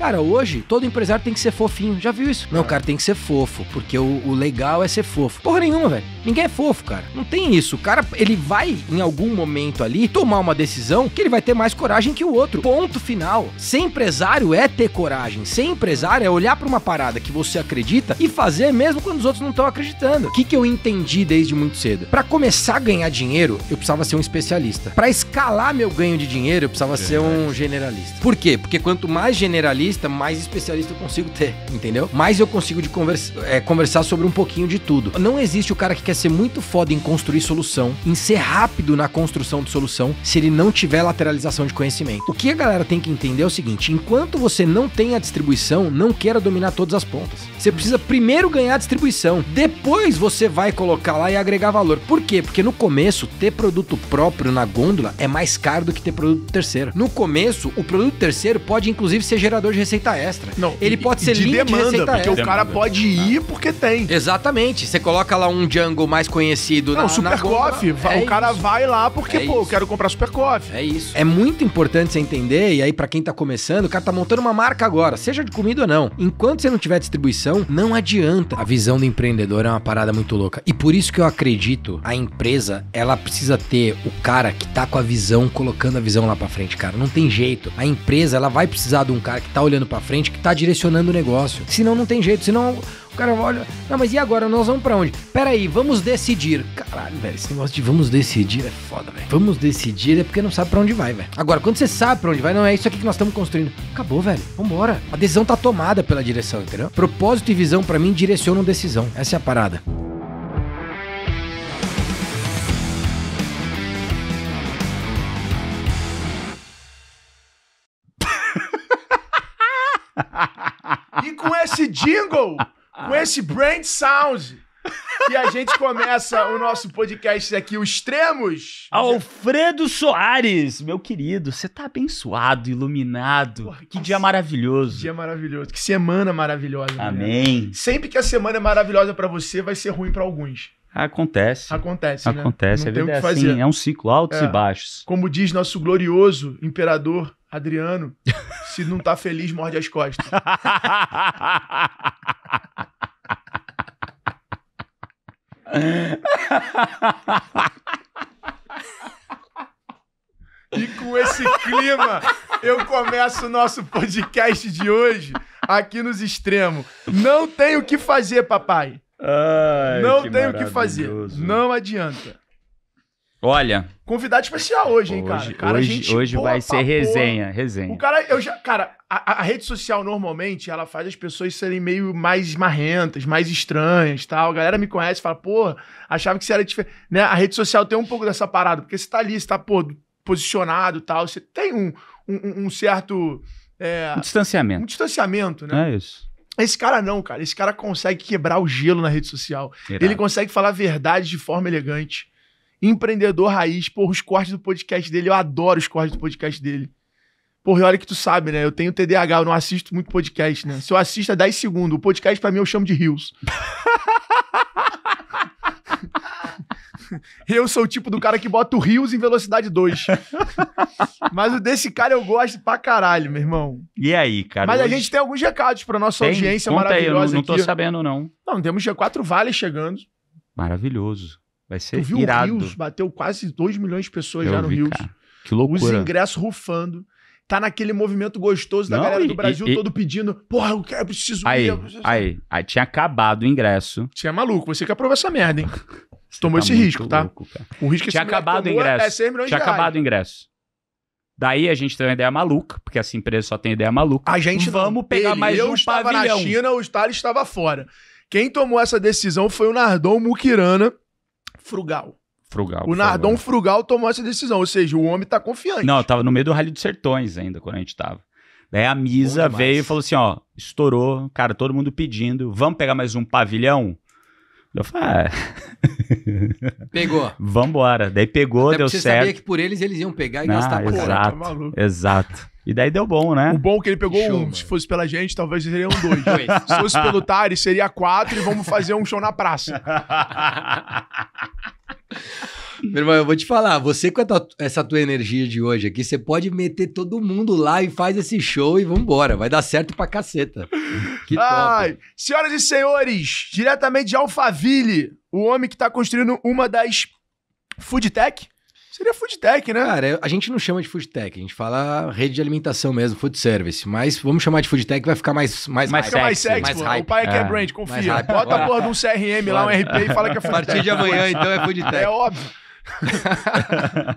Cara, hoje todo empresário tem que ser fofinho. Já viu isso? Não, cara, tem que ser fofo, porque o, o legal é ser fofo. Porra nenhuma, velho. Ninguém é fofo, cara. Não tem isso. O cara, ele vai em algum momento ali tomar uma decisão que ele vai ter mais coragem que o outro. Ponto final. Ser empresário é ter coragem. Ser empresário é olhar para uma parada que você acredita e fazer mesmo quando os outros não estão acreditando. O que, que eu entendi desde muito cedo? Para começar a ganhar dinheiro, eu precisava ser um especialista. Para escalar meu ganho de dinheiro, eu precisava Verdade. ser um generalista. Por quê? Porque quanto mais generalista, mais especialista eu consigo ter, entendeu? Mais eu consigo de conversa, é, conversar sobre um pouquinho de tudo. Não existe o cara que quer ser muito foda em construir solução, em ser rápido na construção de solução, se ele não tiver lateralização de conhecimento. O que a galera tem que entender é o seguinte: enquanto você não tem a distribuição, não queira dominar todas as pontas. Você precisa primeiro ganhar a distribuição, depois você vai colocar lá e agregar valor. Por quê? Porque no começo, ter produto próprio na gôndola é mais caro do que ter produto terceiro. No começo, o produto terceiro pode inclusive ser gerador de receita extra. Não, ele e, pode ser de linha demanda, de receita porque extra. Porque o cara pode ir porque tem. Exatamente. Você coloca lá um Django amigo mais conhecido Não, na, Super na Coffee. É o cara isso. vai lá porque, é pô, eu quero comprar Super Coffee. É isso. É muito importante você entender, e aí para quem tá começando, o cara tá montando uma marca agora, seja de comida ou não. Enquanto você não tiver distribuição, não adianta. A visão do empreendedor é uma parada muito louca. E por isso que eu acredito, a empresa, ela precisa ter o cara que tá com a visão, colocando a visão lá para frente, cara. Não tem jeito. A empresa, ela vai precisar de um cara que tá olhando para frente, que tá direcionando o negócio. Senão não tem jeito, senão o cara olha, não, mas e agora? Nós vamos para onde? Pera aí, vamos decidir. Caralho, velho, esse negócio de vamos decidir é foda, velho. Vamos decidir é porque não sabe para onde vai, velho. Agora, quando você sabe para onde vai, não é isso aqui que nós estamos construindo. Acabou, velho. Vambora. A decisão tá tomada pela direção, entendeu? Propósito e visão para mim direcionam decisão. Essa é a parada. e com esse jingle ah. com esse brand sound. E a gente começa o nosso podcast aqui, os Extremos. Alfredo Soares, meu querido, você tá abençoado, iluminado. Porra, que, que dia maravilhoso. Que dia maravilhoso. Que semana maravilhosa. Amém. Né? Sempre que a semana é maravilhosa para você, vai ser ruim para alguns. Acontece. Acontece, né? Acontece, Não a vida é assim, é um ciclo, altos é. e baixos. Como diz nosso glorioso imperador Adriano, se não tá feliz, morde as costas. e com esse clima, eu começo o nosso podcast de hoje aqui nos extremos. Não tem o que fazer, papai. Ai, não tem o que fazer. Não adianta. Olha. Convidado especial hoje, hein, cara? Hoje, cara, hoje, hoje vai ser porra. resenha, resenha. O cara, eu já. Cara, a, a, rede social normalmente ela faz as pessoas serem meio mais marrentas, mais estranhas tal. A galera me conhece e fala, porra, achava que você era diferente. Né? A rede social tem um pouco dessa parada, porque você tá ali, você tá, pô, posicionado tal. Você tem um, um, um certo. É, um distanciamento. Um distanciamento, né? É isso. Esse cara não, cara. Esse cara consegue quebrar o gelo na rede social. Irado. Ele consegue falar a verdade de forma elegante. Empreendedor Raiz, porra, os cortes do podcast dele, eu adoro os cortes do podcast dele. Porra, e olha que tu sabe, né? Eu tenho TDAH, eu não assisto muito podcast, né? Se eu assisto é 10 segundos. O podcast pra mim eu chamo de Rios. eu sou o tipo do cara que bota o Rios em velocidade 2. Mas o desse cara eu gosto pra caralho, meu irmão. E aí, cara? Mas hoje... a gente tem alguns recados pra nossa tem? audiência Conta maravilhosa aí, eu não, não tô aqui. sabendo, não. Não, temos G4 Vale chegando. Maravilhoso. Vai ser tu viu irado. o Rios? Bateu quase 2 milhões de pessoas Eu já no vi, Rios. Cara. Que loucura. Os ingressos rufando tá naquele movimento gostoso da não, galera do Brasil e, e, todo pedindo, porra, eu, quero, preciso aí, ir. Aí, aí, tinha acabado o ingresso. Você é maluco, você que aprovou essa merda, hein? Você tomou tá esse risco, tá? o risco que é tinha acabado o é ingresso. É 100 milhões tinha de acabado reais. o ingresso. Daí a gente tem uma ideia maluca, porque essa empresa só tem ideia maluca. A gente vamos não, pegar ele, mais eu um estava pavilhão. na China, o Stalin estava fora. Quem tomou essa decisão foi o Nardon Mukirana, Frugal. Frugal. O Nardon favor. Frugal tomou essa decisão, ou seja, o homem tá confiante. Não, eu tava no meio do Rally dos Sertões ainda, quando a gente tava. Daí a Misa veio e falou assim: ó, estourou, cara, todo mundo pedindo, vamos pegar mais um pavilhão? Eu falei, ah. É. Pegou. Vambora. Daí pegou, Até deu você certo. Você sabia que por eles eles iam pegar e Não, ah, gastar tá Exato. exato. E daí deu bom, né? O bom é que ele pegou show, um. Mano. Se fosse pela gente, talvez seria um dois. Se fosse pelo Tari, seria quatro e vamos fazer um show na praça. Meu irmão, eu vou te falar, você com tua, essa tua energia de hoje aqui, você pode meter todo mundo lá e faz esse show e vambora. Vai dar certo pra caceta. Que Ai, senhoras e senhores, diretamente de Alphaville, o homem que tá construindo uma das food tech Seria food tech, né? Cara, a gente não chama de food tech, a gente fala rede de alimentação mesmo, food service. Mas vamos chamar de food tech, vai ficar mais mais Mais, mais sexy, mais pô. hype. O pai é que é, brand, confia. Bota a porra de um CRM lá, um RP e fala que é food tech. A partir de amanhã, então, é food é tech. É óbvio.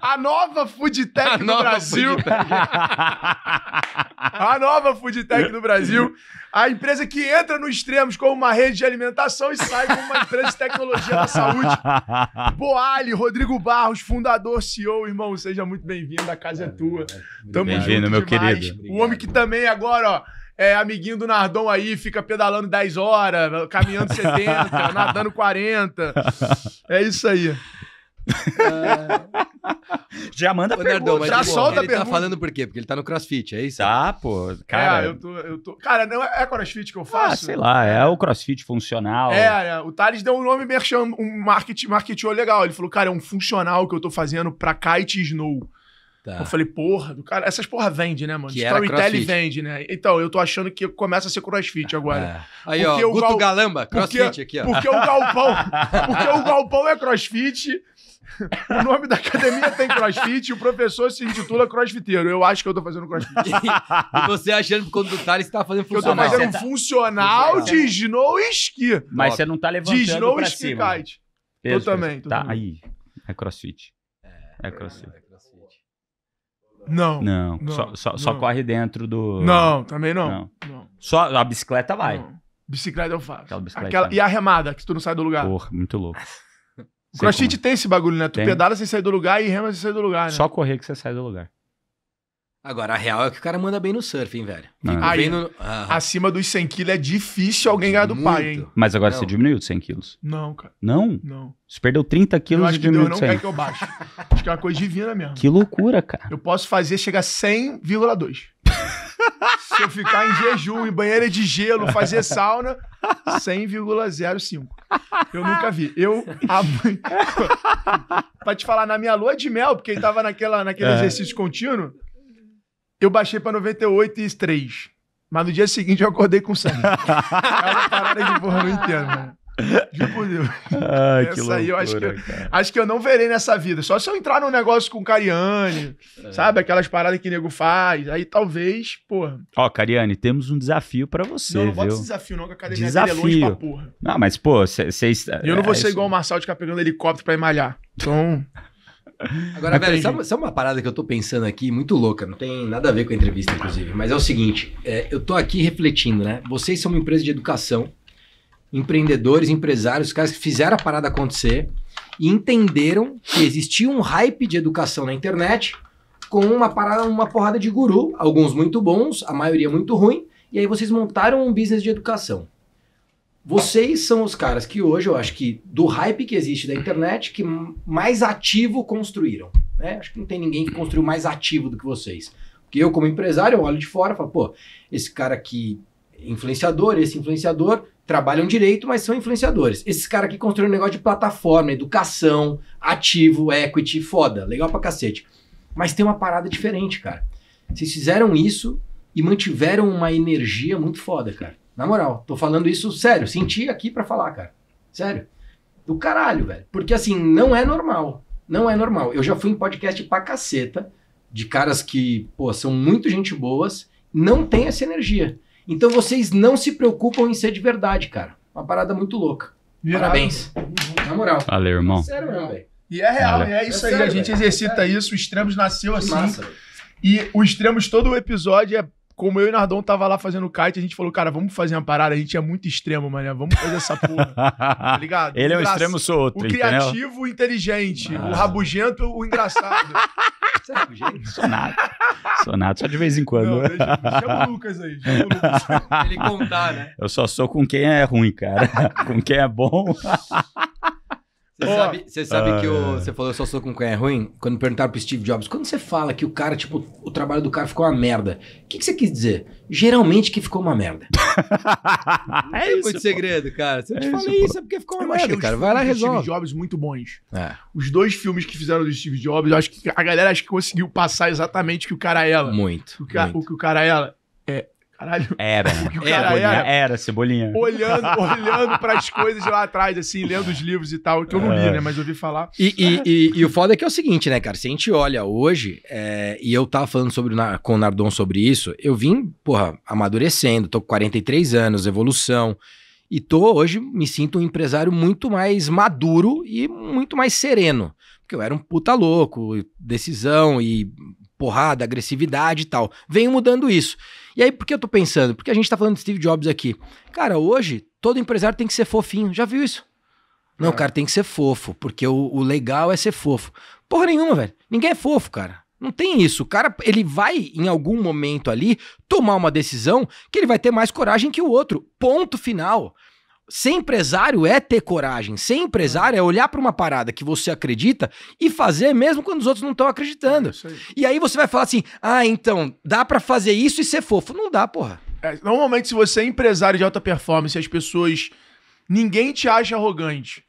a nova food tech do Brasil. a nova food tech do Brasil. A empresa que entra no extremos como uma rede de alimentação e sai como uma empresa de tecnologia da saúde. Boali, Rodrigo Barros, fundador, CEO, irmão, seja muito bem-vindo. A casa é tua. Tamo Bem-vindo, meu querido. O homem que também agora, ó é, amiguinho do Nardon aí, fica pedalando 10 horas, caminhando 70, nadando 40. É isso aí. já manda perdão, pergunta. mas, já pô, solta ele tá pergunta. tá falando por quê? Porque ele tá no crossfit, é isso? Tá, pô. Cara, é, eu tô, eu tô... cara não é, é crossfit que eu ah, faço? Ah, sei lá, é o crossfit funcional. É, é. o Thales deu um nome merchan, um marketing, marketing legal. Ele falou, cara, é um funcional que eu tô fazendo pra kite e snow. Tá. Eu falei, porra, cara, essas porra vende, né, mano? Storytelling vende, né? Então, eu tô achando que começa a ser crossfit ah, agora. É. Aí, porque ó, Guto Gal... Galamba, crossfit porque, aqui, ó. Porque o Galpão, porque o Galpão é crossfit, o nome da academia tem crossfit e o professor se intitula crossfiteiro. Eu acho que eu tô fazendo crossfit. e você achando que quando do Thales tá fazendo funcional. Eu tô fazendo tá funcional tá... de snow Mas Top. você não tá levantando de snow pra ski cima. kite. Eu também. Tô tá, também. aí. É, é crossfit. É, é crossfit. Não. Não. não, só, só, não. só, corre dentro do. Não, também não. não. Só a bicicleta vai. Bicicleta eu faço. Aquela bicicleta Aquela... É e a remada, que tu não sai do lugar. Porra, muito louco. O crossfit tem esse bagulho, né? Tu tem. pedala sem sair do lugar e rema sem sair do lugar, né? Só correr que você sai do lugar. Agora, a real é que o cara manda bem no surf, hein, velho? Ah. Aí, no... Ah. Acima dos 100 quilos é difícil alguém ganhar do Muito. pai, hein? Mas agora não. você diminuiu de 100 quilos. Não, cara. Não? Não. Você perdeu 30 quilos e diminuiu de 100. Eu não quero que eu baixe. acho que é uma coisa divina mesmo. Que loucura, cara. Eu posso fazer chegar a 100,2 eu ficar em jejum, em banheira de gelo, fazer sauna, 100,05. Eu nunca vi. Eu. A... pra te falar, na minha lua de mel, porque tava naquela, naquele é. exercício contínuo, eu baixei pra 98,3. Mas no dia seguinte eu acordei com sangue. é uma parada de porra, não entendo, mano. Né? Tipo, Ai, essa loucura, aí eu acho que, eu, acho que eu não verei nessa vida. Só se eu entrar num negócio com Cariani, é. sabe? Aquelas paradas que o nego faz. Aí talvez, porra. Ó, Cariani, temos um desafio para você. Não, não bota desafio, não, que a academia é desafio. é longe pra porra. Não, mas, pô, vocês. Eu não vou é, ser igual o Marçal de ficar pegando helicóptero pra ir malhar. Então. Agora, velho, sabe, sabe, uma parada que eu tô pensando aqui, muito louca, não tem nada a ver com a entrevista, inclusive, mas é o seguinte: é, eu tô aqui refletindo, né? Vocês são uma empresa de educação empreendedores, empresários, caras que fizeram a parada acontecer e entenderam que existia um hype de educação na internet com uma parada, uma porrada de guru, alguns muito bons, a maioria muito ruim, e aí vocês montaram um business de educação. Vocês são os caras que hoje eu acho que do hype que existe da internet que mais ativo construíram, né? Acho que não tem ninguém que construiu mais ativo do que vocês. Porque eu como empresário eu olho de fora, e falo, pô, esse cara aqui influenciador, esse influenciador, trabalham direito, mas são influenciadores. Esses caras aqui construíram um negócio de plataforma, educação, ativo, equity, foda, legal pra cacete. Mas tem uma parada diferente, cara. Vocês fizeram isso e mantiveram uma energia muito foda, cara. Na moral, tô falando isso sério, senti aqui para falar, cara. Sério. Do caralho, velho. Porque assim, não é normal. Não é normal. Eu já fui em podcast pra caceta de caras que, pô, são muito gente boas, não tem essa energia. Então vocês não se preocupam em ser de verdade, cara. Uma parada muito louca. Virado. Parabéns. Na moral. Valeu, irmão. É sério mesmo, velho. E é real, é isso é aí. Sério, a gente véio. exercita é isso. O Extremos nasceu que assim. Massa, e o Extremos, todo o episódio é como eu e Nardon tava lá fazendo kite, a gente falou, cara, vamos fazer uma parada, a gente é muito extremo, mano, vamos fazer essa porra, tá ligado? Ele é um extremo, sou outro, O criativo, entendeu? o inteligente, o ah. rabugento, o engraçado. Você é rabugento? só de vez em quando. Não, chama o Lucas aí, chama o Lucas. Ele contar, né? Eu só sou com quem é ruim, cara, com quem é bom... Você sabe, você sabe ah, que o, ah. você falou, eu só sou com quem é ruim? Quando perguntaram pro Steve Jobs, quando você fala que o cara, tipo, o trabalho do cara ficou uma merda, o que, que você quis dizer? Geralmente que ficou uma merda. Não é, é tem isso, muito pô. segredo, cara. Se eu te é isso, falei pô. isso, é porque ficou uma eu merda, cara. Vai lá e resolve. Steve Jobs muito bons. É. Os dois filmes que fizeram do Steve Jobs, eu acho que a galera acho que conseguiu passar exatamente o que o cara é ela. Muito. O, ca muito. o que o cara ela é caralho. Era. era, era. Era, Cebolinha. Olhando, olhando para as coisas lá atrás, assim, lendo os livros e tal, que eu não li, é. né? Mas ouvi falar. E, e, e, e, o foda é que é o seguinte, né, cara? Se a gente olha hoje, é, e eu tava falando sobre, com o Nardon sobre isso, eu vim, porra, amadurecendo, tô com 43 anos, evolução. E tô hoje, me sinto um empresário muito mais maduro e muito mais sereno. Porque eu era um puta louco, decisão e porrada, agressividade e tal. Venho mudando isso. E aí, por que eu tô pensando? Porque a gente tá falando de Steve Jobs aqui. Cara, hoje, todo empresário tem que ser fofinho. Já viu isso? Não, é. cara, tem que ser fofo, porque o, o legal é ser fofo. Porra nenhuma, velho. Ninguém é fofo, cara. Não tem isso. O cara, ele vai, em algum momento ali, tomar uma decisão que ele vai ter mais coragem que o outro. Ponto final. Ser empresário é ter coragem. Ser empresário é olhar para uma parada que você acredita e fazer mesmo quando os outros não estão acreditando. É aí. E aí você vai falar assim: ah, então, dá para fazer isso e ser fofo. Não dá, porra. É, normalmente, se você é empresário de alta performance, as pessoas. Ninguém te acha arrogante.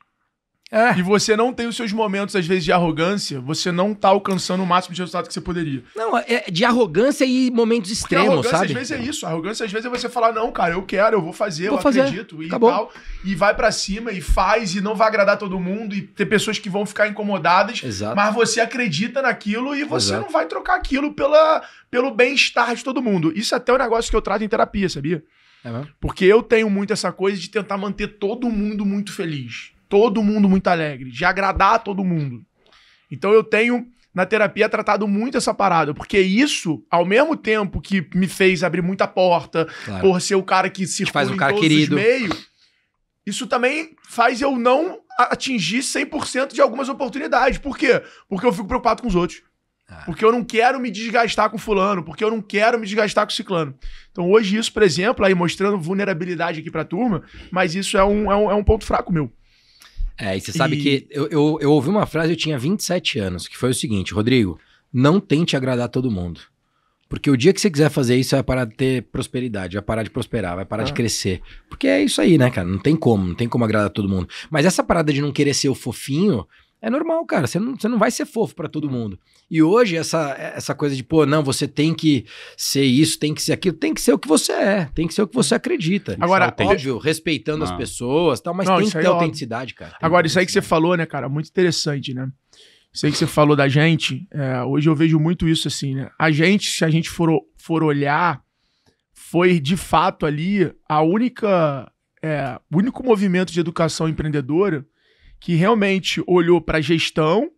É. E você não tem os seus momentos, às vezes, de arrogância, você não tá alcançando o máximo de resultado que você poderia. Não, é de arrogância e momentos extremos, arrogância, sabe? Às vezes é isso. arrogância, às vezes, é você falar, não, cara, eu quero, eu vou fazer, vou eu fazer. acredito, e Acabou. tal. E vai para cima e faz, e não vai agradar todo mundo, e ter pessoas que vão ficar incomodadas. Exato. Mas você acredita naquilo e você Exato. não vai trocar aquilo pela, pelo bem-estar de todo mundo. Isso é até é um negócio que eu trato em terapia, sabia? É mesmo? Porque eu tenho muito essa coisa de tentar manter todo mundo muito feliz todo mundo muito alegre, de agradar todo mundo. Então eu tenho na terapia tratado muito essa parada, porque isso, ao mesmo tempo que me fez abrir muita porta, claro. por ser o cara que se faz um cara querido. isso também faz eu não atingir 100% de algumas oportunidades. Por quê? Porque eu fico preocupado com os outros. Ah. Porque eu não quero me desgastar com fulano, porque eu não quero me desgastar com ciclano. Então hoje isso, por exemplo, aí mostrando vulnerabilidade aqui pra turma, mas isso é um, é um, é um ponto fraco meu. É, e você sabe que eu, eu, eu, ouvi uma frase, eu tinha 27 anos, que foi o seguinte, Rodrigo, não tente agradar todo mundo. Porque o dia que você quiser fazer isso, vai parar de ter prosperidade, vai parar de prosperar, vai parar ah. de crescer. Porque é isso aí, né, cara? Não tem como, não tem como agradar todo mundo. Mas essa parada de não querer ser o fofinho, é normal, cara. Você não, você não vai ser fofo para todo mundo. E hoje, essa, essa coisa de, pô, não, você tem que ser isso, tem que ser aquilo, tem que ser o que você é, tem que ser o que você hum. acredita. É Agora, isso, óbvio, respeitando não. as ah. pessoas tal, mas não, tem que ter é autenticidade, cara. Tem Agora, isso aí que você falou, né, cara, muito interessante, né? Isso aí que você falou da gente, é, hoje eu vejo muito isso assim, né? A gente, se a gente for, for olhar, foi de fato ali a única. É, o único movimento de educação empreendedora que realmente olhou para a gestão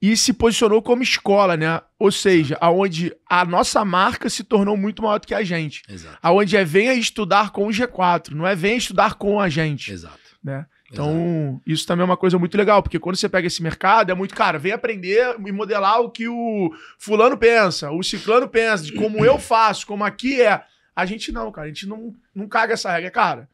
e se posicionou como escola, né? Ou seja, Exato. aonde a nossa marca se tornou muito maior do que a gente. Exato. Aonde é venha estudar com o G4, não é venha estudar com a gente. Exato. Né? Então, Exato. isso também é uma coisa muito legal, porque quando você pega esse mercado, é muito, cara, vem aprender e modelar o que o fulano pensa, o ciclano pensa, de como eu faço, como aqui é. A gente não, cara, a gente não, não caga essa regra, cara.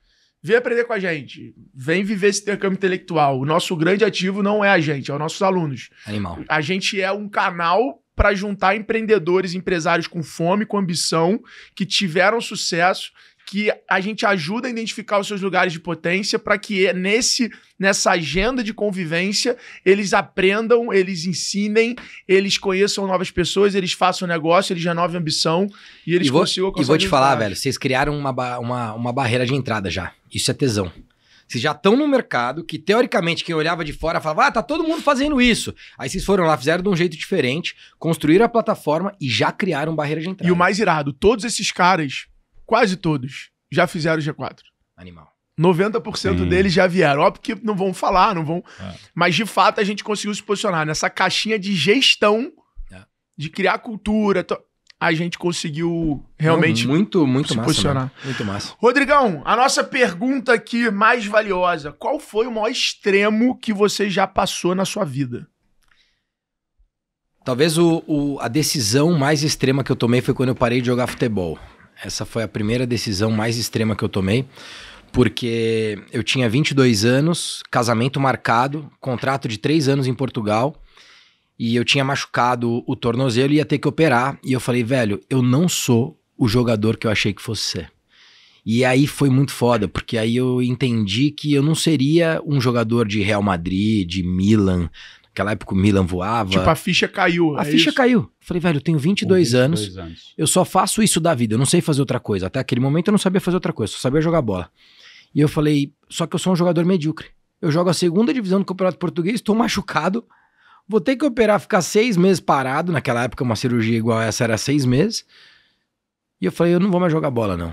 Vem aprender com a gente. Vem viver esse intercâmbio intelectual. O nosso grande ativo não é a gente, é os nossos alunos. Animal. A gente é um canal para juntar empreendedores, empresários com fome, com ambição, que tiveram sucesso, que a gente ajuda a identificar os seus lugares de potência para que nesse nessa agenda de convivência eles aprendam, eles ensinem, eles conheçam novas pessoas, eles façam negócio, eles renovem ambição e eles e vou, consigam E vou te falar, velho, vocês criaram uma, uma, uma barreira de entrada já. Isso é tesão. Vocês já estão no mercado que, teoricamente, quem olhava de fora falava: ah, tá todo mundo fazendo isso. Aí vocês foram lá, fizeram de um jeito diferente, construíram a plataforma e já criaram barreira de entrada. E o mais irado: todos esses caras, quase todos, já fizeram G4. Animal. 90% hum. deles já vieram. Óbvio que não vão falar, não vão. É. Mas de fato a gente conseguiu se posicionar nessa caixinha de gestão, é. de criar cultura. To a gente conseguiu realmente muito muito se massa, posicionar. Mano. Muito massa. Rodrigão, a nossa pergunta aqui mais valiosa: qual foi o maior extremo que você já passou na sua vida? Talvez o, o, a decisão mais extrema que eu tomei foi quando eu parei de jogar futebol. Essa foi a primeira decisão mais extrema que eu tomei, porque eu tinha 22 anos, casamento marcado, contrato de 3 anos em Portugal e eu tinha machucado o tornozelo e ia ter que operar. E eu falei, velho, eu não sou o jogador que eu achei que fosse ser. E aí foi muito foda, porque aí eu entendi que eu não seria um jogador de Real Madrid, de Milan. Naquela época o Milan voava. Tipo, a ficha caiu. A é ficha isso? caiu. Falei, velho, eu tenho 22, 22 anos, anos. Eu só faço isso da vida. Eu não sei fazer outra coisa. Até aquele momento eu não sabia fazer outra coisa, só sabia jogar bola. E eu falei, só que eu sou um jogador medíocre. Eu jogo a segunda divisão do Campeonato Português, estou machucado, Vou ter que operar, ficar seis meses parado. Naquela época, uma cirurgia igual essa era seis meses. E eu falei, eu não vou mais jogar bola, não.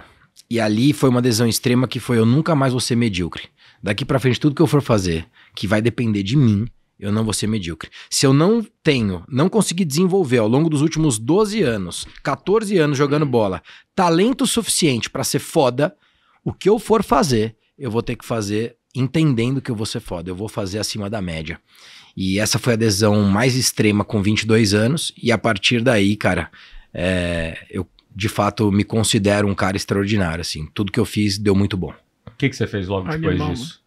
E ali foi uma decisão extrema que foi eu nunca mais vou ser medíocre. Daqui para frente, tudo que eu for fazer, que vai depender de mim, eu não vou ser medíocre. Se eu não tenho, não consegui desenvolver ao longo dos últimos 12 anos, 14 anos jogando bola, talento suficiente para ser foda, o que eu for fazer, eu vou ter que fazer entendendo que eu vou ser foda. Eu vou fazer acima da média. E essa foi a adesão mais extrema com 22 anos. E a partir daí, cara, é, eu de fato me considero um cara extraordinário. Assim, tudo que eu fiz deu muito bom. O que, que você fez logo depois Animal, disso? Né?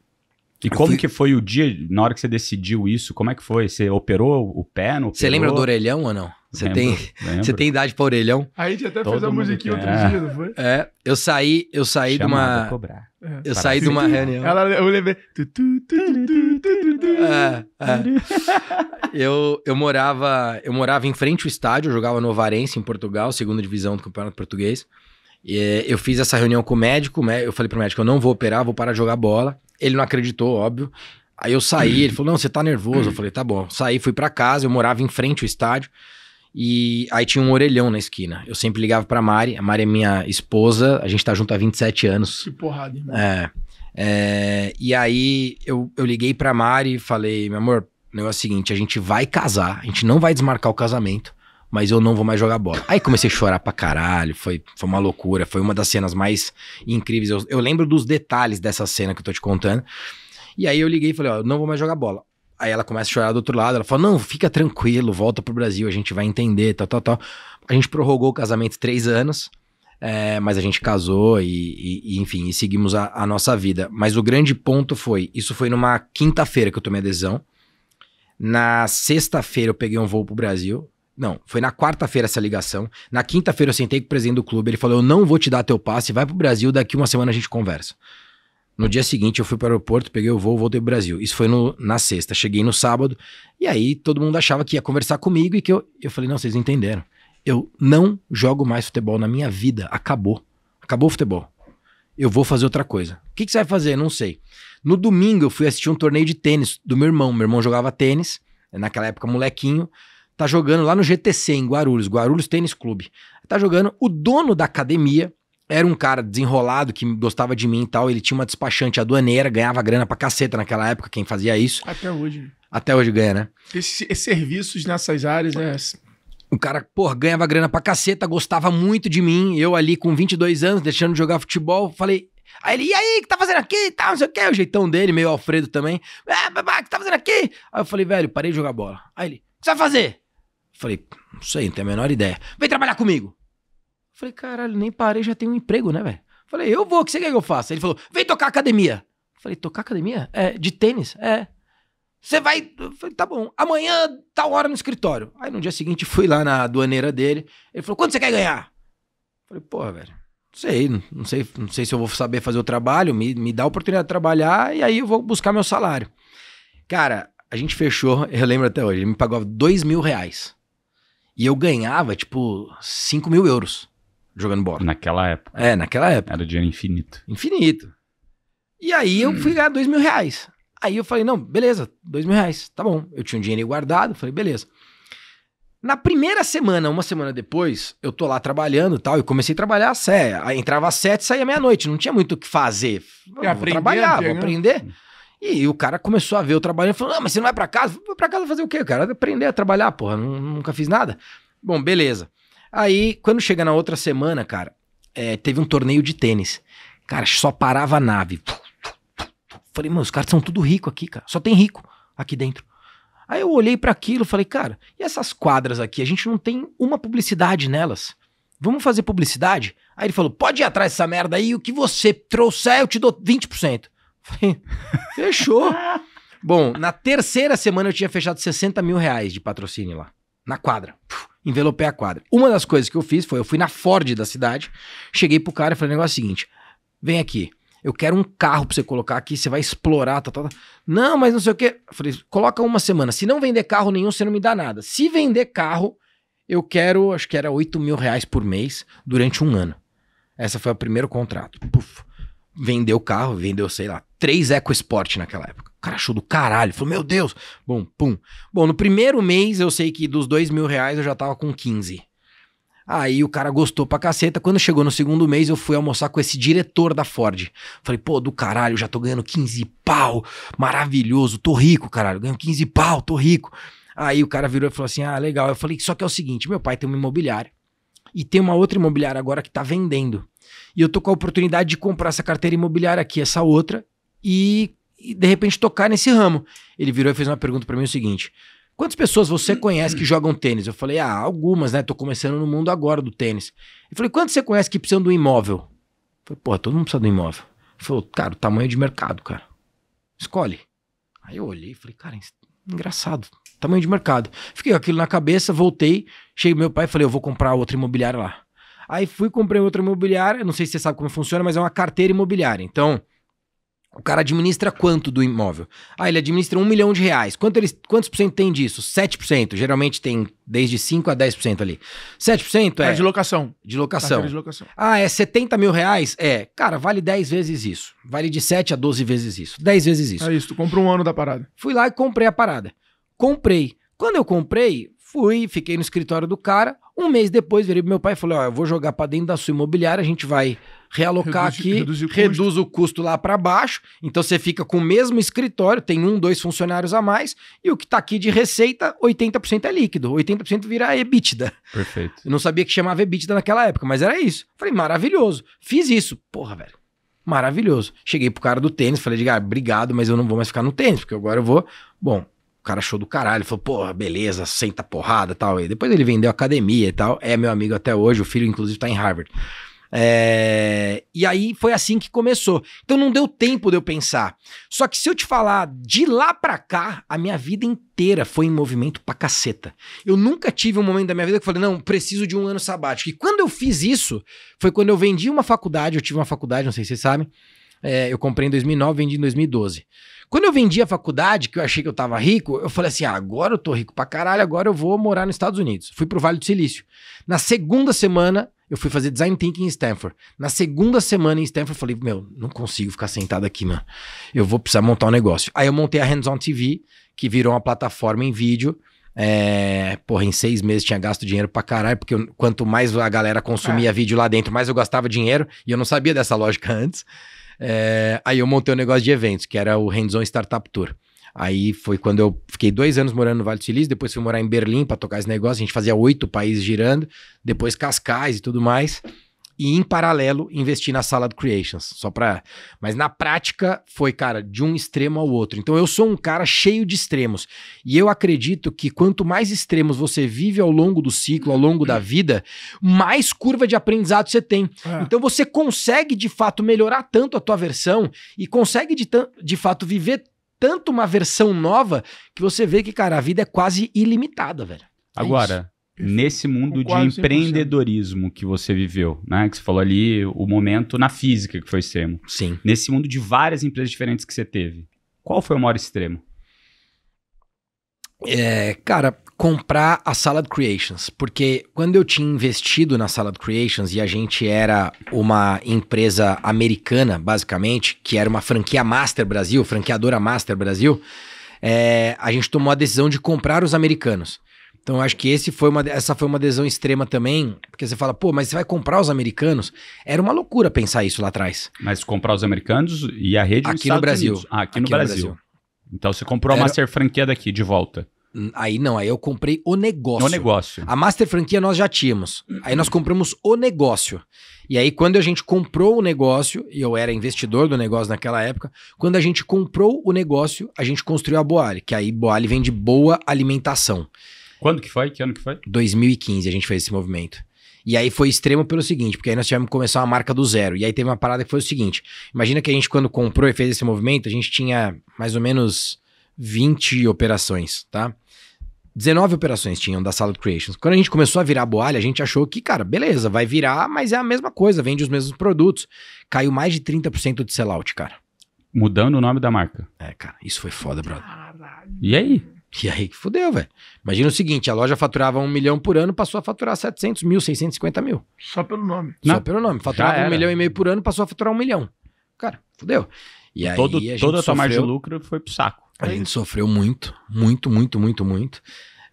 E como fui... que foi o dia, na hora que você decidiu isso, como é que foi? Você operou o pé? no operou? Você lembra do orelhão ou não? Você lembro, tem, lembro. você tem idade pra orelhão? A gente até Todo fez a musiquinha outro dia, não foi? É, eu saí, eu saí Chamada de uma cobrar. É. Eu saí de uma reunião. Ela, eu levei. É, é. Eu, eu morava, eu morava em frente ao estádio, eu jogava no Ovarense em Portugal, segunda divisão do Campeonato Português. E, eu fiz essa reunião com o médico, eu falei pro médico, eu não vou operar, vou parar de jogar bola. Ele não acreditou, óbvio. Aí eu saí, ele falou: "Não, você tá nervoso". Eu falei: "Tá bom". Saí, fui para casa, eu morava em frente ao estádio. E aí tinha um orelhão na esquina. Eu sempre ligava pra Mari. A Mari é minha esposa. A gente tá junto há 27 anos. Que porrada, irmão. É. é e aí eu, eu liguei pra Mari e falei: meu amor, o negócio é o seguinte: a gente vai casar. A gente não vai desmarcar o casamento. Mas eu não vou mais jogar bola. Aí comecei a chorar pra caralho. Foi, foi uma loucura. Foi uma das cenas mais incríveis. Eu, eu lembro dos detalhes dessa cena que eu tô te contando. E aí eu liguei e falei: ó, não vou mais jogar bola. Aí ela começa a chorar do outro lado. Ela fala: Não, fica tranquilo, volta pro Brasil, a gente vai entender, tal, tal, tal. A gente prorrogou o casamento três anos, é, mas a gente casou e, e, e enfim, e seguimos a, a, nossa vida. Mas o grande ponto foi: isso foi numa quinta-feira que eu tomei adesão. Na sexta-feira eu peguei um voo pro Brasil. Não, foi na quarta-feira essa ligação. Na quinta-feira eu sentei com o presidente do clube. Ele falou: Eu não vou te dar teu passe, vai pro Brasil, daqui uma semana a gente conversa. No dia seguinte eu fui para o aeroporto, peguei o voo, voltei pro Brasil. Isso foi no, na sexta. Cheguei no sábado e aí todo mundo achava que ia conversar comigo e que eu, eu falei, não, vocês entenderam. Eu não jogo mais futebol na minha vida. Acabou. Acabou o futebol. Eu vou fazer outra coisa. O que, que você vai fazer? Não sei. No domingo eu fui assistir um torneio de tênis do meu irmão. Meu irmão jogava tênis, é, naquela época molequinho. Tá jogando lá no GTC, em Guarulhos, Guarulhos Tênis Clube. Tá jogando. O dono da academia era um cara desenrolado que gostava de mim e tal. Ele tinha uma despachante aduaneira, ganhava grana pra caceta naquela época, quem fazia isso. Até hoje. Né? Até hoje ganha, né? Esses serviços nessas áreas é. Assim. O cara, pô, ganhava grana pra caceta, gostava muito de mim. Eu ali com 22 anos, deixando de jogar futebol, falei. Aí ele, e aí, o que tá fazendo aqui? Tá, não sei o que, é o jeitão dele, meio Alfredo também. é babá, o que tá fazendo aqui? Aí eu falei, velho, parei de jogar bola. Aí ele, o que você vai fazer? Eu falei, não sei, não tenho a menor ideia. Vem trabalhar comigo. Falei, caralho, nem parei, já tenho um emprego, né, velho? Falei, eu vou, o que você quer que eu faça? Ele falou, vem tocar academia. Falei, tocar academia? É, de tênis? É. Você vai. Eu falei, tá bom, amanhã, tal hora no escritório. Aí no dia seguinte fui lá na aduaneira dele. Ele falou, quanto você quer ganhar? Falei, porra, velho sei, não sei, não sei se eu vou saber fazer o trabalho, me, me dá a oportunidade de trabalhar e aí eu vou buscar meu salário. Cara, a gente fechou, eu lembro até hoje, ele me pagava dois mil reais. E eu ganhava, tipo, cinco mil euros jogando bola. Naquela época. É, naquela época. Era dinheiro infinito. Infinito. E aí eu hum. fui ganhar dois mil reais. Aí eu falei, não, beleza, dois mil reais, tá bom. Eu tinha um dinheiro guardado, falei, beleza. Na primeira semana, uma semana depois, eu tô lá trabalhando e tal, e comecei a trabalhar às sete. Entrava às sete, saía meia-noite, não tinha muito o que fazer. Vou trabalhar, vou né? aprender. E o cara começou a ver o trabalho e falou: ah, mas você não vai para casa? Vou pra casa fazer o quê, cara? Aprender a trabalhar, porra, nunca fiz nada. Bom, beleza. Aí, quando chega na outra semana, cara, é, teve um torneio de tênis. Cara, só parava a nave. Falei, mano, os caras são tudo rico aqui, cara. Só tem rico aqui dentro. Aí eu olhei para aquilo, falei, cara, e essas quadras aqui? A gente não tem uma publicidade nelas. Vamos fazer publicidade? Aí ele falou, pode ir atrás dessa merda aí, o que você trouxer eu te dou 20%. Falei, fechou. Bom, na terceira semana eu tinha fechado 60 mil reais de patrocínio lá, na quadra. Puxa envelopei a quadra. Uma das coisas que eu fiz foi, eu fui na Ford da cidade, cheguei pro cara e falei, negócio é o seguinte, vem aqui, eu quero um carro pra você colocar aqui, você vai explorar, tá, tá, tá. Não, mas não sei o quê. falei, coloca uma semana. Se não vender carro nenhum, você não me dá nada. Se vender carro, eu quero, acho que era 8 mil reais por mês durante um ano. Essa foi o primeiro contrato. Puf. Vendeu o carro, vendeu, sei lá, três EcoSport naquela época cara achou do caralho. Falou, meu Deus. Bom, pum. Bom, no primeiro mês eu sei que dos dois mil reais eu já tava com 15. Aí o cara gostou pra caceta. Quando chegou no segundo mês, eu fui almoçar com esse diretor da Ford. Falei, pô, do caralho, já tô ganhando 15 pau. Maravilhoso, tô rico, caralho. Ganho 15 pau, tô rico. Aí o cara virou e falou assim: ah, legal. Eu falei, só que é o seguinte: meu pai tem uma imobiliária. E tem uma outra imobiliária agora que tá vendendo. E eu tô com a oportunidade de comprar essa carteira imobiliária aqui, essa outra, e e de repente tocar nesse ramo. Ele virou e fez uma pergunta para mim o seguinte: Quantas pessoas você hum. conhece que jogam tênis? Eu falei, ah, algumas, né? Tô começando no mundo agora do tênis. Eu falei, quantos você conhece que precisam do imóvel? Eu falei, pô, todo mundo precisa do imóvel. Ele falou, cara, o tamanho é de mercado, cara. Escolhe. Aí eu olhei e falei, cara, engraçado. Tamanho de mercado. Fiquei com aquilo na cabeça, voltei, cheguei meu pai e falei, eu vou comprar outra imobiliária lá. Aí fui, comprei outra imobiliária, não sei se você sabe como funciona, mas é uma carteira imobiliária. Então, o cara administra quanto do imóvel? Ah, ele administra um milhão de reais. Quanto ele, quantos por cento tem disso? 7%. Geralmente tem desde 5% a 10% ali. 7% é... É de locação. De locação. de locação. Ah, é 70 mil reais? É. Cara, vale 10 vezes isso. Vale de 7 a 12 vezes isso. 10 vezes isso. É isso, tu compra um ano da parada. Fui lá e comprei a parada. Comprei. Quando eu comprei, fui, fiquei no escritório do cara, um mês depois, virei pro meu pai e falei: Ó, eu vou jogar para dentro da sua imobiliária, a gente vai realocar aqui, reduz o, reduz o custo lá para baixo. Então você fica com o mesmo escritório, tem um, dois funcionários a mais, e o que tá aqui de receita, 80% é líquido, 80% vira EBITDA. Perfeito. Eu não sabia que chamava EBITDA naquela época, mas era isso. Falei: maravilhoso. Fiz isso. Porra, velho. Maravilhoso. Cheguei pro cara do tênis, falei: Edgar, obrigado, mas eu não vou mais ficar no tênis, porque agora eu vou. Bom, cara achou do caralho, falou, porra, beleza, senta porrada tal. E depois ele vendeu academia e tal. É meu amigo até hoje, o filho, inclusive, tá em Harvard. É... E aí foi assim que começou. Então não deu tempo de eu pensar. Só que se eu te falar de lá pra cá, a minha vida inteira foi em movimento pra caceta. Eu nunca tive um momento da minha vida que eu falei, não, preciso de um ano sabático. E quando eu fiz isso, foi quando eu vendi uma faculdade. Eu tive uma faculdade, não sei se vocês sabem. É, eu comprei em 2009, vendi em 2012. Quando eu vendi a faculdade, que eu achei que eu tava rico, eu falei assim: ah, agora eu tô rico pra caralho, agora eu vou morar nos Estados Unidos. Fui pro Vale do Silício. Na segunda semana, eu fui fazer design thinking em Stanford. Na segunda semana em Stanford, eu falei: meu, não consigo ficar sentado aqui, mano. Eu vou precisar montar um negócio. Aí eu montei a Hands On TV, que virou uma plataforma em vídeo. É, porra, em seis meses tinha gasto dinheiro pra caralho, porque eu, quanto mais a galera consumia é. vídeo lá dentro, mais eu gastava dinheiro, e eu não sabia dessa lógica antes. É, aí eu montei um negócio de eventos, que era o Hands On Startup Tour. Aí foi quando eu fiquei dois anos morando no Vale do Silício, depois fui morar em Berlim para tocar esse negócio. A gente fazia oito países girando, depois Cascais e tudo mais e, em paralelo, investir na sala do Creations. Só pra. Mas na prática foi, cara, de um extremo ao outro. Então eu sou um cara cheio de extremos. E eu acredito que quanto mais extremos você vive ao longo do ciclo, ao longo da vida, mais curva de aprendizado você tem. É. Então você consegue, de fato, melhorar tanto a tua versão e consegue, de, de fato, viver tanto uma versão nova que você vê que, cara, a vida é quase ilimitada, velho. É Agora, nesse mundo de empreendedorismo que você viveu, né? Que você falou ali o momento na física que foi extremo. Sim. Nesse mundo de várias empresas diferentes que você teve, qual foi o maior extremo? É, cara, comprar a Salad Creations, porque quando eu tinha investido na Salad Creations e a gente era uma empresa americana, basicamente, que era uma franquia Master Brasil, franqueadora Master Brasil, é, a gente tomou a decisão de comprar os americanos. Então, eu acho que esse foi uma, essa foi uma adesão extrema também, porque você fala, pô, mas você vai comprar os americanos? Era uma loucura pensar isso lá atrás. Mas comprar os americanos e a rede aqui no Brasil. Ah, aqui, aqui, no, Brasil. no Brasil. Então, você comprou Era... a Master Franquia daqui de volta. Hum, aí não, aí eu comprei o negócio. O negócio. A Master Franquia nós já tínhamos. Aí nós compramos o negócio. E aí, quando a gente comprou o negócio, e eu era investidor do negócio naquela época, quando a gente comprou o negócio, a gente construiu a Boali, que aí Boali vem de boa alimentação. Quando que foi? Que ano que foi? 2015 a gente fez esse movimento. E aí foi extremo pelo seguinte, porque aí nós tivemos que começar uma marca do zero. E aí teve uma parada que foi o seguinte: imagina que a gente, quando comprou e fez esse movimento, a gente tinha mais ou menos 20 operações, tá? 19 operações tinham da Salad Creations. Quando a gente começou a virar boalha, a gente achou que, cara, beleza, vai virar, mas é a mesma coisa, vende os mesmos produtos. Caiu mais de 30% de sellout, cara. Mudando o nome da marca. É, cara, isso foi foda, brother. E aí? E aí que fudeu, velho. Imagina o seguinte, a loja faturava um milhão por ano, passou a faturar 700 mil, 650 mil. Só pelo nome. Só Não, pelo nome. Faturava um milhão e meio por ano, passou a faturar um milhão. Cara, fudeu. E aí Todo, a gente toda a sua margem de lucro foi pro saco. A gente sofreu muito, muito, muito, muito, muito.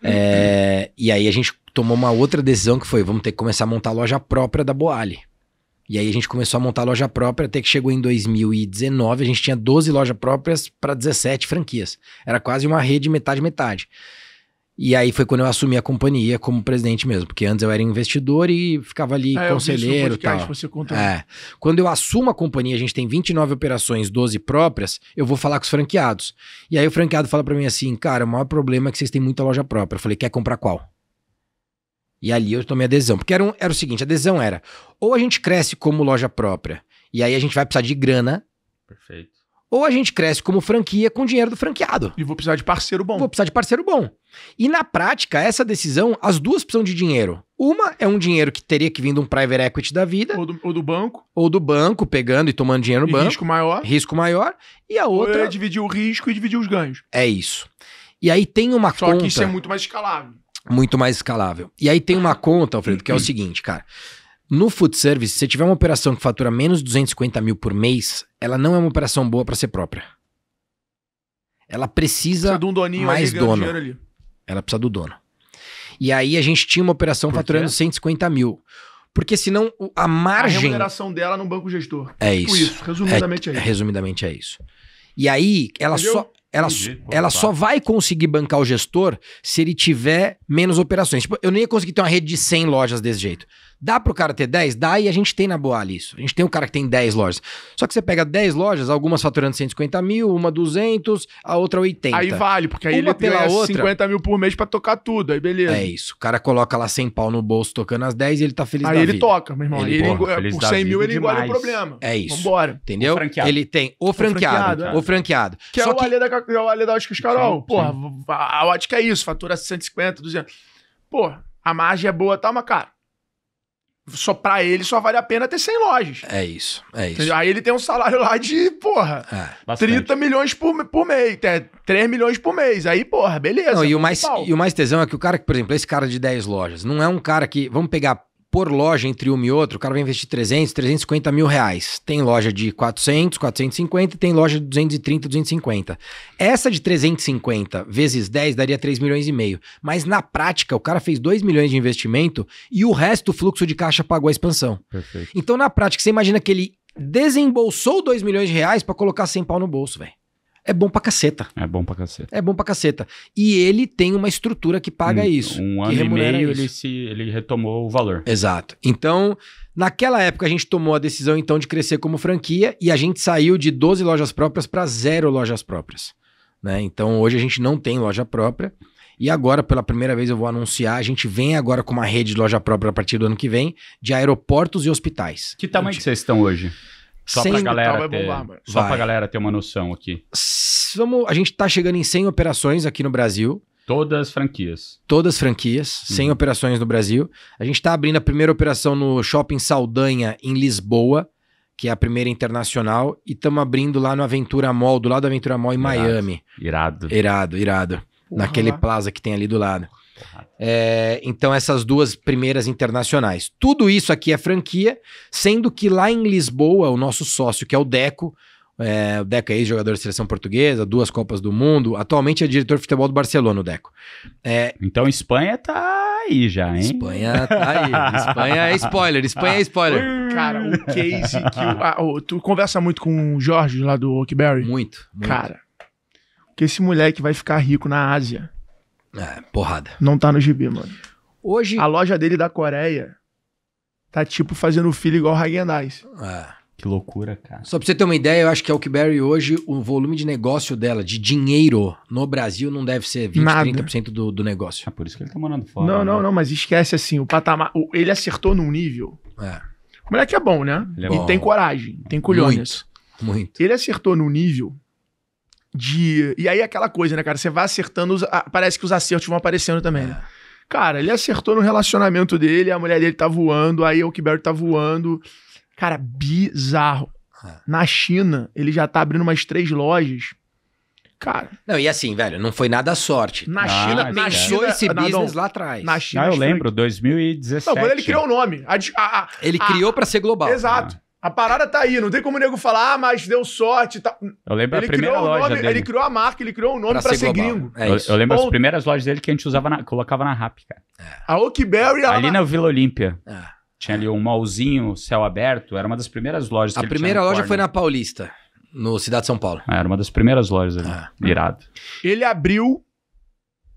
É, e aí a gente tomou uma outra decisão que foi, vamos ter que começar a montar a loja própria da Boale. E aí a gente começou a montar loja própria, até que chegou em 2019, a gente tinha 12 lojas próprias para 17 franquias. Era quase uma rede metade-metade. E aí foi quando eu assumi a companhia como presidente mesmo, porque antes eu era investidor e ficava ali é, conselheiro e tal. Você conta. É. Quando eu assumo a companhia, a gente tem 29 operações, 12 próprias, eu vou falar com os franqueados. E aí o franqueado fala para mim assim: "Cara, o maior problema é que vocês têm muita loja própria". Eu falei: "Quer comprar qual?" E ali eu tomei adesão. Porque era, um, era o seguinte: a adesão era ou a gente cresce como loja própria, e aí a gente vai precisar de grana. Perfeito. Ou a gente cresce como franquia com dinheiro do franqueado. E vou precisar de parceiro bom. Vou precisar de parceiro bom. E na prática, essa decisão, as duas precisam de dinheiro. Uma é um dinheiro que teria que vir de um private equity da vida. Ou do, ou do banco. Ou do banco, pegando e tomando dinheiro no e banco. Risco maior. Risco maior. E a outra. Ou é dividir o risco e dividir os ganhos. É isso. E aí tem uma Só conta. Só que isso é muito mais escalável muito mais escalável. E aí tem uma conta, Alfredo, que é o uhum. seguinte, cara. No food service, se tiver uma operação que fatura menos de 250 mil por mês, ela não é uma operação boa para ser própria. Ela precisa, precisa de um doninho mais dono. Ela precisa do dono. E aí a gente tinha uma operação faturando 150 mil. Porque senão a margem. A remuneração dela no banco gestor. É tipo isso. isso. Resumidamente é, é, isso. Resumidamente é isso. E aí ela Entendeu? só ela, ela só vai conseguir bancar o gestor se ele tiver menos operações. Tipo, eu nem ia conseguir ter uma rede de 100 lojas desse jeito. Dá pro cara ter 10? Dá, e a gente tem na Boal isso. A gente tem um cara que tem 10 lojas. Só que você pega 10 lojas, algumas faturando 150 mil, uma 200, a outra 80. Aí vale, porque aí uma ele pela ganha outra, 50 mil por mês pra tocar tudo, aí beleza. É isso. O cara coloca lá 100 pau no bolso tocando as 10 e ele tá feliz aí da vida. Aí ele toca, meu irmão. Ele, ele porra, ele, por 100 mil ele engole o problema. É isso. Vambora. Entendeu? Ele tem o franqueado. O franqueado. É. O franqueado. Que, é o que... Alê da, é o Alê da Óticas Carol. Porra, a ótica é isso, fatura 150, 200. Pô, a margem é boa, tá, mas cara só para ele só vale a pena ter 100 lojas. É isso, é isso. Aí ele tem um salário lá de, porra, é, 30 milhões por, por mês, 3 é, milhões por mês. Aí, porra, beleza. Não, e, o mais, e o mais tesão é que o cara que, por exemplo, esse cara de 10 lojas, não é um cara que, vamos pegar por loja entre uma e outra, o cara vai investir 300, 350 mil reais. Tem loja de 400, 450 e tem loja de 230, 250. Essa de 350 vezes 10 daria 3 milhões e meio. Mas na prática, o cara fez 2 milhões de investimento e o resto do fluxo de caixa pagou a expansão. Perfeito. Então na prática, você imagina que ele desembolsou 2 milhões de reais para colocar 100 pau no bolso, velho. É bom pra caceta. É bom pra caceta. É bom pra caceta. E ele tem uma estrutura que paga um, isso. Um ano e meio ele, se, ele retomou o valor. Exato. Então, naquela época a gente tomou a decisão então de crescer como franquia e a gente saiu de 12 lojas próprias para zero lojas próprias. Né? Então, hoje a gente não tem loja própria. E agora, pela primeira vez, eu vou anunciar. A gente vem agora com uma rede de loja própria a partir do ano que vem, de aeroportos e hospitais. Que tamanho gente... que vocês estão hoje? Só para galera ter, bombar, só pra galera ter uma noção aqui. Vamos, a gente tá chegando em 100 operações aqui no Brasil. Todas franquias. Todas franquias, 100 uhum. operações no Brasil. A gente está abrindo a primeira operação no Shopping Saldanha, em Lisboa, que é a primeira internacional, e estamos abrindo lá no Aventura Mall, do lado do Aventura Mall, em irado, Miami. Irado. Irado, irado. Uhum. Naquele plaza que tem ali do lado. É, então, essas duas primeiras internacionais. Tudo isso aqui é franquia, sendo que lá em Lisboa, o nosso sócio, que é o Deco, é, o Deco é ex-jogador de seleção portuguesa, duas Copas do Mundo. Atualmente é diretor de futebol do Barcelona, o Deco. É, então Espanha tá aí já, hein? Espanha tá aí. Espanha é spoiler, Espanha é spoiler. Ah. Cara, o case que... O, tu conversa muito com o Jorge lá do Oakberry? Muito, muito. Cara, que esse moleque vai ficar rico na Ásia. É, porrada. Não tá no gibi, mano. Hoje. A loja dele da Coreia tá tipo fazendo filho igual Hagen Dazs. É. Que loucura, cara. Só pra você ter uma ideia, eu acho que a Barry hoje, o volume de negócio dela, de dinheiro no Brasil, não deve ser 20, Nada. 30% do, do negócio. É ah, por isso que ele tá morando fora. Não, né? não, né? não, mas esquece assim, o patamar. O, ele acertou num nível. É. O moleque é bom, né? Ele é e bom. tem coragem, tem culhões. Muito, muito. Ele acertou num nível de. E aí aquela coisa, né, cara? Você vai acertando, os... parece que os acertos vão aparecendo também, né? É. Cara, ele acertou no relacionamento dele, a mulher dele tá voando, aí o Kiberto tá voando. Cara, bizarro. É. Na China, ele já tá abrindo umas três lojas. Cara. Não, e assim, velho, não foi nada sorte. Na ah, China, na China, esse na, business não, lá atrás. Na China. Ah, eu lembro, 2017. Não, quando ele criou o nome. A, a, a, ele criou para ser global. Exato. Ah. A parada tá aí, não tem como o nego falar, ah, mas deu sorte e tá. tal. Eu lembro ele a primeira criou loja nome, dele. Ele criou a marca, ele criou o um nome pra, pra ser, ser gringo. É eu, eu, lembro Bom, as primeiras lojas dele que a gente usava na, colocava na RAP, cara. É. A Oakberry... Ali na Vila Olímpia. É. Tinha ali um mallzinho, céu aberto, era uma das primeiras lojas A primeira loja Corner. foi na Paulista, no Cidade de São Paulo. É, era uma das primeiras lojas ali, ah. irado. Ele abriu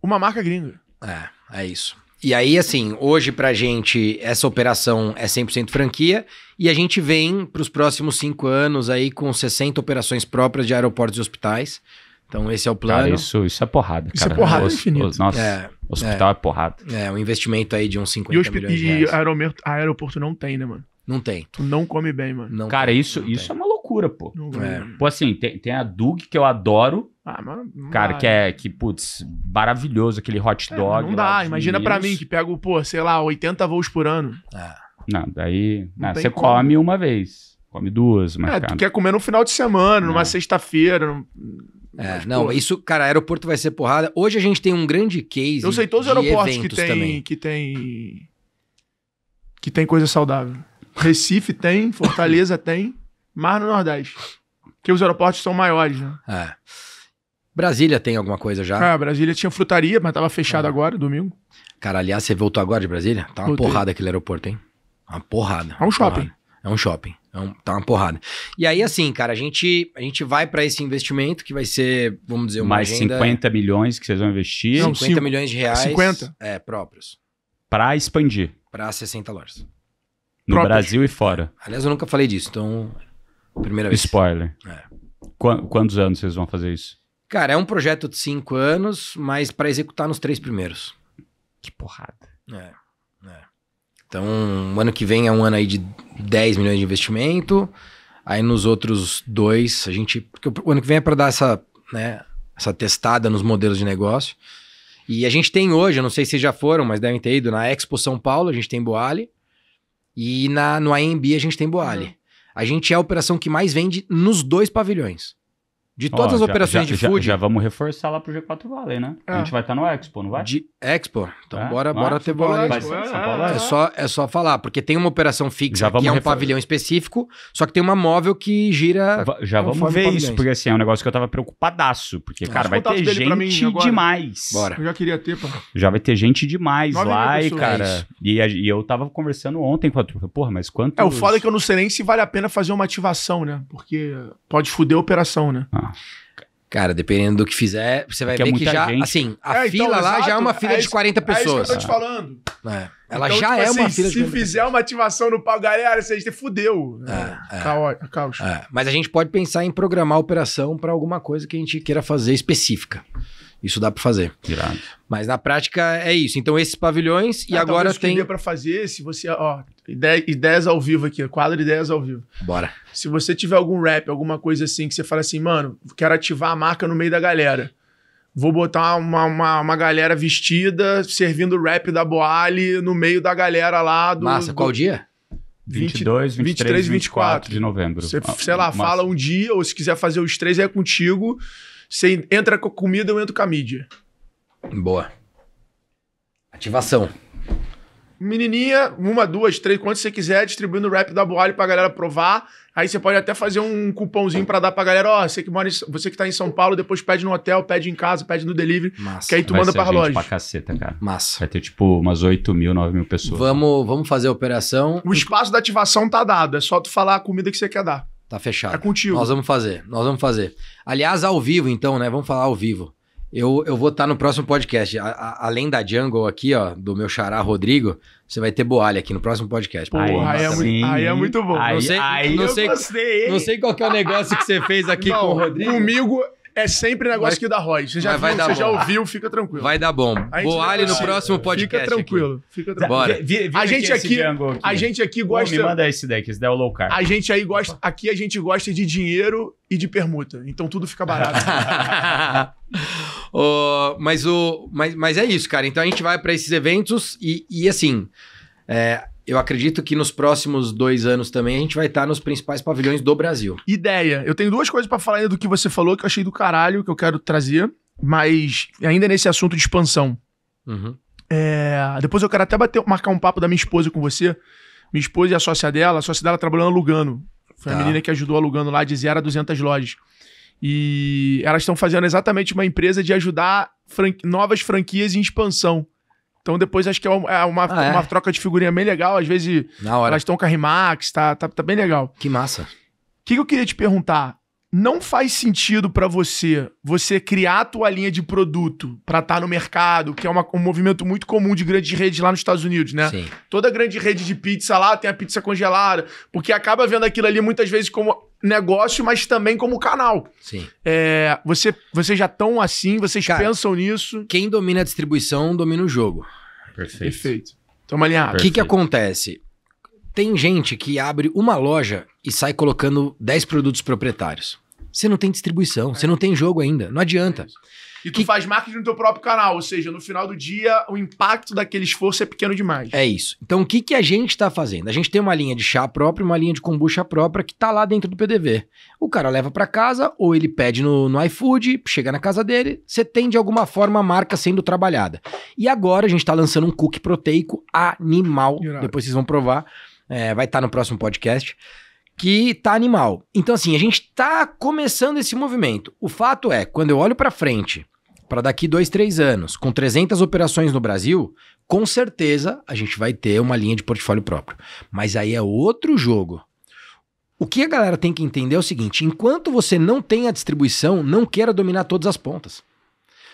uma marca gringa. É, é isso. E aí, assim, hoje pra gente essa operação é 100% franquia e a gente vem para os próximos cinco anos aí com 60 operações próprias de aeroportos e hospitais. Então esse é o plano. Cara, isso, isso é porrada, isso é cara. Isso é porrada os, infinito. Os, nossa, é, hospital é, é, porrada. É, um investimento aí de uns 50 e hosp... milhões de reais. E aeroporto, aeroporto não tem, né, mano? Não tem. Tu não come bem, mano. Não cara, tem, isso, isso é uma loucura, pô. É. Pô, assim, tem, tem a Doug que eu adoro, ah, mas cara, dá, que é né? que, putz, maravilhoso aquele hot é, dog. É, não dá, imagina para mim que pego, pô, sei lá, 80 voos por ano. É. Não, daí né, você come uma vez, come duas, mas. É, cara... tu quer comer no final de semana, numa é. sexta-feira. Num... É, mas, não, pô... isso, cara, aeroporto vai ser porrada. Hoje a gente tem um grande case. Eu sei todos os aeroportos que tem, que tem. que tem coisa saudável. Recife tem, Fortaleza tem, mas no Nordeste. Porque os aeroportos são maiores, né? É. Brasília tem alguma coisa já? Ah, Brasília tinha frutaria, mas tava fechado ah. agora, domingo. Cara, aliás, você voltou agora de Brasília? Tá uma Voltei. porrada aquele aeroporto, hein? Uma porrada. É um shopping. Porrada. É um shopping. É um, tá uma porrada. E aí, assim, cara, a gente, a gente vai para esse investimento que vai ser, vamos dizer, uma Mais agenda... 50 milhões que vocês vão investir. Não, 50 milhões de reais. 50? É, próprios. Para expandir. Para 60 lojas. No Brasil e fora. Aliás, eu nunca falei disso, então. Primeira vez. Spoiler. É. Qu quantos anos vocês vão fazer isso? Cara, é um projeto de cinco anos, mas para executar nos três primeiros. Que porrada. É, é. Então, o ano que vem é um ano aí de 10 milhões de investimento. Aí nos outros dois, a gente. Porque o ano que vem é para dar essa, né, essa testada nos modelos de negócio. E a gente tem hoje, eu não sei se já foram, mas devem ter ido, na Expo São Paulo a gente tem Boale. E na, no AMB a gente tem Boale. Uhum. A gente é a operação que mais vende nos dois pavilhões. De todas oh, já, as operações já, de food. Já, já, vamos reforçar lá pro G4 Valley, né? É. A ah. gente vai estar tá no Expo, não vai? De Expo. Então é? bora, bora ah, ter bola. É, é, só, é só falar, porque tem uma operação fixa que é um refor... pavilhão específico, só que tem uma móvel que gira. Já vamos ver pavilhões. isso, porque assim, é um negócio que eu tava preocupadaço. Porque, ah. cara, vai ter gente demais. Bora. Eu já queria ter, pô. Já vai ter gente demais lá, e, cara. É e, e, eu tava conversando ontem com a turma. Porra, mas quanto. É, o foda é que eu não sei nem se vale a pena fazer uma ativação, né? Porque pode fuder a operação, né? Ah. Cara, dependendo do que fizer, você vai Porque é ver é que já, gente. assim, a é, então, fila então, lá exato. já é uma é fila é de 40 pessoas. É isso que eu tô te falando. É. Ela então, já tipo, é assim, uma fila se pessoas. Se fizer uma ativação no pau, galera, gente fudeu. É, é. Caos. Mas a gente pode pensar em programar a operação para alguma coisa que a gente queira fazer específica. Isso dá para fazer. Irado. Mas na prática é isso. Então esses pavilhões e ah, agora tem. Que dê para fazer, se você, ó, ideias, ao vivo aqui, quadro ideias ao vivo. Bora. Se você tiver algum rap, alguma coisa assim que você fala assim, mano, quero ativar a marca no meio da galera. Vou botar uma, uma, uma galera vestida servindo rap da Boale no meio da galera lá do. Massa, qual dia? 22, 23, 23 24 de novembro. Você, ah, sei lá, fala um dia, ou se quiser fazer os três é contigo. Você entra com a comida, eu entro com a mídia. Boa. Ativação. Menininha, uma, duas, três, quantos você quiser, distribuindo o rap da Boale pra galera provar. Aí você pode até fazer um cupomzinho para dar pra galera. Ó, você que mora em, você que tá em São Paulo, depois pede no hotel, pede em casa, pede no delivery. Massa. Que aí tu Vai manda ser pra gente loja. pra caceta, cara. Massa. Vai ter tipo umas 8 mil, 9 mil pessoas. Vamos, vamos fazer a operação. O espaço da ativação tá dado. É só tu falar a comida que você quer dar. Tá fechado. É contigo. Nós vamos fazer, nós vamos fazer. Aliás, ao vivo, então, né? Vamos falar ao vivo. Eu, eu vou estar no próximo podcast. A, a, além da Jungle aqui, ó, do meu xará Rodrigo, você vai ter boalha aqui no próximo podcast. Porra, aí, é muito, aí, é, muito bom. Aí, não sei, aí não, sei, não sei qual é o negócio que você fez aqui não, com o Rodrigo. Comigo é sempre negócio vai, que dá ROI. Você já, viu, vai dar você já ouviu, fica tranquilo. Vai dar bom. Boale no próximo podcast. Fica tranquilo. Aqui. Fica tranquilo. Bora. Vi, vi a gente aqui, aqui, a gente aqui gosta. Pô, me manda esse deck, esse daí é o low card. A gente aí gosta, aqui a gente gosta de dinheiro e de permuta. Então tudo fica barato. oh, mas o mas, mas é isso, cara. Então a gente vai para esses eventos e, e assim, é, eu acredito que nos próximos dois anos também a gente vai estar nos principais pavilhões do Brasil. Ideia. Eu tenho duas coisas para falar ainda do que você falou que eu achei do caralho, que eu quero trazer, mas ainda nesse assunto de expansão. Uhum. É, depois eu quero até bater, marcar um papo da minha esposa com você. Minha esposa e a sócia dela, a sócia dela trabalhando alugando. Foi tá. a menina que ajudou alugando lá de 0 a 200 lojas. E elas estão fazendo exatamente uma empresa de ajudar fran novas franquias em expansão. Então depois acho que é, é uma, ah, é? uma troca de figurinha bem legal. Às vezes elas estão com a Remax tá, tá, tá bem legal. Que massa. O que, que eu queria te perguntar? Não faz sentido para você você criar a tua linha de produto para estar tá no mercado, que é uma, um movimento muito comum de grandes redes lá nos Estados Unidos, né? Sim. Toda grande rede de pizza lá tem a pizza congelada, porque acaba vendo aquilo ali muitas vezes como negócio, mas também como canal. Sim. É, você, vocês já estão assim, vocês Cara, pensam nisso. Quem domina a distribuição domina o jogo. Perfeito. Perfeito. Toma alinhado. O que, que acontece? Tem gente que abre uma loja e sai colocando 10 produtos proprietários. Você não tem distribuição, é. você não tem jogo ainda, não adianta. É e tu que... faz marketing no teu próprio canal. Ou seja, no final do dia, o impacto daquele esforço é pequeno demais. É isso. Então, o que, que a gente está fazendo? A gente tem uma linha de chá própria uma linha de kombucha própria que está lá dentro do PDV. O cara leva para casa ou ele pede no, no iFood, chega na casa dele, você tem de alguma forma a marca sendo trabalhada. E agora a gente está lançando um cookie proteico animal. Irado. Depois vocês vão provar. É, vai estar tá no próximo podcast que tá animal. Então, assim, a gente tá começando esse movimento. O fato é, quando eu olho para frente para daqui dois, três anos, com 300 operações no Brasil, com certeza a gente vai ter uma linha de portfólio próprio. Mas aí é outro jogo. O que a galera tem que entender é o seguinte: enquanto você não tem a distribuição, não queira dominar todas as pontas.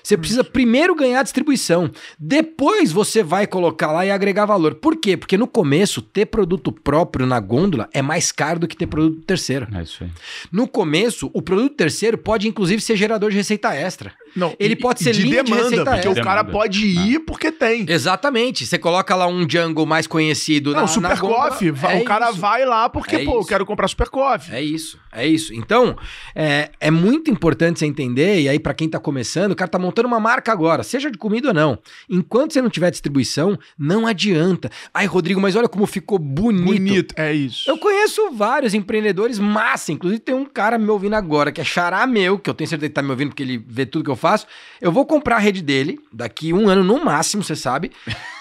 Você hum. precisa primeiro ganhar a distribuição. Depois você vai colocar lá e agregar valor. Por quê? Porque no começo, ter produto próprio na gôndola é mais caro do que ter produto terceiro. É isso aí. No começo, o produto terceiro pode inclusive ser gerador de receita extra. Não, ele e, pode ser de demanda, de receita porque extra. o cara pode ir porque tem. Exatamente. Você coloca lá um Django mais conhecido Não, na, Super na Coffee, é o cara isso. vai lá porque, é pô, eu quero comprar Super Coffee. É isso, é isso. Então, é, é muito importante você entender, e aí para quem tá começando, o cara tá montando uma marca agora, seja de comida ou não. Enquanto você não tiver distribuição, não adianta. Ai, Rodrigo, mas olha como ficou bonito. Bonito, é isso. Eu conheço vários empreendedores massa, inclusive tem um cara me ouvindo agora, que é xará meu, que eu tenho certeza que tá me ouvindo porque ele vê tudo que eu faço. Eu vou comprar a rede dele, daqui um ano no máximo, você sabe.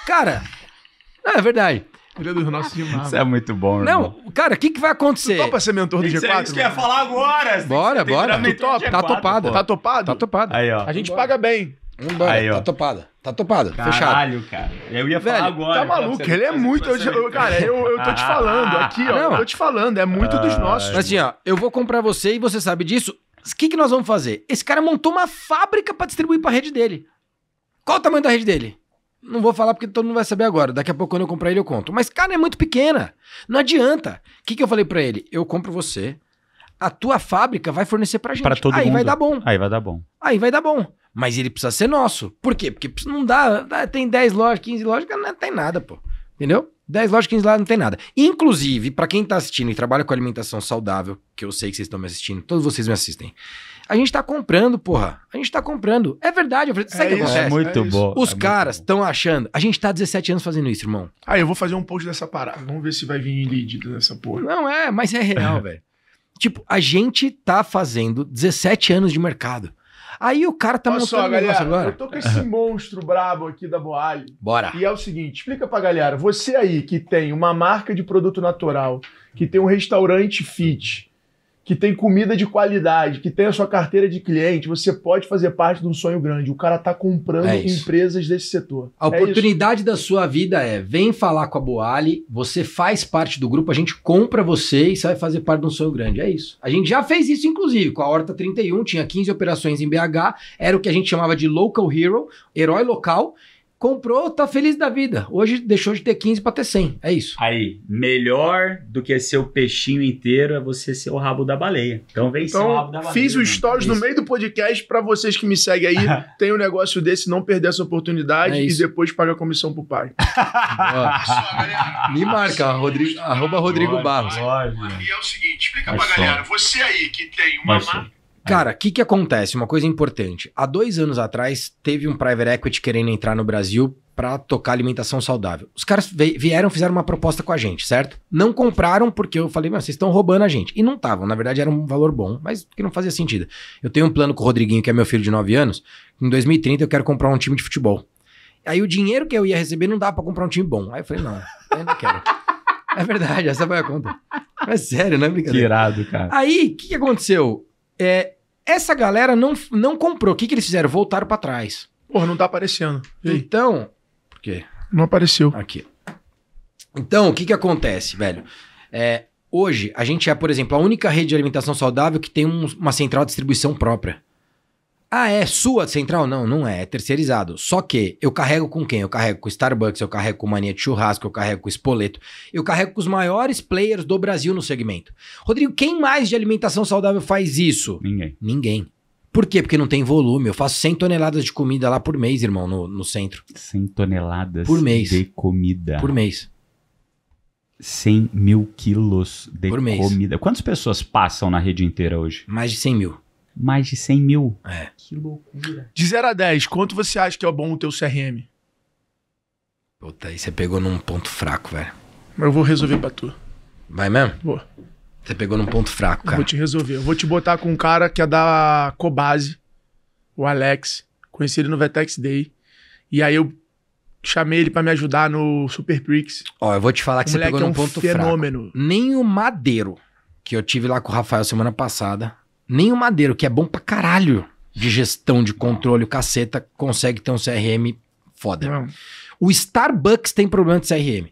Cara, não, é verdade. Ele é nossos nosso demais. Isso é muito bom, Não, cara, o que, que vai acontecer? para topa ser mentor do G4? É isso que ia falar agora. Bora, bora. Tu topa. Tá topado. Pô. Tá topado? Tá topado. Aí, ó. A gente paga bem. Vambora. Aí, ó. Tá topada. Tá topada. Caralho, fechado. Caralho, cara. Eu ia falar Velho, agora. Tá maluco? Ele é muito. Eu, cara, eu, eu tô te falando. Ah. Aqui, ó. Não. Eu tô te falando. É muito ah, dos nossos. Mas assim, ó. Eu vou comprar você e você sabe disso. O que, que nós vamos fazer? Esse cara montou uma fábrica para distribuir para a rede dele. Qual o tamanho da rede dele? Não vou falar porque todo mundo vai saber agora. Daqui a pouco, quando eu comprar ele, eu conto. Mas, cara, é muito pequena. Não adianta. O que, que eu falei para ele? Eu compro você. A tua fábrica vai fornecer para gente. Para todo Aí mundo. vai dar bom. Aí vai dar bom. Aí vai dar bom. Mas ele precisa ser nosso. Por quê? Porque não dá. Tem 10 lojas, 15 lojas, não tem nada, pô. Entendeu? 10 lojas, 15 lá não tem nada. Inclusive, para quem tá assistindo e trabalha com alimentação saudável, que eu sei que vocês estão me assistindo, todos vocês me assistem. A gente tá comprando, porra. A gente tá comprando. É verdade, Sabe o é que isso, acontece? É muito é bom. Os é caras estão achando. A gente tá 17 anos fazendo isso, irmão. Ah, eu vou fazer um post dessa parada. Vamos ver se vai vir lead dessa porra. Não é, mas é real, velho. Tipo, a gente tá fazendo 17 anos de mercado. Aí o cara tá mostrando montando só, agora. Eu tô com esse monstro brabo aqui da Boali. Bora. E é o seguinte, explica pra galera, você aí que tem uma marca de produto natural, que tem um restaurante fit, que tem comida de qualidade, que tem a sua carteira de cliente, você pode fazer parte de um sonho grande. O cara está comprando é empresas desse setor. A é oportunidade da sua vida é: vem falar com a Boali, você faz parte do grupo, a gente compra você e você vai fazer parte de um sonho grande. É isso. A gente já fez isso, inclusive, com a Horta 31, tinha 15 operações em BH, era o que a gente chamava de Local Hero, herói local comprou, tá feliz da vida. Hoje deixou de ter 15 para ter 100. É isso. Aí, melhor do que ser o peixinho inteiro é você ser o rabo da baleia. Então vem então, ser o então, rabo da baleia. Fiz o stories no meio do podcast para vocês que me seguem aí. tem um negócio desse, não perder essa oportunidade é e depois paga a comissão pro pai. me marca, Rodrigo, arroba Rodrigo Barros. E é o seguinte, explica Mas pra galera, você aí que tem uma marca é. Cara, o que, que acontece? Uma coisa importante. Há dois anos atrás, teve um private equity querendo entrar no Brasil para tocar alimentação saudável. Os caras vieram, fizeram uma proposta com a gente, certo? Não compraram porque eu falei, vocês estão roubando a gente. E não estavam, na verdade era um valor bom, mas que não fazia sentido. Eu tenho um plano com o Rodriguinho, que é meu filho de 9 anos, em 2030 eu quero comprar um time de futebol. Aí o dinheiro que eu ia receber não dá para comprar um time bom. Aí eu falei, não, eu não quero. é verdade, essa foi a conta. É sério, não é brincadeira. Tirado, cara. Aí, o que, que aconteceu? É, essa galera não, não comprou. O que, que eles fizeram? Voltaram para trás. Porra, não tá aparecendo. Então. Por quê? Não apareceu. Aqui. Então, o que, que acontece, velho? É, hoje, a gente é, por exemplo, a única rede de alimentação saudável que tem um, uma central de distribuição própria. Ah, é sua central? Não, não é, é terceirizado. Só que eu carrego com quem? Eu carrego com Starbucks, eu carrego com Mania de Churrasco, eu carrego com Espoleto, eu carrego com os maiores players do Brasil no segmento. Rodrigo, quem mais de alimentação saudável faz isso? Ninguém. Ninguém. Por quê? Porque não tem volume. Eu faço 100 toneladas de comida lá por mês, irmão, no, no centro. 100 toneladas por mês. de comida. Por mês. 100 mil quilos de por mês. comida. Quantas pessoas passam na rede inteira hoje? Mais de 100 mil mais de 100 mil. É. Que loucura. De 0 a 10, quanto você acha que é bom o teu CRM? Puta, aí você pegou num ponto fraco, velho. Mas eu vou resolver pra tu. Vai mesmo? Vou. Você pegou num ponto fraco, cara. Eu vou te resolver. Eu vou te botar com um cara que é da Cobase, o Alex. Conheci ele no Vetex Day. E aí eu chamei ele para me ajudar no Super Prix. Ó, eu vou te falar que o você pegou é um num ponto fenômeno. fraco. Nem o Madeiro, que eu tive lá com o Rafael semana passada, nem o Madeiro, que é bom pra caralho de gestão de controle, o caceta, consegue ter um CRM foda. Não. O Starbucks tem problema de CRM.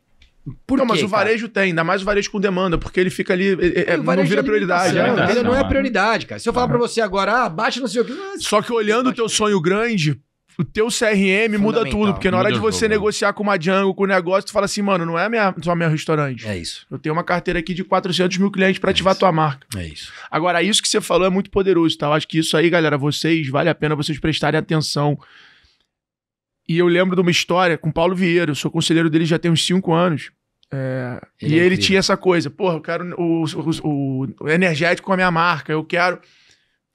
Por não, quê, mas o varejo tem, ainda mais o varejo com demanda, porque ele fica ali, é, é não vira é prioridade. Né? ele não é prioridade, cara. Se eu falar para você agora, ah, baixa no seu. Só que olhando o teu sonho grande, o teu CRM muda tudo, porque na hora de você jogo, negociar com uma Django, com o um negócio, tu fala assim, mano, não é minha, só meu restaurante. É isso. Eu tenho uma carteira aqui de 400 mil clientes para é ativar isso. tua marca. É isso. Agora, isso que você falou é muito poderoso, tá? Eu acho que isso aí, galera, vocês, vale a pena vocês prestarem atenção. E eu lembro de uma história com Paulo Vieira, eu sou conselheiro dele já tem uns 5 anos. É, ele e é ele incrível. tinha essa coisa, porra, eu quero o, o, o energético com a minha marca, eu quero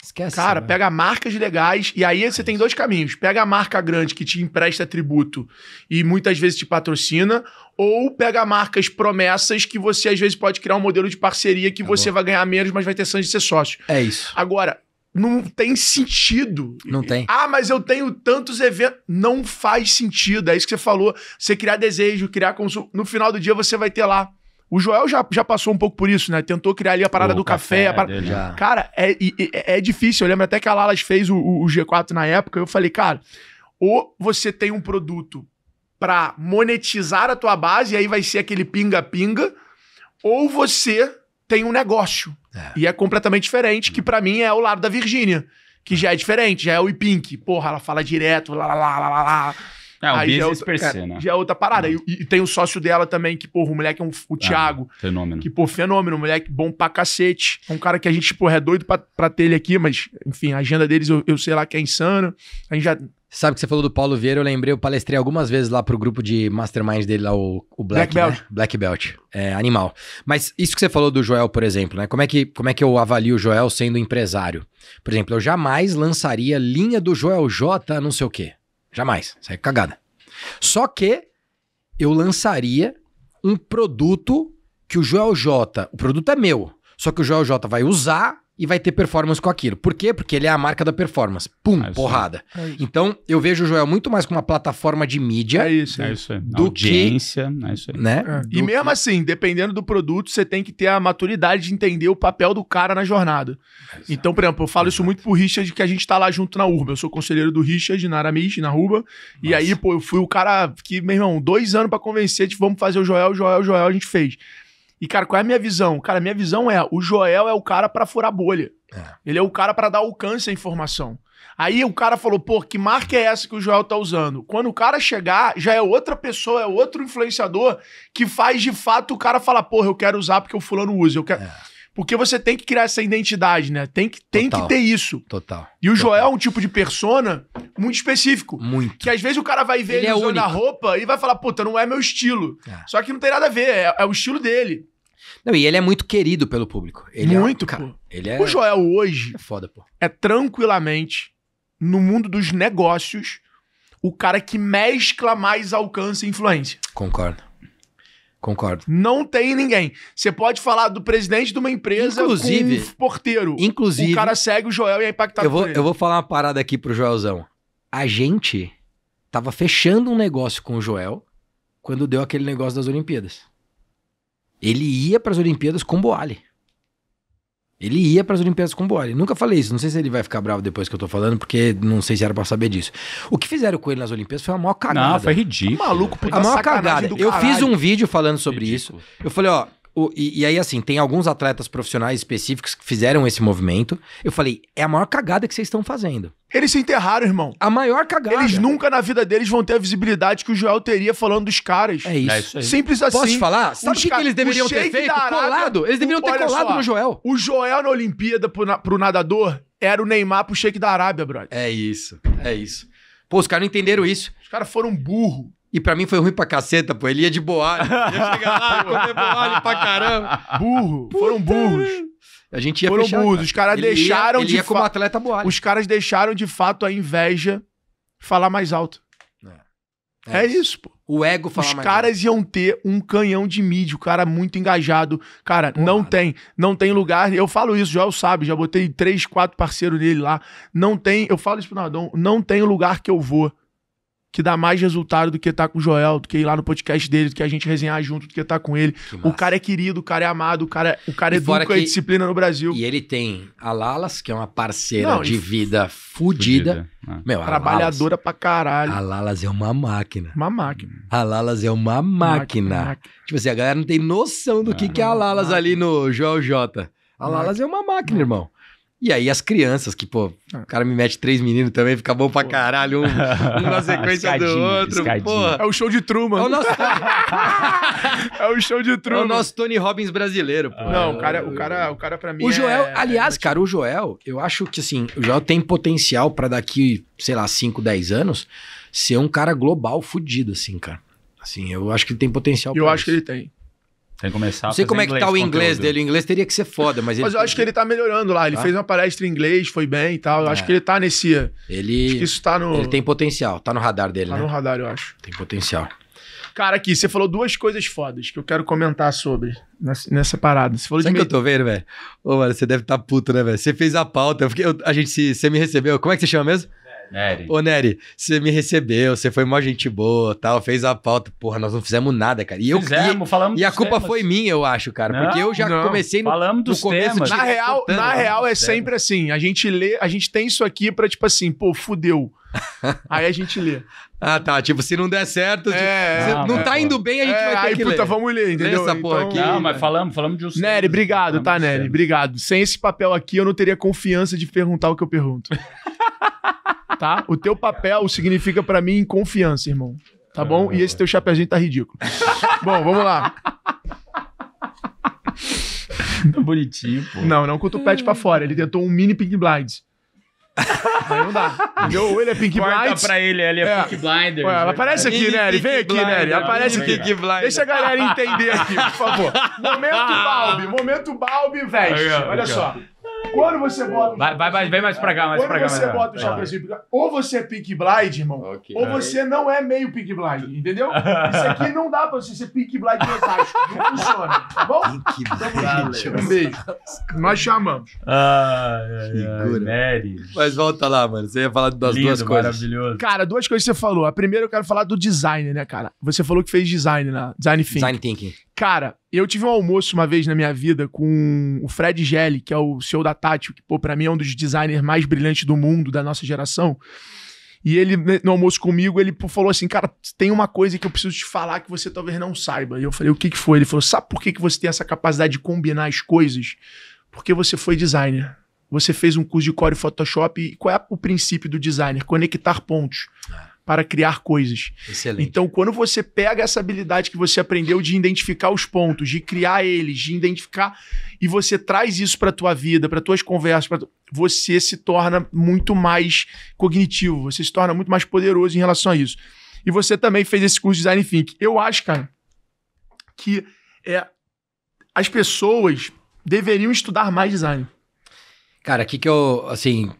Esquece. Cara, né? pega marcas legais e aí você tem dois caminhos. Pega a marca grande que te empresta tributo e muitas vezes te patrocina, ou pega marcas promessas que você às vezes pode criar um modelo de parceria que tá você bom. vai ganhar menos, mas vai ter chance de ser sócio. É isso. Agora, não tem sentido. Não tem. Ah, mas eu tenho tantos eventos. Não faz sentido. É isso que você falou. Você criar desejo, criar consumo. No final do dia você vai ter lá o Joel já, já passou um pouco por isso, né? Tentou criar ali a parada o do café. café Cara, é, é, é, difícil. Eu lembro até que a Lalas fez o, o G4 na época. Eu falei, cara, ou você tem um produto para monetizar a tua base, e aí vai ser aquele pinga-pinga, ou você tem um negócio. É. E é completamente diferente, que hum. para mim é o lado da Virgínia, que é. já é diferente, já é o Pink. Porra, ela fala direto, lá, lá, lá, lá, lá. É, o aí já é, outra, é, né? já é outra parada. É. E, e, tem o sócio dela também, que, porra, o moleque é um. O ah, Thiago. É, fenômeno. Que, pô, fenômeno. Moleque bom pra cacete. É um cara que a gente, porra, é doido pra, pra ter ele aqui, mas, enfim, a agenda deles eu, eu sei lá que é insano. A gente já. Sabe que você falou do Paulo Vieira, eu lembrei, eu palestrei algumas vezes lá pro grupo de mastermind dele, lá o, o Black, Black Belt. Né? Black Belt. É, animal. Mas isso que você falou do Joel, por exemplo, né? Como é, que, como é que eu avalio o Joel sendo empresário? Por exemplo, eu jamais lançaria linha do Joel J não sei o quê. Jamais. Sai é cagada. Só que eu lançaria um produto que o Joel J. O produto é meu. Só que o Joel J vai usar e vai ter performance com aquilo. Por quê? Porque ele é a marca da performance. Pum, é porrada. É então, eu vejo o Joel muito mais como uma plataforma de mídia. É isso. É isso. Do Audiência, que, é isso aí. Né? É. E mesmo que... assim, dependendo do produto, você tem que ter a maturidade de entender o papel do cara na jornada. Exato. Então, por exemplo, eu falo isso muito pro Richard, que a gente tá lá junto na Urba. Eu sou conselheiro do Richard na Aramis, na Urba. E aí, pô, eu fui o cara que, meu irmão, dois anos para convencer, de tipo, vamos fazer o Joel, Joel, Joel, a gente fez. E, cara, qual é a minha visão? Cara, minha visão é: o Joel é o cara para furar bolha. É. Ele é o cara para dar alcance à informação. Aí o cara falou, pô, que marca é essa que o Joel tá usando? Quando o cara chegar, já é outra pessoa, é outro influenciador que faz de fato o cara falar, porra, eu quero usar porque o fulano usa. Eu quero... É. Porque você tem que criar essa identidade, né? Tem que, tem que ter isso. Total. E o Total. Joel é um tipo de persona muito específico. Muito. Que às vezes o cara vai ver ele, é ele é usando único. a roupa e vai falar, puta, não é meu estilo. É. Só que não tem nada a ver, é, é o estilo dele. Não, e ele é muito querido pelo público. Ele é muito, é, cara, pô. Ele é... O Joel hoje é, foda, pô. é tranquilamente, no mundo dos negócios, o cara que mescla mais alcance e influência. Concordo. Concordo. Não tem ninguém. Você pode falar do presidente de uma empresa inclusive, com um porteiro. Inclusive. O cara segue o Joel e é impactado eu vou, Eu vou falar uma parada aqui pro Joelzão. A gente tava fechando um negócio com o Joel quando deu aquele negócio das Olimpíadas. Ele ia para as Olimpíadas com Boale. Ele ia para as Olimpíadas com Boale. Nunca falei isso. Não sei se ele vai ficar bravo depois que eu tô falando, porque não sei se era para saber disso. O que fizeram com ele nas Olimpíadas foi a maior cagada. Não, foi ridículo. Tá maluco, a maior cagada. Eu fiz um vídeo falando sobre ridículo. isso. Eu falei, ó, o, e, e, aí, assim, tem alguns atletas profissionais específicos que fizeram esse movimento. Eu falei, é a maior cagada que vocês estão fazendo. Eles se enterraram, irmão. A maior cagada. Eles nunca na vida deles vão ter a visibilidade que o Joel teria falando dos caras. É isso. É isso Simples assim. Posso falar? Sabe o que, que, eles deveriam ter feito? Arábia, colado. Eles deveriam ter colado só, no Joel. O Joel na Olimpíada pro, na, pro nadador era o Neymar pro shake da Arábia, brother. É isso. É isso. Pô, os caras não entenderam isso. Os caras foram burro. E pra mim foi ruim pra caceta, pô. Ele ia de boalho. Ia chegar lá e comer boalho pra caramba. Burro. Puta. Foram burros. A gente ia Foram fechar, burros. Cara. Os caras deixaram ia, ele de. Ia como atleta boate. Os caras deixaram de fato a inveja falar mais alto. É, é isso. pô. O ego falar Os mais caras alto. iam ter um canhão de mídia, o cara muito engajado. Cara, Porra. não tem. Não tem lugar. Eu falo isso, Joel sabe, já botei três, quatro parceiros nele lá. Não tem. Eu falo isso pro Nadão, não tem lugar que eu vou que dá mais resultado do que estar tá com o Joel, do que ir lá no podcast dele, do que a gente resenhar junto, do que estar tá com ele. O cara é querido, o cara é amado, o cara, o cara e educa é que... a disciplina no Brasil. E ele tem a Lalas, que é uma parceira Não, de vida fudida. É. Meu, Trabalhadora Lalas, pra caralho. A Lalas é uma máquina. Uma máquina. A Lalas é uma máquina. máquina, máquina. Tipo assim, a galera não tem noção do que, é. que é a Lalas máquina. ali no Joel J. A Lalas é uma máquina, irmão. E aí as crianças, que, pô, ah. o cara me mete três meninos também, fica bom pra caralho, um, um na sequência escadinho, do outro. É o show de Truman. É o nosso... é o show de Truman. É o nosso Tony Robbins brasileiro, pô. Não, o cara, o cara, o cara pra mim O é Joel, é... aliás, cara, o Joel, eu acho que, assim, o Joel tem potencial para daqui, sei lá, 5, 10 anos, ser um cara global fudido, assim, cara. Assim, eu acho que ele tem potencial Eu acho isso. que ele tem. Tem que começar Não sei como é que tá o inglês conteúdo. dele. O inglês teria que ser foda, mas ele... Mas eu acho que ele tá melhorando lá. Ele tá? fez uma palestra em inglês, foi bem e tal. Eu é. acho que ele tá nesse. Ele. Acho que isso tá no. Ele tem potencial, tá no radar dele, tá né? Tá no radar, eu acho. Tem potencial. Cara, aqui, você falou duas coisas fodas que eu quero comentar sobre nessa, nessa parada. Você falou Sabe de. Sabe que eu tô vendo, velho? Ô, mano, você deve estar tá puto, né, velho? Você fez a pauta. Eu fiquei, eu, a gente se, Você me recebeu. Como é que você chama mesmo? Nery. Ô, Nery, você me recebeu, você foi mó gente boa tal, fez a pauta. Porra, nós não fizemos nada, cara. E eu Fizemos, e, falamos E a culpa temas. foi minha, eu acho, cara. Não, porque eu já não. comecei no, Falamos no começo. temas. Na real, na real é temas. sempre assim. A gente lê, a gente tem isso aqui pra, tipo assim, pô, fudeu. Aí a gente lê. Ah, tá. Tipo, se não der certo, É, não, é. não, tá indo bem, a gente é, vai ter aí, que puta, ler. vamos ler, entendeu? essa porra então, aqui. Não, mas falamos, falamos de os Nery, temas, obrigado, tá, Nery? temas. Obrigado. Sem esse papel aqui, eu não teria confiança de perguntar o que eu pergunto. tá? O teu papel significa para mim confiança, irmão. Tá bom? E esse teu chapeuzinho tá ridículo. bom, vamos lá. Tá bonitinho, pô. Não, não com o tupete pra fora. Ele tentou um mini Pink Blinds. Aí não dá. Entendeu? Ou ele é Pink Corta Blinds. pra ele, ele é, é. Pink Blinders. Ué, aparece aqui, Mini Nery. Vem aqui, Blinders, Nery. Aparece aqui. Peaky Blinders. Deixa a galera entender aqui, por favor. Momento Balbi. Momento Balbi, velho. Olha só. Quando você bota. Vai, vai, vai, vem mais pra cá, mais Quando pra cá. Quando você bota o chapeuzinho ou você é pick blind, irmão, okay. ou você não é meio pick blind, entendeu? Isso aqui não dá pra você ser pick blind fantástico. Não funciona, tá bom? Pick então, blind. Um beijo. Nós chamamos. Ah, é, é, Mas volta lá, mano. Você ia falar das Lindo, duas coisas. maravilhoso. Cara, duas coisas que você falou. A primeira eu quero falar do design, né, cara? Você falou que fez design, né? Design thinking. Design thinking. Cara, eu tive um almoço uma vez na minha vida com o Fred Gelli, que é o CEO da Tátil, que, pô, pra mim é um dos designers mais brilhantes do mundo, da nossa geração. E ele, né, no almoço comigo, ele falou assim: Cara, tem uma coisa que eu preciso te falar que você talvez não saiba. E eu falei: O que, que foi? Ele falou: Sabe por que, que você tem essa capacidade de combinar as coisas? Porque você foi designer. Você fez um curso de Core Photoshop. E qual é o princípio do designer? Conectar pontos. Ah para criar coisas. Excelente. Então, quando você pega essa habilidade que você aprendeu de identificar os pontos, de criar eles, de identificar e você traz isso para a tua vida, para tuas conversas, pra tu... você se torna muito mais cognitivo, você se torna muito mais poderoso em relação a isso. E você também fez esse curso de design thinking. Eu acho, cara, que é, as pessoas deveriam estudar mais design. Cara, aqui que eu, assim,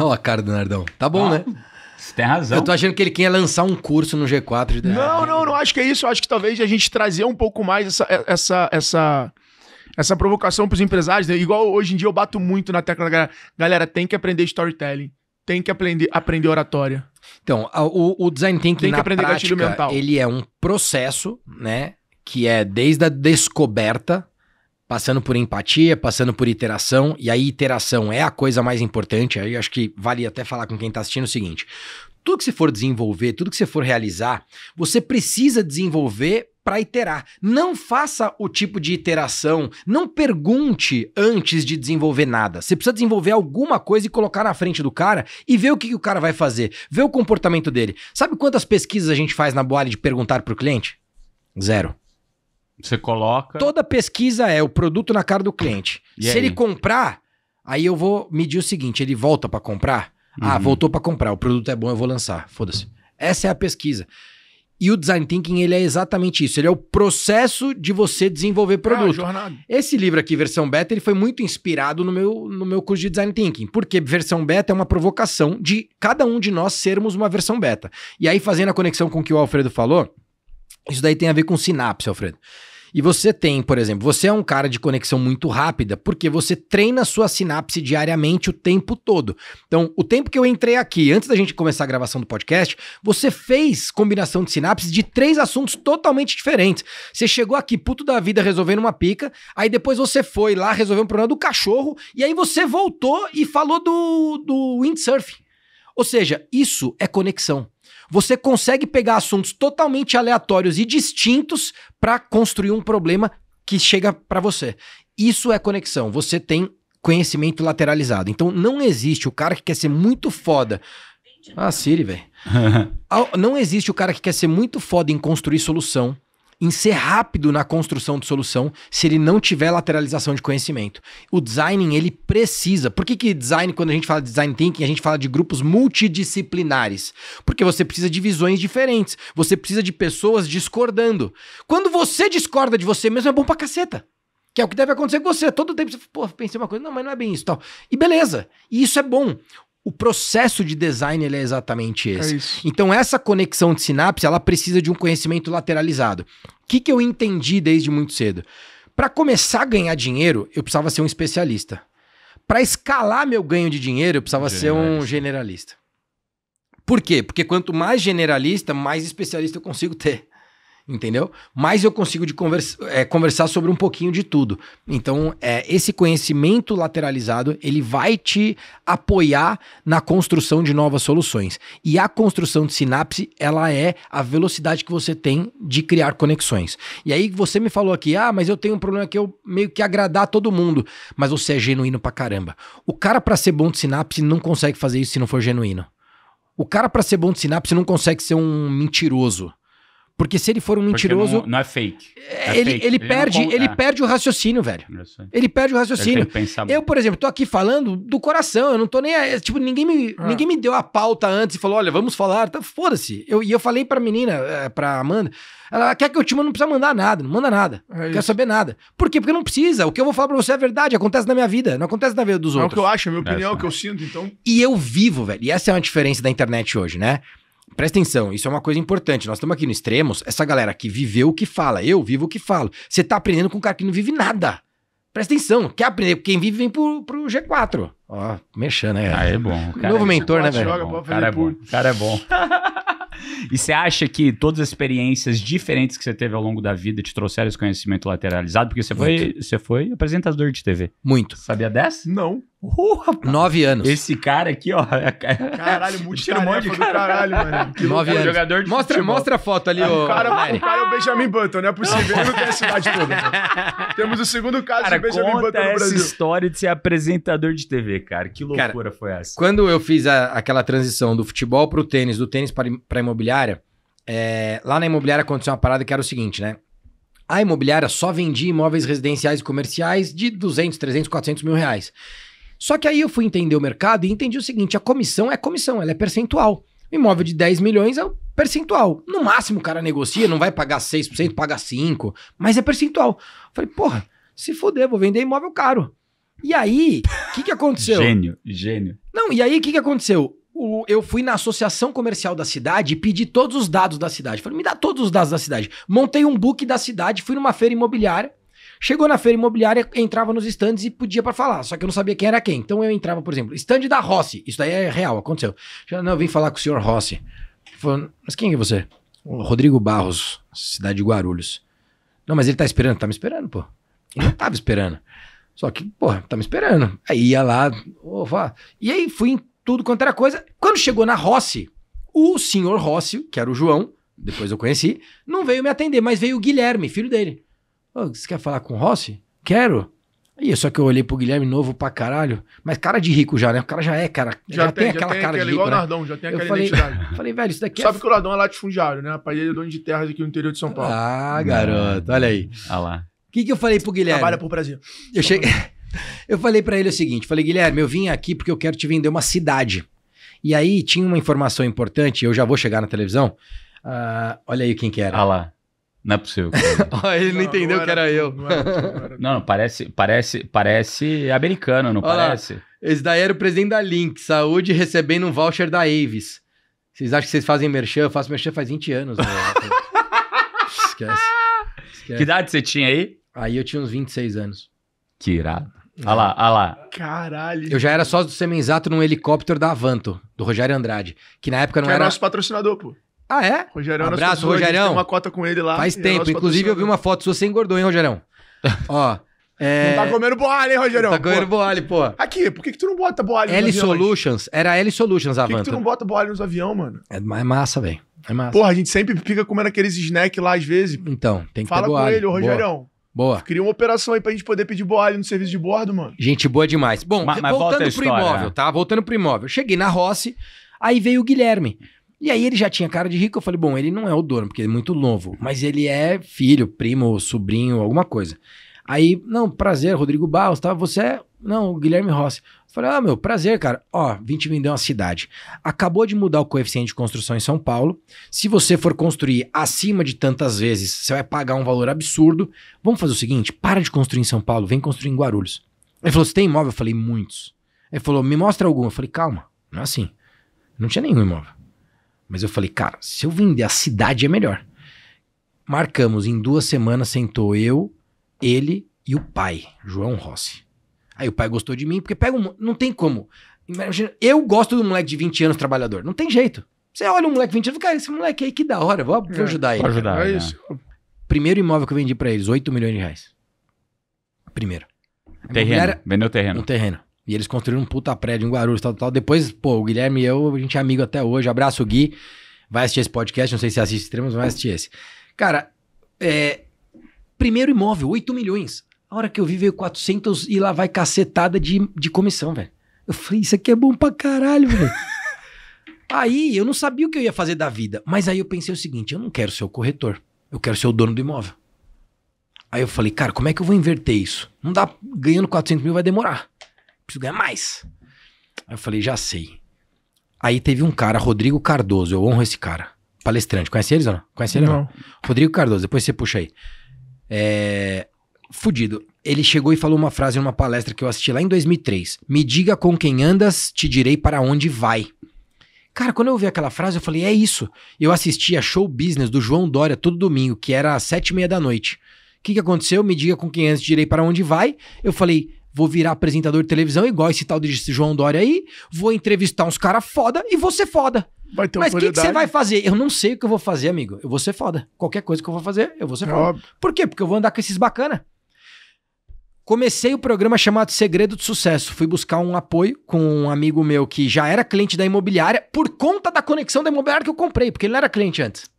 Olha a cara do Nardão. Tá bom, ah, né? Você tem razão. Eu tô achando que ele quer lançar um curso no G4 de Não, não, não acho que é isso. Eu acho que talvez a gente trazer um pouco mais essa, é, essa, essa, essa provocação pros empresários. Né? Igual hoje em dia eu bato muito na tecla da galera. Galera, tem que aprender storytelling. Tem que aprender, aprender oratória. Então, o, o design thinking tem que na aprender prática, mental. ele é um processo, né? Que é desde a descoberta passando por empatia, passando por iteração, e aí iteração é a coisa mais importante, aí acho que vale até falar com quem está assistindo o seguinte, tudo que você for desenvolver, tudo que você for realizar, você precisa desenvolver para iterar. Não faça o tipo de iteração, não pergunte antes de desenvolver nada. Você precisa desenvolver alguma coisa e colocar na frente do cara e ver o que, que o cara vai fazer, ver o comportamento dele. Sabe quantas pesquisas a gente faz na boale de perguntar para o cliente? Zero. Você coloca. Toda pesquisa é o produto na cara do cliente. E Se aí? ele comprar, aí eu vou medir o seguinte: ele volta para comprar? Ah, uhum. Ah, voltou para comprar, o produto é bom, eu vou lançar. Foda-se. Essa é a pesquisa. E o design thinking, ele é exatamente isso. Ele é o processo de você desenvolver é, produto. Ah, Esse livro aqui, versão beta, ele foi muito inspirado no meu, no meu curso de design thinking, porque versão beta é uma provocação de cada um de nós sermos uma versão beta. E aí fazendo a conexão com o que o Alfredo falou, isso daí tem a ver com sinapse, Alfredo. E você tem, por exemplo, você é um cara de conexão muito rápida, porque você treina sua sinapse diariamente o tempo todo. Então, o tempo que eu entrei aqui, antes da gente começar a gravação do podcast, você fez combinação de sinapses de três assuntos totalmente diferentes. Você chegou aqui puto da vida resolvendo uma pica, aí depois você foi lá resolver um problema do cachorro, e aí você voltou e falou do, do windsurf. Ou seja, isso é conexão você consegue pegar assuntos totalmente aleatórios e distintos para construir um problema que chega para você. Isso é conexão. Você tem conhecimento lateralizado. Então não existe o cara que quer ser muito foda. Ah, Siri, velho. não existe o cara que quer ser muito foda em construir solução em ser rápido na construção de solução se ele não tiver lateralização de conhecimento. O designing, ele precisa. Por que, que design, quando a gente fala de design thinking, a gente fala de grupos multidisciplinares? Porque você precisa de visões diferentes, você precisa de pessoas discordando. Quando você discorda de você mesmo, é bom pra caceta. Que é o que deve acontecer com você. Todo tempo você, pô, pensei uma coisa, não, mas não é bem isso tal. E beleza. E isso é bom o processo de design é exatamente é esse. É então, essa conexão de sinapse, ela precisa de um conhecimento lateralizado. O que, que eu entendi desde muito cedo? Para começar a ganhar dinheiro, eu precisava ser um especialista. Para escalar meu ganho de dinheiro, eu precisava ser um generalista. Por quê? Porque quanto mais generalista, mais especialista eu consigo ter entendeu? Mas eu consigo de conversa, é, eh, conversar sobre um pouquinho de tudo. Então, é, esse conhecimento lateralizado, ele vai te apoiar na construção de novas soluções. E a construção de sinapse, ela é a velocidade que você tem de criar conexões. E aí você me falou aqui, ah, mas eu tenho um problema que eu meio que agradar todo mundo, mas você é genuíno pra caramba. O cara para ser bom de sinapse não consegue fazer isso se não for genuíno. O cara para ser bom de sinapse não consegue ser um mentiroso. Porque se ele for um mentiroso. Não, não, é fake. É, é ele, fake. Ele, ele, perde, não... ele é. perde o raciocínio velho. Ele perde o raciocínio. Eu, por exemplo, tô aqui falando do coração. Eu não tô nem. Tipo, ninguém me, ah. ninguém me deu a pauta antes e falou: olha, vamos falar. Tá, Foda-se. Eu, e eu falei pra menina, é, pra Amanda, ela quer que eu te mande, não precisa mandar nada, não manda nada. É não quer saber nada. Por quê? Porque não precisa. O que eu vou falar pra você é verdade, acontece na minha vida, não acontece na vida dos outros. É o que eu acho, é a minha opinião, é o que eu sinto, então. E eu vivo, velho. E essa é uma diferença da internet hoje, né? presta atenção, isso é uma coisa importante. Nós estamos aqui no Extremos, essa galera que viveu o que fala, eu vivo o que falo. Você tá aprendendo com um cara que não vive nada. Presta atenção, quer aprender? Quem vive vem pro, pro G4. Ó, mexendo, né? Ah, é bom. Cara Novo mentor, né, velho? É cara, é bom. cara é bom. e você acha que todas as experiências diferentes que você teve ao longo da vida te trouxeram esse conhecimento lateralizado? Porque você foi, você foi apresentador de TV. Muito. Sabia dessa? Não. Oh, Nove anos. Esse cara aqui, ó. É caralho, muito Tira um monte de caralho, mano. Nove é anos. Jogador de mostra, mostra a foto ali, é, O cara, o cara é o Benjamin Button, não é possível. Ele não tem a cidade toda. Temos o segundo caso cara, de Benjamin conta Button no Brasil. essa história de ser apresentador de TV, cara. Que loucura cara, foi essa. Quando eu fiz a, aquela transição do futebol pro tênis, do tênis pra, pra imobiliária, é, lá na imobiliária aconteceu uma parada que era o seguinte, né? A imobiliária só vendia imóveis residenciais e comerciais de 200, 300, 400 mil reais. Só que aí eu fui entender o mercado e entendi o seguinte: a comissão é comissão, ela é percentual. O imóvel de 10 milhões é percentual. No máximo o cara negocia, não vai pagar 6%, paga 5%, mas é percentual. falei, porra, se fuder, vou vender imóvel caro. E aí, o que, que aconteceu? Gênio, gênio. Não, e aí o que, que aconteceu? O, eu fui na associação comercial da cidade e pedi todos os dados da cidade. Falei, me dá todos os dados da cidade. Montei um book da cidade, fui numa feira imobiliária, Chegou na feira imobiliária, entrava nos stands e podia para falar, só que eu não sabia quem era quem. Então eu entrava, por exemplo, stand da Rossi. Isso daí é real, aconteceu. não, eu vim falar com o senhor Rossi. Falando, mas quem é você? O Rodrigo Barros, cidade de Guarulhos. Não, mas ele tá esperando, tá me esperando, pô. Ele não tava esperando. Só que, pô, tá me esperando. Aí ia lá, opa. e aí fui em tudo quanto era coisa. Quando chegou na Rossi, o senhor Rossi, que era o João, depois eu conheci, não veio me atender, mas veio o Guilherme, filho dele você quer falar com o Rossi? Quero. E só que eu olhei pro Guilherme novo pra caralho, mas cara de rico já, né? O cara já é, cara. Já, já tem, tem já aquela tem, cara de rico. Igual né? o Nardão, já tem eu de falei, identidade. falei, velho, isso daqui é Sabe é... que o Nardão é latifundiário, né? Rapaz, ele é dono de terras aqui no interior de São Paulo. Ah, garoto, olha aí. Olha ah lá. O que, que eu falei pro Guilherme? Trabalha pro Brasil. Eu, cheguei... eu falei para ele o seguinte: falei, Guilherme, eu vim aqui porque eu quero te vender uma cidade. E aí tinha uma informação importante, eu já vou chegar na televisão. Uh, olha aí quem que era. Ah lá. Não é possível. ele não, não entendeu não era, que era eu. Não, era, não, não, parece, parece, parece americano, não Olha parece? Lá. Esse daí era o presidente da Link, saúde, recebendo um voucher da Avis. Vocês acham que vocês fazem merchan? Eu faço merchan faz 20 anos. Né? Esquece. Esquece. Que idade você tinha aí? Aí eu tinha uns 26 anos. Que irado. Olha lá, olha lá. Caralho. Eu já era sócio do Semenzato num helicóptero da Avanto, do Rogério Andrade, que na época não que é era... É nosso patrocinador, pô. Ah, é? Rogerão, um abraço, Rogerão. uma cota com ele lá. Faz tempo. É Inclusive, eu vi uma foto sua, você engordou, hein, Rogerão? Ó. É... Não tá comendo boalha, hein, Rogerão? Não tá comendo boalha, pô. Aqui, por que, que tu não bota boalha L Solutions, era L Solutions a Por que, que tu não bota boalha nos aviões, mano? É, massa, velho. É massa. Porra, a gente sempre fica comendo aqueles snacks lá às vezes. Então, tem que Fala ter boalha. Fala com ele, ô, Rogerão. Boa. Boa. Cria uma operação aí pra gente poder pedir boalho no serviço de bordo, mano. Gente boa demais. Bom, mas, mas voltando pro história, imóvel, né? tá? Voltando pro imóvel. Cheguei na Rossi, aí veio o Guilherme. E aí ele já tinha cara de rico, eu falei, bom, ele não é o dono, porque ele é muito novo, mas ele é filho, primo, sobrinho, alguma coisa. Aí, não, prazer, Rodrigo Barros, tá? Você é. Não, Guilherme Rossi. falei, ah, meu, prazer, cara. Ó, vim te deu uma cidade. Acabou de mudar o coeficiente de construção em São Paulo. Se você for construir acima de tantas vezes, você vai pagar um valor absurdo. Vamos fazer o seguinte: para de construir em São Paulo, vem construir em Guarulhos. Ele falou: você tem imóvel? Eu falei, muitos. Ele falou, me mostra algum. Eu falei, calma, não é assim. Não tinha nenhum imóvel. Mas eu falei, cara, se eu vender a cidade é melhor. Marcamos, em duas semanas sentou eu, ele e o pai, João Rossi. Aí o pai gostou de mim, porque pega um. Não tem como. Imagina, eu gosto do moleque de 20 anos trabalhador. Não tem jeito. Você olha um moleque de 20 anos e fala, cara, esse moleque aí que da hora, vou, vou é, ajudar ele. Vou ajudar, é né? isso. Primeiro imóvel que eu vendi para eles, 8 milhões de reais. Primeiro. terreno. Vendeu terreno. Um terreno. E eles construíram um puta prédio em Guarulhos, tal, tal. Depois, pô, o Guilherme e eu, a gente é amigo até hoje. Abraço, Gui. Vai assistir esse podcast, não sei se assiste extremos, vai assistir esse. Cara, é... primeiro imóvel, 8 milhões. A hora que eu vi veio 400 e lá vai cacetada de, de comissão, velho. Eu falei, isso aqui é bom pra caralho, velho. aí eu não sabia o que eu ia fazer da vida. Mas aí eu pensei o seguinte: eu não quero ser o corretor. Eu quero ser o dono do imóvel. Aí eu falei, cara, como é que eu vou inverter isso? Não dá, ganhando 400 mil vai demorar preciso ganhar mais. Aí eu falei, já sei. Aí teve um cara, Rodrigo Cardoso, eu honro esse cara. Palestrante, conhece eles ou não? Conhece ele não. não? Rodrigo Cardoso, depois você puxa aí. É... Fudido. Ele chegou e falou uma frase numa palestra que eu assisti lá em 2003. Me diga com quem andas, te direi para onde vai. Cara, quando eu ouvi aquela frase, eu falei, é isso. Eu assisti a Show Business do João Dória todo domingo, que era às sete e meia da noite. O que, que aconteceu? Me diga com quem andas, te direi para onde vai. Eu falei, vou virar apresentador de televisão igual esse tal de João Dória aí, vou entrevistar uns caras foda e vou ser foda. Vai ter Mas o que, você vai fazer? Eu não sei o que eu vou fazer, amigo. Eu vou ser foda. Qualquer coisa que eu vou fazer, eu vou ser é foda. Óbvio. Por quê? Porque eu vou andar com esses bacana. Comecei o programa chamado Segredo de Sucesso. Fui buscar um apoio com um amigo meu que já era cliente da imobiliária por conta da conexão da imobiliária que eu comprei, porque ele não era cliente antes.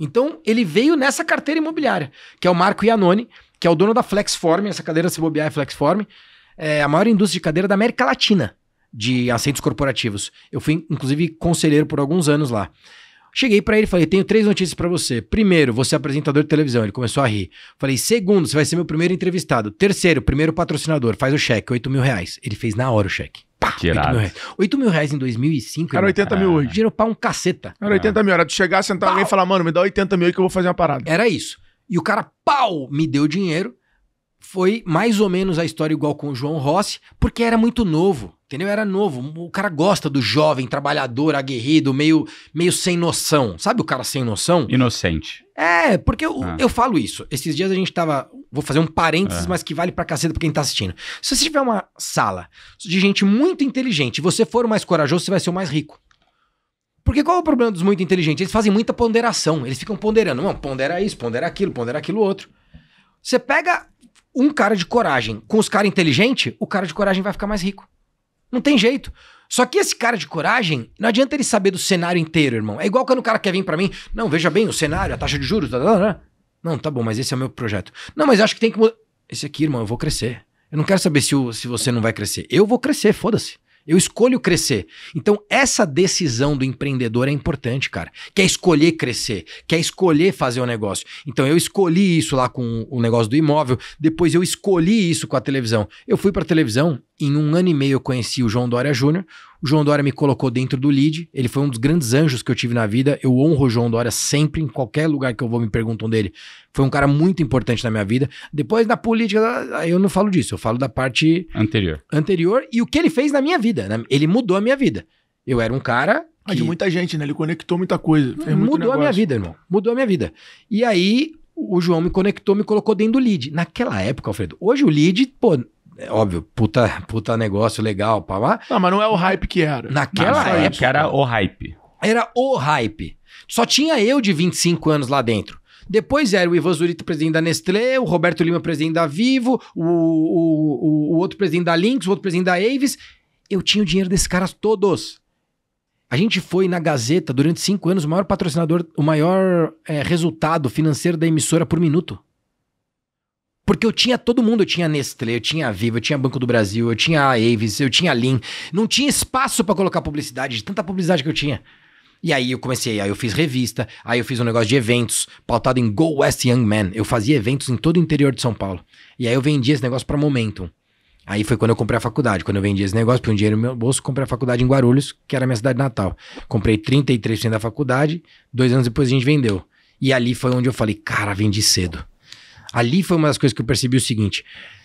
Então, ele veio nessa carteira imobiliária, que é o Marco Iannone, que é o dono da Flexform, essa cadeira se bobear é Flexform, é a maior indústria de cadeira da América Latina de assentos corporativos. Eu fui, inclusive, conselheiro por alguns anos lá. Cheguei para ele e falei: tenho três notícias para você. Primeiro, você é apresentador de televisão. Ele começou a rir. Falei: segundo, você vai ser meu primeiro entrevistado. Terceiro, primeiro patrocinador. Faz o cheque, 8 mil reais. Ele fez na hora o cheque. Pá, que 8 mil, reais. 8 mil reais em 2005. Era irmão. 80 mil hoje. Dinheiro pra um caceta. Era 80 mil. Era de chegar, sentar alguém e falar: mano, me dá 80 mil que eu vou fazer uma parada. Era isso. E o cara, pau, me deu dinheiro. Foi mais ou menos a história igual com o João Rossi, porque era muito novo, entendeu? Era novo. O cara gosta do jovem, trabalhador, aguerrido, meio, meio sem noção. Sabe o cara sem noção? Inocente. É, porque eu, ah. eu falo isso. Esses dias a gente tava. Vou fazer um parênteses, ah. mas que vale pra caceta pra quem tá assistindo. Se você tiver uma sala de gente muito inteligente e você for o mais corajoso, você vai ser o mais rico. Porque qual é o problema dos muito inteligentes? Eles fazem muita ponderação. Eles ficam ponderando. Não, pondera isso, pondera aquilo, pondera aquilo outro. Você pega um cara de coragem com os caras inteligentes, o cara de coragem vai ficar mais rico. Não tem jeito. Só que esse cara de coragem, não adianta ele saber do cenário inteiro, irmão. É igual quando o cara quer vir para mim, não, veja bem o cenário, a taxa de juros, blá, blá, blá. não, tá bom, mas esse é o meu projeto. Não, mas eu acho que tem que mudar. Esse aqui, irmão, eu vou crescer. Eu não quero saber se, o, se você não vai crescer. Eu vou crescer, foda-se. Eu escolho crescer. Então, essa decisão do empreendedor é importante, cara. Quer escolher crescer, quer escolher fazer o um negócio. Então, eu escolhi isso lá com o negócio do imóvel, depois eu escolhi isso com a televisão. Eu fui para televisão, em um ano e meio eu conheci o João Dória Júnior. O João Dória me colocou dentro do lead. Ele foi um dos grandes anjos que eu tive na vida. Eu honro o João Dória sempre, em qualquer lugar que eu vou, me perguntam dele. Foi um cara muito importante na minha vida. Depois, na política, ah, eu não falo disso. Eu falo da parte. Anterior. Anterior e o que ele fez na minha vida. Né? Ele mudou a minha vida. Eu era um cara. Ah, que... De muita gente, né? Ele conectou muita coisa. Fez mudou muito a minha vida, irmão. Mudou a minha vida. E aí, o João me conectou, me colocou dentro do lead. Naquela época, Alfredo. Hoje o lead, pô, é óbvio, puta, puta negócio legal, pá, pá. Não, ah, mas não é o hype que era. É naquela época. Era o hype. Era o hype. Só tinha eu de 25 anos lá dentro. Depois era o Ivan Zurita, presidente da Nestlé, o Roberto Lima, presidente da Vivo, o, o, o, o outro presidente da Lynx, o outro presidente da Avis. Eu tinha o dinheiro desses caras todos. A gente foi na Gazeta durante cinco anos o maior patrocinador, o maior é, resultado financeiro da emissora por minuto. Porque eu tinha todo mundo, eu tinha Nestlé, eu tinha Viva, eu tinha Banco do Brasil, eu tinha Avis, eu tinha Lean. Não tinha espaço para colocar publicidade, de tanta publicidade que eu tinha. E aí eu comecei, aí eu fiz revista, aí eu fiz um negócio de eventos, pautado em Go West Young Man. Eu fazia eventos em todo o interior de São Paulo. E aí eu vendia esse negócio para Momentum. Aí foi quando eu comprei a faculdade, quando eu vendi esse negócio, pedi um dinheiro no meu bolso, comprei a faculdade em Guarulhos, que era a minha cidade natal. Comprei 33% da faculdade, dois anos depois a gente vendeu. E ali foi onde eu falei, cara, vendi cedo. Ali foi uma das coisas que eu percebi o seguinte.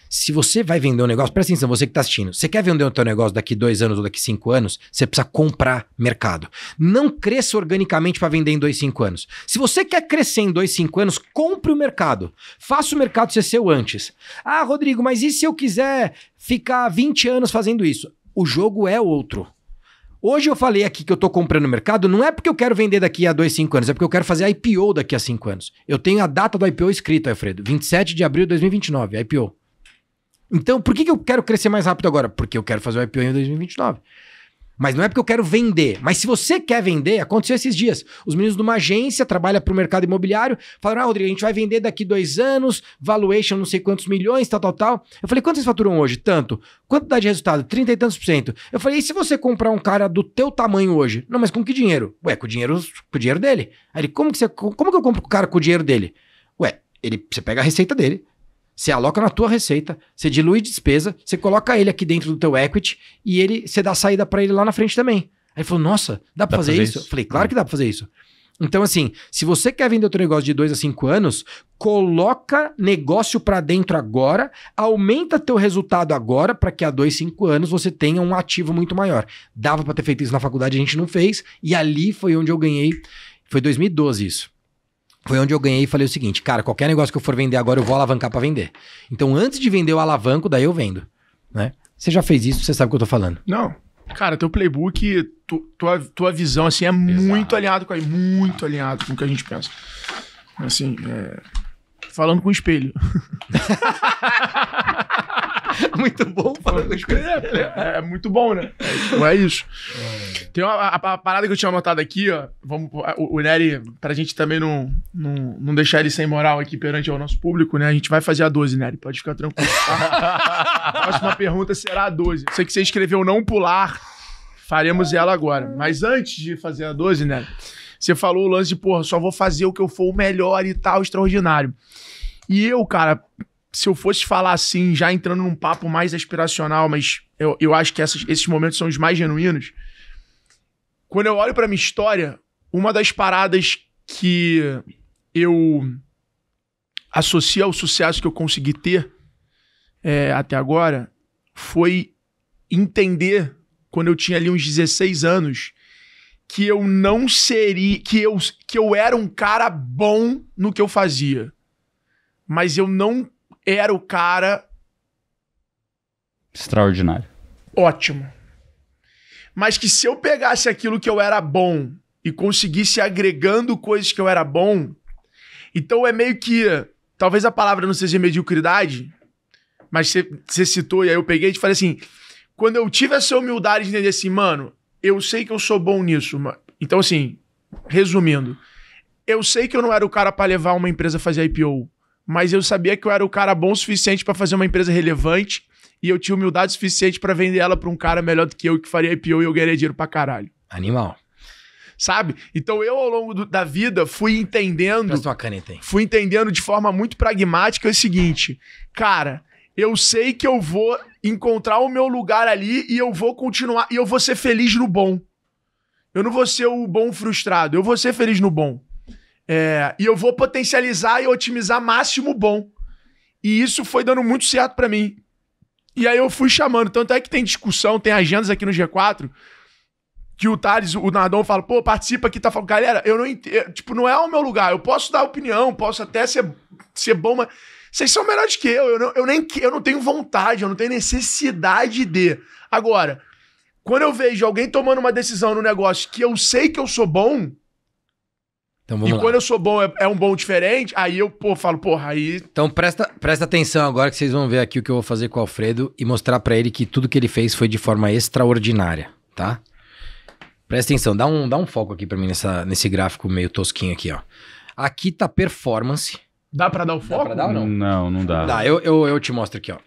Se você vai vender um negócio, presta atenção, você que está assistindo, você quer vender o teu negócio daqui dois anos ou daqui cinco anos, você precisa comprar mercado. Não cresça organicamente para vender em dois, cinco anos. Se você quer crescer em dois, cinco anos, compre o mercado. Faça o mercado ser seu antes. Ah, Rodrigo, mas e se eu quiser ficar 20 anos fazendo isso? O jogo é outro. Hoje eu falei aqui que eu estou comprando no mercado, não é porque eu quero vender daqui a 2, 5 anos, é porque eu quero fazer IPO daqui a 5 anos. Eu tenho a data do IPO escrita, Alfredo, 27 de abril de 2029, IPO. Então, por que, que eu quero crescer mais rápido agora? Porque eu quero fazer o IPO em 2029. Mas não é porque eu quero vender. Mas se você quer vender, aconteceu esses dias. Os meninos de uma agência trabalham para o mercado imobiliário, falaram: ah, Rodrigo, a gente vai vender daqui dois anos, valuation não sei quantos milhões, tal, tal, tal. Eu falei: quanto vocês faturam hoje? Tanto. Quanto dá de resultado? Trinta e tantos por cento. Eu falei: e se você comprar um cara do teu tamanho hoje? Não, mas com que dinheiro? Ué, com o dinheiro, com o dinheiro dele. Aí ele: como que, você, como que eu compro o cara com o dinheiro dele? Ué, ele, você pega a receita dele, você aloca na tua receita, você dilui despesa, você coloca ele aqui dentro do teu equity e ele, você dá saída para ele lá na frente também. Aí ele falou: "Nossa, dá para fazer, fazer, isso?" Eu falei: "Claro que dá para fazer isso." Então, assim, se você quer vender o teu negócio de dois a cinco anos, coloca negócio para dentro agora, aumenta teu resultado agora para que a dois cinco anos você tenha um ativo muito maior. Dava para ter feito isso na faculdade, a gente não fez, e ali foi onde eu ganhei. Foi 2012 isso foi onde eu ganhei e falei o seguinte, cara, qualquer negócio que eu for vender agora, eu vou alavancar para vender. Então, antes de vender, eu alavanco, daí eu vendo, né? Você já fez isso, você sabe o que eu tô falando. Não. Cara, teu playbook, tu, tua, tua visão, assim, é Exato. muito alinhado com a, muito alinhado com o que a gente pensa. Assim, é... falando com o espelho. muito bom falando as coisas. É, é, é, muito bom, né? É não é isso. Tem uma, a, a, parada que eu tinha anotado aqui, ó. Vamos, o, o Nery, pra gente também não, não, não deixar ele sem moral aqui perante o nosso público, né? A gente vai fazer a 12, Nery. Pode ficar tranquilo. Tá? a próxima pergunta será a 12. sei que você escreveu não pular. Faremos ela agora. Mas antes de fazer a 12, Nery, você falou o lance de, porra, só vou fazer o que eu for o melhor e tal, extraordinário. E eu, cara, se eu fosse falar assim, já entrando num papo mais aspiracional, mas eu, eu acho que essas, esses momentos são os mais genuínos. Quando eu olho para minha história, uma das paradas que eu associo ao sucesso que eu consegui ter é, até agora foi entender quando eu tinha ali uns 16 anos que eu não seria, que eu que eu era um cara bom no que eu fazia, mas eu não era o cara. Extraordinário. Ótimo. Mas que se eu pegasse aquilo que eu era bom e conseguisse agregando coisas que eu era bom, então é meio que. Talvez a palavra não seja mediocridade, mas você citou e aí eu peguei e te falei assim: quando eu tive essa humildade de entender assim, mano, eu sei que eu sou bom nisso, mano. Então, assim, resumindo, eu sei que eu não era o cara para levar uma empresa a fazer IPO mas eu sabia que eu era o cara bom o suficiente para fazer uma empresa relevante e eu tinha humildade suficiente para vender ela para um cara melhor do que eu que faria IPO e eu ganharia dinheiro pra caralho. Animal. Sabe? Então eu, ao longo do, da vida, fui entendendo. uma caneta aí. Fui entendendo de forma muito pragmática o seguinte: cara, eu sei que eu vou encontrar o meu lugar ali e eu vou continuar, e eu vou ser feliz no bom. Eu não vou ser o bom frustrado, eu vou ser feliz no bom. É, e eu vou potencializar e otimizar máximo bom. E isso foi dando muito certo para mim. E aí eu fui chamando. Tanto é que tem discussão, tem agendas aqui no G4 que o Thales, o Nardon, fala, pô, participa aqui, tá falando, galera, eu não entendo, tipo, não é o meu lugar, eu posso dar opinião, posso até ser, ser bom, mas vocês são melhores que eu, eu não, eu, nem, eu não tenho vontade, eu não tenho necessidade de. Agora, quando eu vejo alguém tomando uma decisão no negócio que eu sei que eu sou bom, então, e lá. quando eu sou bom, é, é, um bom diferente, aí eu pô, falo, porra, aí. Então presta, presta atenção agora que vocês vão ver aqui o que eu vou fazer com o Alfredo e mostrar para ele que tudo que ele fez foi de forma extraordinária, tá? Presta atenção, dá um, dá um foco aqui para mim nessa, nesse gráfico meio tosquinho aqui, ó. Aqui tá performance. Dá para dar o foco? Dá pra dar ou não? Não, não dá. Dá, eu, eu, eu te mostro aqui, ó.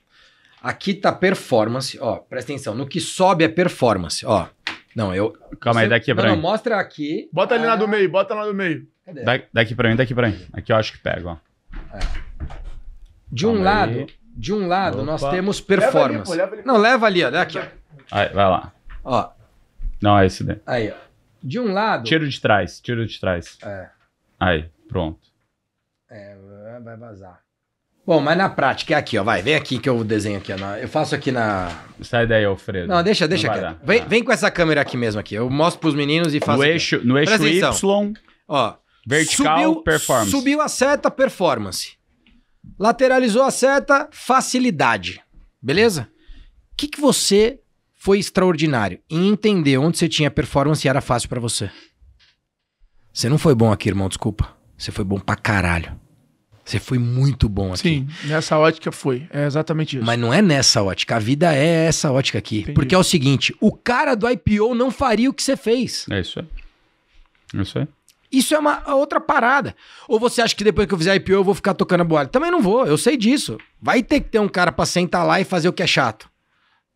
Aqui tá performance, ó. Presta atenção, no que sobe é performance, ó. Não, eu. Calma você, aí, daqui é pra não, não, mostra aqui. Bota ali lá ah. do meio, bota lá do meio. Cadê? Da, daqui pra mim, daqui pra mim. Aqui eu acho que pego, ó. É. De um Calma lado, aí. de um lado, Opa. nós temos performance. Leva ali, pô, leva Não, leva ali, ó. Aqui, ó. Aí, vai lá. Ó. Não, é esse daí. Aí, ó. De um lado. Tiro de trás, tiro de trás. É. Aí, pronto. É, vai vazar. Bom, mas na prática é aqui, ó. Vai, vem aqui que eu desenho aqui. Ó, eu faço aqui na. Sai daí, Alfredo. Não, deixa, deixa Não aqui. Vem, vem com essa câmera aqui mesmo aqui. Eu mostro pros meninos e faço. No aqui. eixo, no eixo Y. Ó, Vertical, subiu, performance. Subiu a seta, performance. Lateralizou a seta, facilidade. Beleza? O que, que você foi extraordinário em entender onde você tinha performance e era fácil para você? Você não foi bom aqui, irmão, desculpa. Você foi bom pra caralho. Você foi muito bom aqui. Sim, nessa ótica foi. É exatamente isso. Mas não é nessa ótica. A vida é essa ótica aqui. Entendi. Porque é o seguinte: o cara do IPO não faria o que você fez. É isso aí. É isso aí. Isso é uma outra parada. Ou você acha que depois que eu fizer IPO eu vou ficar tocando a boate? Também não vou, eu sei disso. Vai ter que ter um cara pra sentar lá e fazer o que é chato.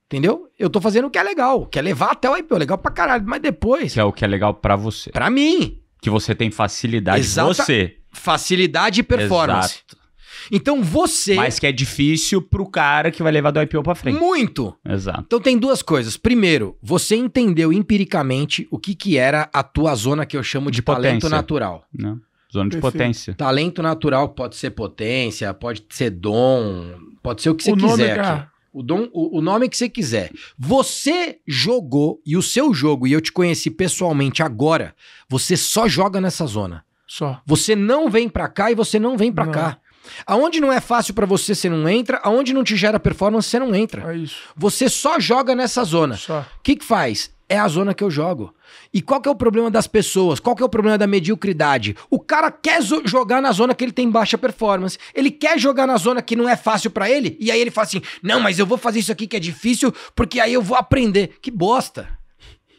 Entendeu? Eu tô fazendo o que é legal, que é levar até o IPO, legal pra caralho, mas depois. Que é o que é legal pra você. Pra mim. Que você tem facilidade, Exata, você. Facilidade e performance. Exato. Então você. Mas que é difícil pro cara que vai levar do IPO para frente. Muito! Exato. Então tem duas coisas. Primeiro, você entendeu empiricamente o que, que era a tua zona que eu chamo de, de talento natural. Não. Né? Zona de Perfeito. potência. Talento natural pode ser potência, pode ser dom, pode ser o que você o quiser. Nome é o, dom, o, o nome que você quiser. Você jogou e o seu jogo, e eu te conheci pessoalmente agora, você só joga nessa zona. Só. Você não vem para cá e você não vem para cá. Aonde não é fácil para você, você não entra. Aonde não te gera performance, você não entra. É você só joga nessa zona. O que, que faz? É a zona que eu jogo. E qual que é o problema das pessoas? Qual que é o problema da mediocridade? O cara quer jogar na zona que ele tem baixa performance. Ele quer jogar na zona que não é fácil para ele. E aí ele fala assim: não, mas eu vou fazer isso aqui que é difícil, porque aí eu vou aprender. Que bosta.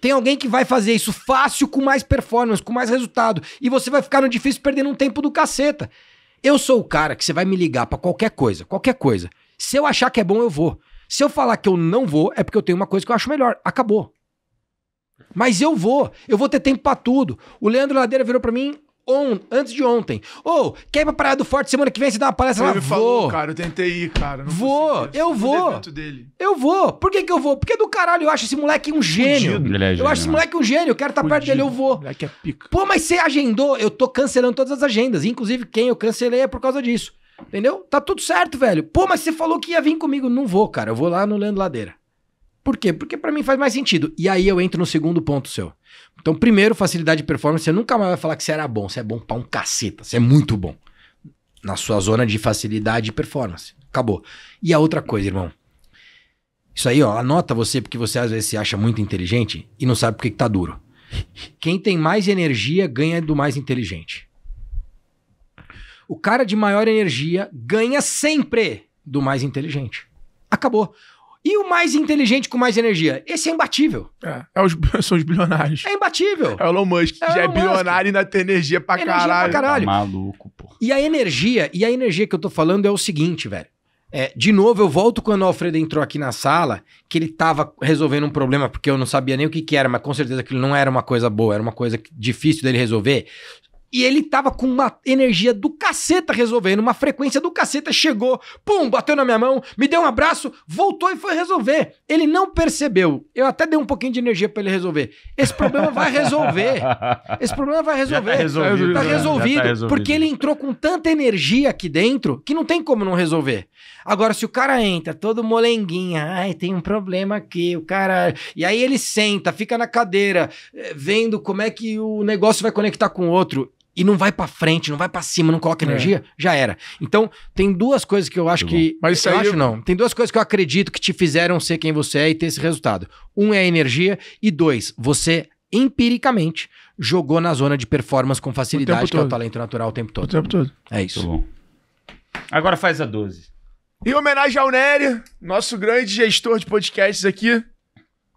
Tem alguém que vai fazer isso fácil, com mais performance, com mais resultado. E você vai ficar no difícil perdendo um tempo do caceta. Eu sou o cara que você vai me ligar para qualquer coisa, qualquer coisa. Se eu achar que é bom, eu vou. Se eu falar que eu não vou, é porque eu tenho uma coisa que eu acho melhor. Acabou. Mas eu vou. Eu vou ter tempo para tudo. O Leandro Ladeira virou para mim on, antes de ontem. Ô, oh, quer ir pra Praia do Forte semana que vem? Você dá uma palestra Ele lá? Falou, vou. cara, eu tentei ir, cara. vou, eu vou. Eu vou. Por que que eu vou? Porque é do caralho eu acho esse moleque um gênio. é gênio eu acho esse moleque um gênio. Eu quero estar tá perto dele, eu vou. Moleque é pica. Pô, mas você agendou. Eu tô cancelando todas as agendas. Inclusive, quem eu cancelei é por causa disso. Entendeu? Tá tudo certo, velho. Pô, mas você falou que ia vir comigo. Não vou, cara. Eu vou lá no Leandro Ladeira. Por quê? Porque para mim faz mais sentido. E aí eu entro no segundo ponto seu. Então, primeiro, facilidade de performance. Você nunca mais vai falar que você era bom. Você é bom pra um caceta. Você é muito bom. Na sua zona de facilidade de performance. Acabou. E a outra coisa, irmão. Isso aí, ó, anota você, porque você às vezes se acha muito inteligente e não sabe por que, que tá duro. Quem tem mais energia ganha do mais inteligente. O cara de maior energia ganha sempre do mais inteligente. Acabou. E o mais inteligente com mais energia? Esse é imbatível. É, é os, são os bilionários. É imbatível. É o Elon Musk, que é já é bilionário e ainda tem energia pra energia caralho. Pra caralho. Tá maluco, pô. E a energia, e a energia que eu tô falando é o seguinte, velho. É, de novo, eu volto quando o Alfredo entrou aqui na sala, que ele tava resolvendo um problema, porque eu não sabia nem o que, que era, mas com certeza aquilo não era uma coisa boa, era uma coisa difícil dele resolver. E ele tava com uma energia do caceta resolvendo, uma frequência do caceta, chegou, pum, bateu na minha mão, me deu um abraço, voltou e foi resolver. Ele não percebeu. Eu até dei um pouquinho de energia para ele resolver. Esse problema vai resolver. Esse problema vai tá resolver. Tá né? Já tá resolvido. Tá resolvido, tá resolvido. Porque ele entrou com tanta energia aqui dentro que não tem como não resolver. Agora, se o cara entra todo molenguinha, ai, tem um problema aqui, o cara. E aí ele senta, fica na cadeira, eh, vendo como é que o negócio vai conectar com o outro e não vai para frente, não vai para cima, não coloca é. energia, é. já era. Então, tem duas coisas que eu acho tá que. Mas isso eu aí acho eu... não. Tem duas coisas que eu acredito que te fizeram ser quem você é e ter esse resultado. Um é a energia, e dois, você empiricamente jogou na zona de performance com facilidade, que é o talento natural o tempo todo. O tempo todo. É isso. Tá Agora faz a 12. Em homenagem ao Nery, nosso grande gestor de podcasts aqui,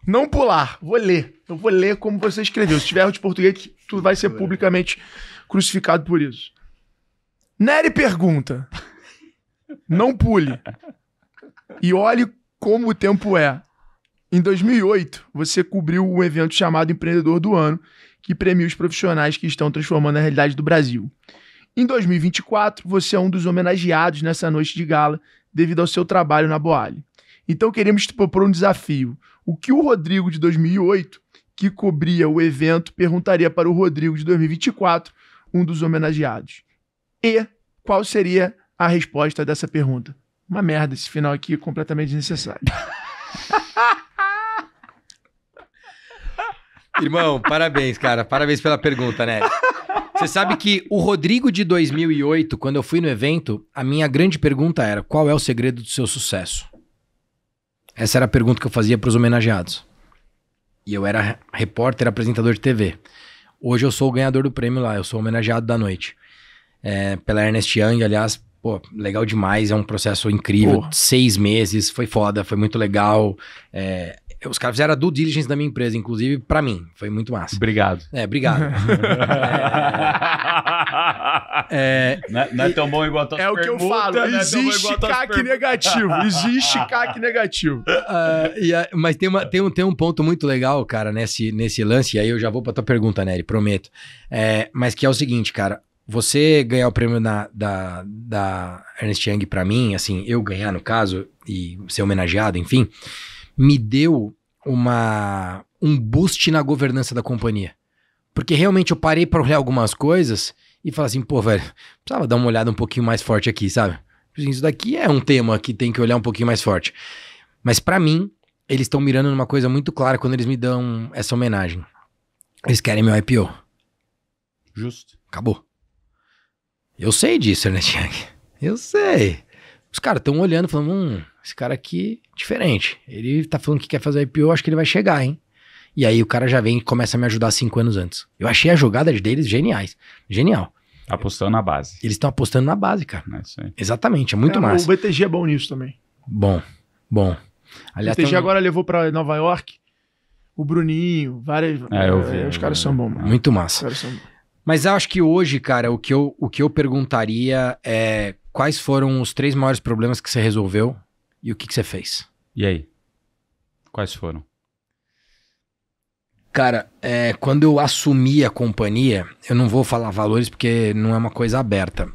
não pular, vou ler. Eu vou ler como você escreveu. Se tiver erro de português, tudo vai ser publicamente crucificado por isso. Nery pergunta: Não pule. E olhe como o tempo é. Em 2008, você cobriu um evento chamado Empreendedor do Ano, que premia os profissionais que estão transformando a realidade do Brasil. Em 2024, você é um dos homenageados nessa noite de gala devido ao seu trabalho na Boale. Então queremos te propor um desafio. O que o Rodrigo de 2008, que cobria o evento, perguntaria para o Rodrigo de 2024 um dos homenageados? E qual seria a resposta dessa pergunta? Uma merda, esse final aqui é completamente desnecessário. Irmão, parabéns, cara. Parabéns pela pergunta, né? Você sabe que o Rodrigo de 2008, quando eu fui no evento, a minha grande pergunta era: qual é o segredo do seu sucesso? Essa era a pergunta que eu fazia para os homenageados. E eu era repórter, apresentador de TV. Hoje eu sou o ganhador do prêmio lá, eu sou homenageado da noite. É, pela Ernest Young, aliás, pô, legal demais, é um processo incrível. Seis meses, foi foda, foi muito legal. É, os caras fizeram a due diligence da minha empresa, inclusive para mim, foi muito massa. Obrigado. É, obrigado. é é, não, é, não é tão bom igual a É o que eu falo. É existe CAC negativo. Existe CAC negativo. Uh, e, a, mas tem, uma, tem, um, tem um ponto muito legal, cara, nesse, nesse lance. E aí eu já vou pra tua pergunta, Nery, prometo. É, mas que é o seguinte, cara. Você ganhar o prêmio na, da, da Ernest Young pra mim, assim, eu ganhar no caso, e ser homenageado, enfim, me deu uma um boost na governança da companhia. Porque realmente eu parei para olhar algumas coisas e falar assim, pô, velho, precisava dar uma olhada um pouquinho mais forte aqui, sabe? Tipo assim, Isso daqui é um tema que tem que olhar um pouquinho mais forte. Mas para mim, eles estão mirando numa coisa muito clara quando eles me dão essa homenagem. Eles querem meu IPO. Justo. Acabou. Eu sei disso, Ernest Young. Eu sei. Os caras estão olhando, falando, hum, esse cara aqui, é diferente. Ele tá falando que quer fazer IPO, acho que ele vai chegar, hein? E aí o cara já vem e começa a me ajudar cinco anos antes. Eu achei a jogada deles geniais. Genial. Apostando na base. Eles estão apostando na base, cara. É isso aí. Exatamente, é muito é, massa. O BTG é bom nisso também. Bom, bom. Aliás, o BTG agora levou para Nova York o Bruninho, várias. É, eu é, vi, é, os caras são bons, mano. Muito massa. Mas eu acho que hoje, cara, o que, eu, o que eu perguntaria é quais foram os três maiores problemas que você resolveu e o que, que você fez? E aí? Quais foram? Cara, é, quando eu assumi a companhia, eu não vou falar valores porque não é uma coisa aberta.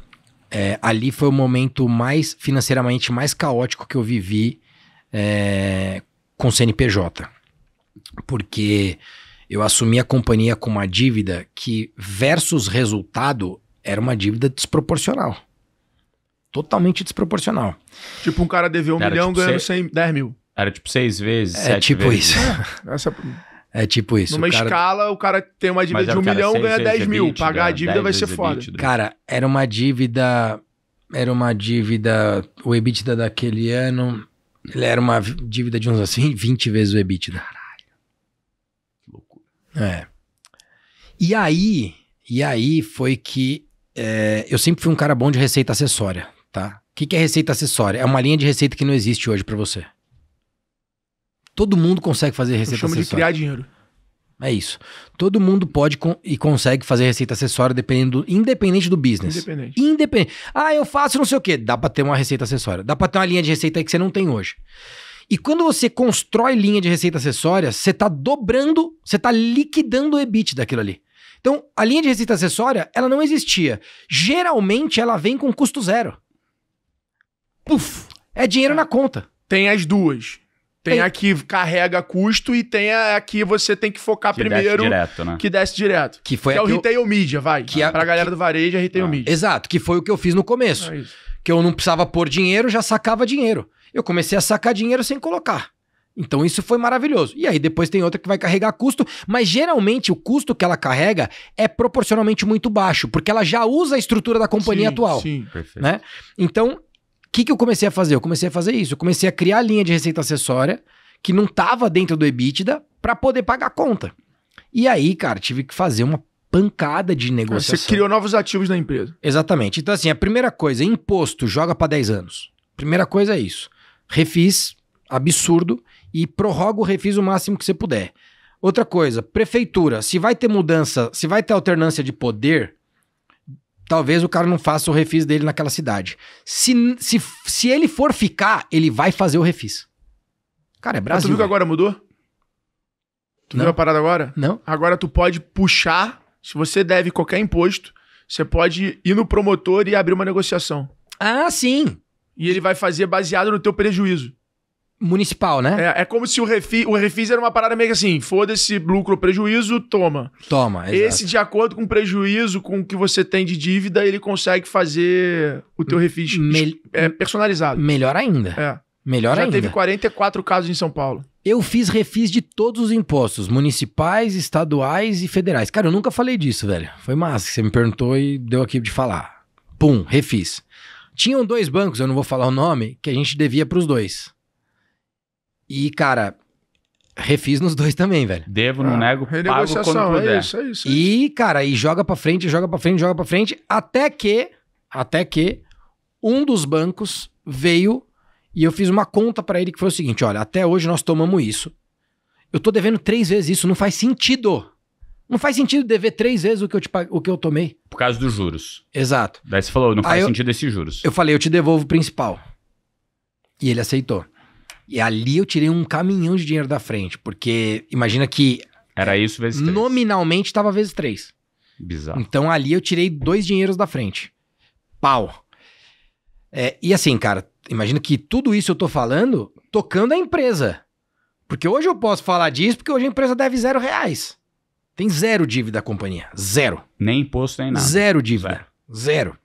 É, ali foi o momento mais financeiramente mais caótico que eu vivi é, com CNPJ, porque eu assumi a companhia com uma dívida que versus resultado era uma dívida desproporcional. Totalmente desproporcional. Tipo, um cara deveu um era milhão tipo ganhando 100, 10 mil. Era tipo seis vezes, é, sete tipo vezes. isso. É, essa... É tipo isso. Numa o cara... escala, o cara tem uma dívida Mas é de um milhão, ganha 10 mil. Pagar a né? dívida vai ser foda. EBITDA. Né? Cara, era uma dívida. Era uma dívida. O EBITDA daquele ano. Ele era uma dívida de uns assim, 20 vezes o EBITDA. Caralho. Que loucura. É. E aí. E aí foi que. É, eu sempre fui um cara bom de receita acessória, tá? O que, que é receita acessória? É uma linha de receita que não existe hoje para você. Todo mundo consegue fazer receita Eu chamo acessória. de criar dinheiro. É isso. Todo mundo pode e consegue fazer receita acessória dependendo, independente do business. Independente. Independente. Ah, eu faço não sei o quê. Dá para ter uma receita acessória. Dá para ter uma linha de receita aí que você não tem hoje. E quando você constrói linha de receita acessória, você está dobrando, você está liquidando o EBIT daquilo ali. Então, a linha de receita acessória, ela não existia. Geralmente, ela vem com custo zero. Puf! É dinheiro é. na conta. Tem as duas. Tem, tem a que carrega custo e tem a, a que você tem que focar que primeiro. Desce direto, né? Que desce direto. Que foi que é o retail eu... media, vai. Que ah, é, pra galera do varejo é retail ah. media. Exato, que foi o que eu fiz no começo. É que eu não precisava pôr dinheiro, já sacava dinheiro. Eu comecei a sacar dinheiro sem colocar. Então isso foi maravilhoso. E aí depois tem outra que vai carregar custo, mas geralmente o custo que ela carrega é proporcionalmente muito baixo, porque ela já usa a estrutura da companhia sim, atual. Sim, perfeito. Né? Então que, que eu comecei a fazer? Eu comecei a fazer isso. Eu comecei a criar a linha de receita acessória que não estava dentro do EBITDA para poder pagar a conta. E aí, cara, tive que fazer uma pancada de negociação. Você criou novos ativos na empresa. Exatamente. Então, assim, a primeira coisa, imposto, joga para 10 anos. Primeira coisa é isso. Refis, absurdo, e prorroga o refis o máximo que você puder. Outra coisa, prefeitura, se vai ter mudança, se vai ter alternância de poder, talvez o cara não faça o refis dele naquela cidade. Se, se, se ele for ficar, ele vai fazer o refis. Cara, é Brasil. Mas tu viu que agora mudou? Tu não. viu a parada agora? Não. Agora tu pode puxar, se você deve qualquer imposto, você pode ir no promotor e abrir uma negociação. Ah, sim. E ele vai fazer baseado no teu prejuízo municipal, né? É, é como se o refi o refis era uma parada meio que assim, foda-se lucro prejuízo, toma. Toma, exato. Esse de acordo com o prejuízo com o que você tem de dívida, ele consegue fazer o teu refis Me... é, personalizado. Melhor ainda. É. Melhor Já ainda. Já teve 44 casos em São Paulo. Eu fiz refis de todos os impostos, municipais, estaduais e federais. Cara, eu nunca falei disso, velho. Foi massa, você me perguntou e deu aqui de falar. Pum, refis. Tinham dois bancos, eu não vou falar o nome, que a gente devia para os dois. E, cara, refiz nos dois também, velho. Devo, não ah, nego, pago quando puder. É isso, é isso, é e, cara, e joga pra frente, joga pra frente, joga pra frente, até que, até que um dos bancos veio e eu fiz uma conta para ele que foi o seguinte, olha, até hoje nós tomamos isso. Eu tô devendo três vezes isso, não faz sentido. Não faz sentido dever três vezes o que eu, te, o que eu tomei. Por causa dos juros. Exato. Daí você falou, não Aí faz eu, sentido esses juros. Eu falei, eu te devolvo o principal. E ele aceitou. E ali eu tirei um caminhão de dinheiro da frente, porque imagina que. Era isso vezes três. Nominalmente estava vezes três. Bizarro. Então ali eu tirei dois dinheiros da frente. Pau. É, e assim, cara, imagina que tudo isso eu tô falando tocando a empresa. Porque hoje eu posso falar disso, porque hoje a empresa deve zero reais. Tem zero dívida a companhia. Zero. Nem imposto, nem nada. Zero dívida. Zero. zero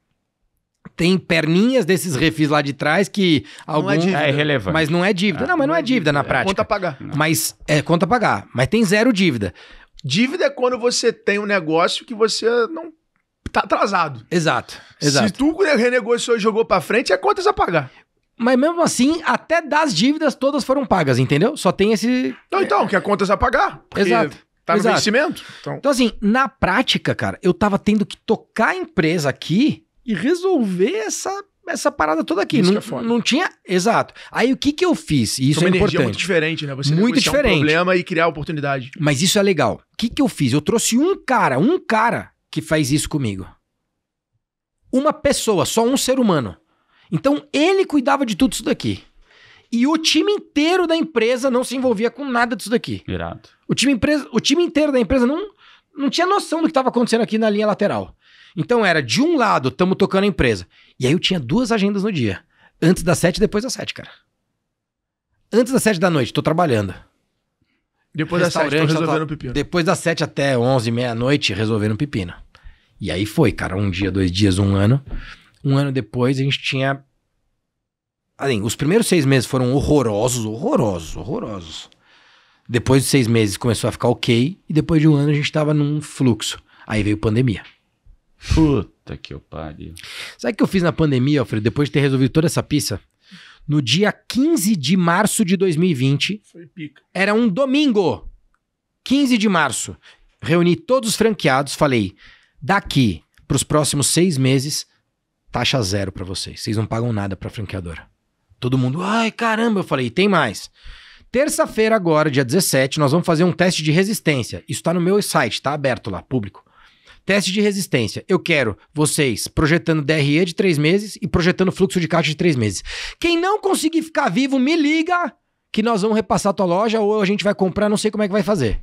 tem perninhas desses refis lá de trás que algum não é, dívida. é, é relevante. Mas não é dívida. Ah. não, mas não é dívida na prática. É conta a pagar. Mas é conta a pagar, mas tem zero dívida. Dívida é quando você tem um negócio que você não tá atrasado. Exato. exato. Se tu renegociou e jogou para frente, é contas a pagar. Mas mesmo assim, até das dívidas todas foram pagas, entendeu? Só tem esse. então, que é contas a pagar. Exato. Tá no exato. vencimento. Então... então, assim, na prática, cara, eu tava tendo que tocar a empresa aqui e resolver essa essa parada toda aqui. Isso não, é não tinha. Exato. Aí o que, que eu fiz? isso é Uma é importante. muito diferente, né? Você muito diferente. um problema e criar oportunidade. Mas isso é legal. O que, que eu fiz? Eu trouxe um cara, um cara que faz isso comigo. Uma pessoa, só um ser humano. Então ele cuidava de tudo isso daqui. E o time inteiro da empresa não se envolvia com nada disso daqui. Irado. O time, empresa, o time inteiro da empresa não, não tinha noção do que estava acontecendo aqui na linha lateral. Então era, de um lado, estamos tocando a empresa. E aí eu tinha duas agendas no dia. Antes das sete e depois das sete, cara. Antes das sete da noite, tô trabalhando. Depois das sete, tô resolvendo pepino. Depois das sete até onze, meia-noite, resolvendo pepino. E aí foi, cara. Um dia, dois dias, um ano. Um ano depois, a gente tinha... Assim, os primeiros seis meses foram horrorosos, horrorosos, horrorosos. Depois de seis meses começou a ficar ok. E depois de um ano, a gente tava num fluxo. Aí veio pandemia. Puta que eu pariu. Sabe o que eu fiz na pandemia, Alfredo, depois de ter resolvido toda essa pista? No dia 15 de março de 2020. Foi pica. Era um domingo. 15 de março. Reuni todos os franqueados, falei: daqui para os próximos seis meses, taxa zero para vocês. Vocês não pagam nada para franqueadora. Todo mundo, ai caramba, eu falei: tem mais. Terça-feira, agora, dia 17, nós vamos fazer um teste de resistência. Isso está no meu site, está aberto lá, público. Teste de resistência. Eu quero vocês projetando DRE de três meses e projetando fluxo de caixa de três meses. Quem não conseguir ficar vivo, me liga que nós vamos repassar a tua loja ou a gente vai comprar, não sei como é que vai fazer.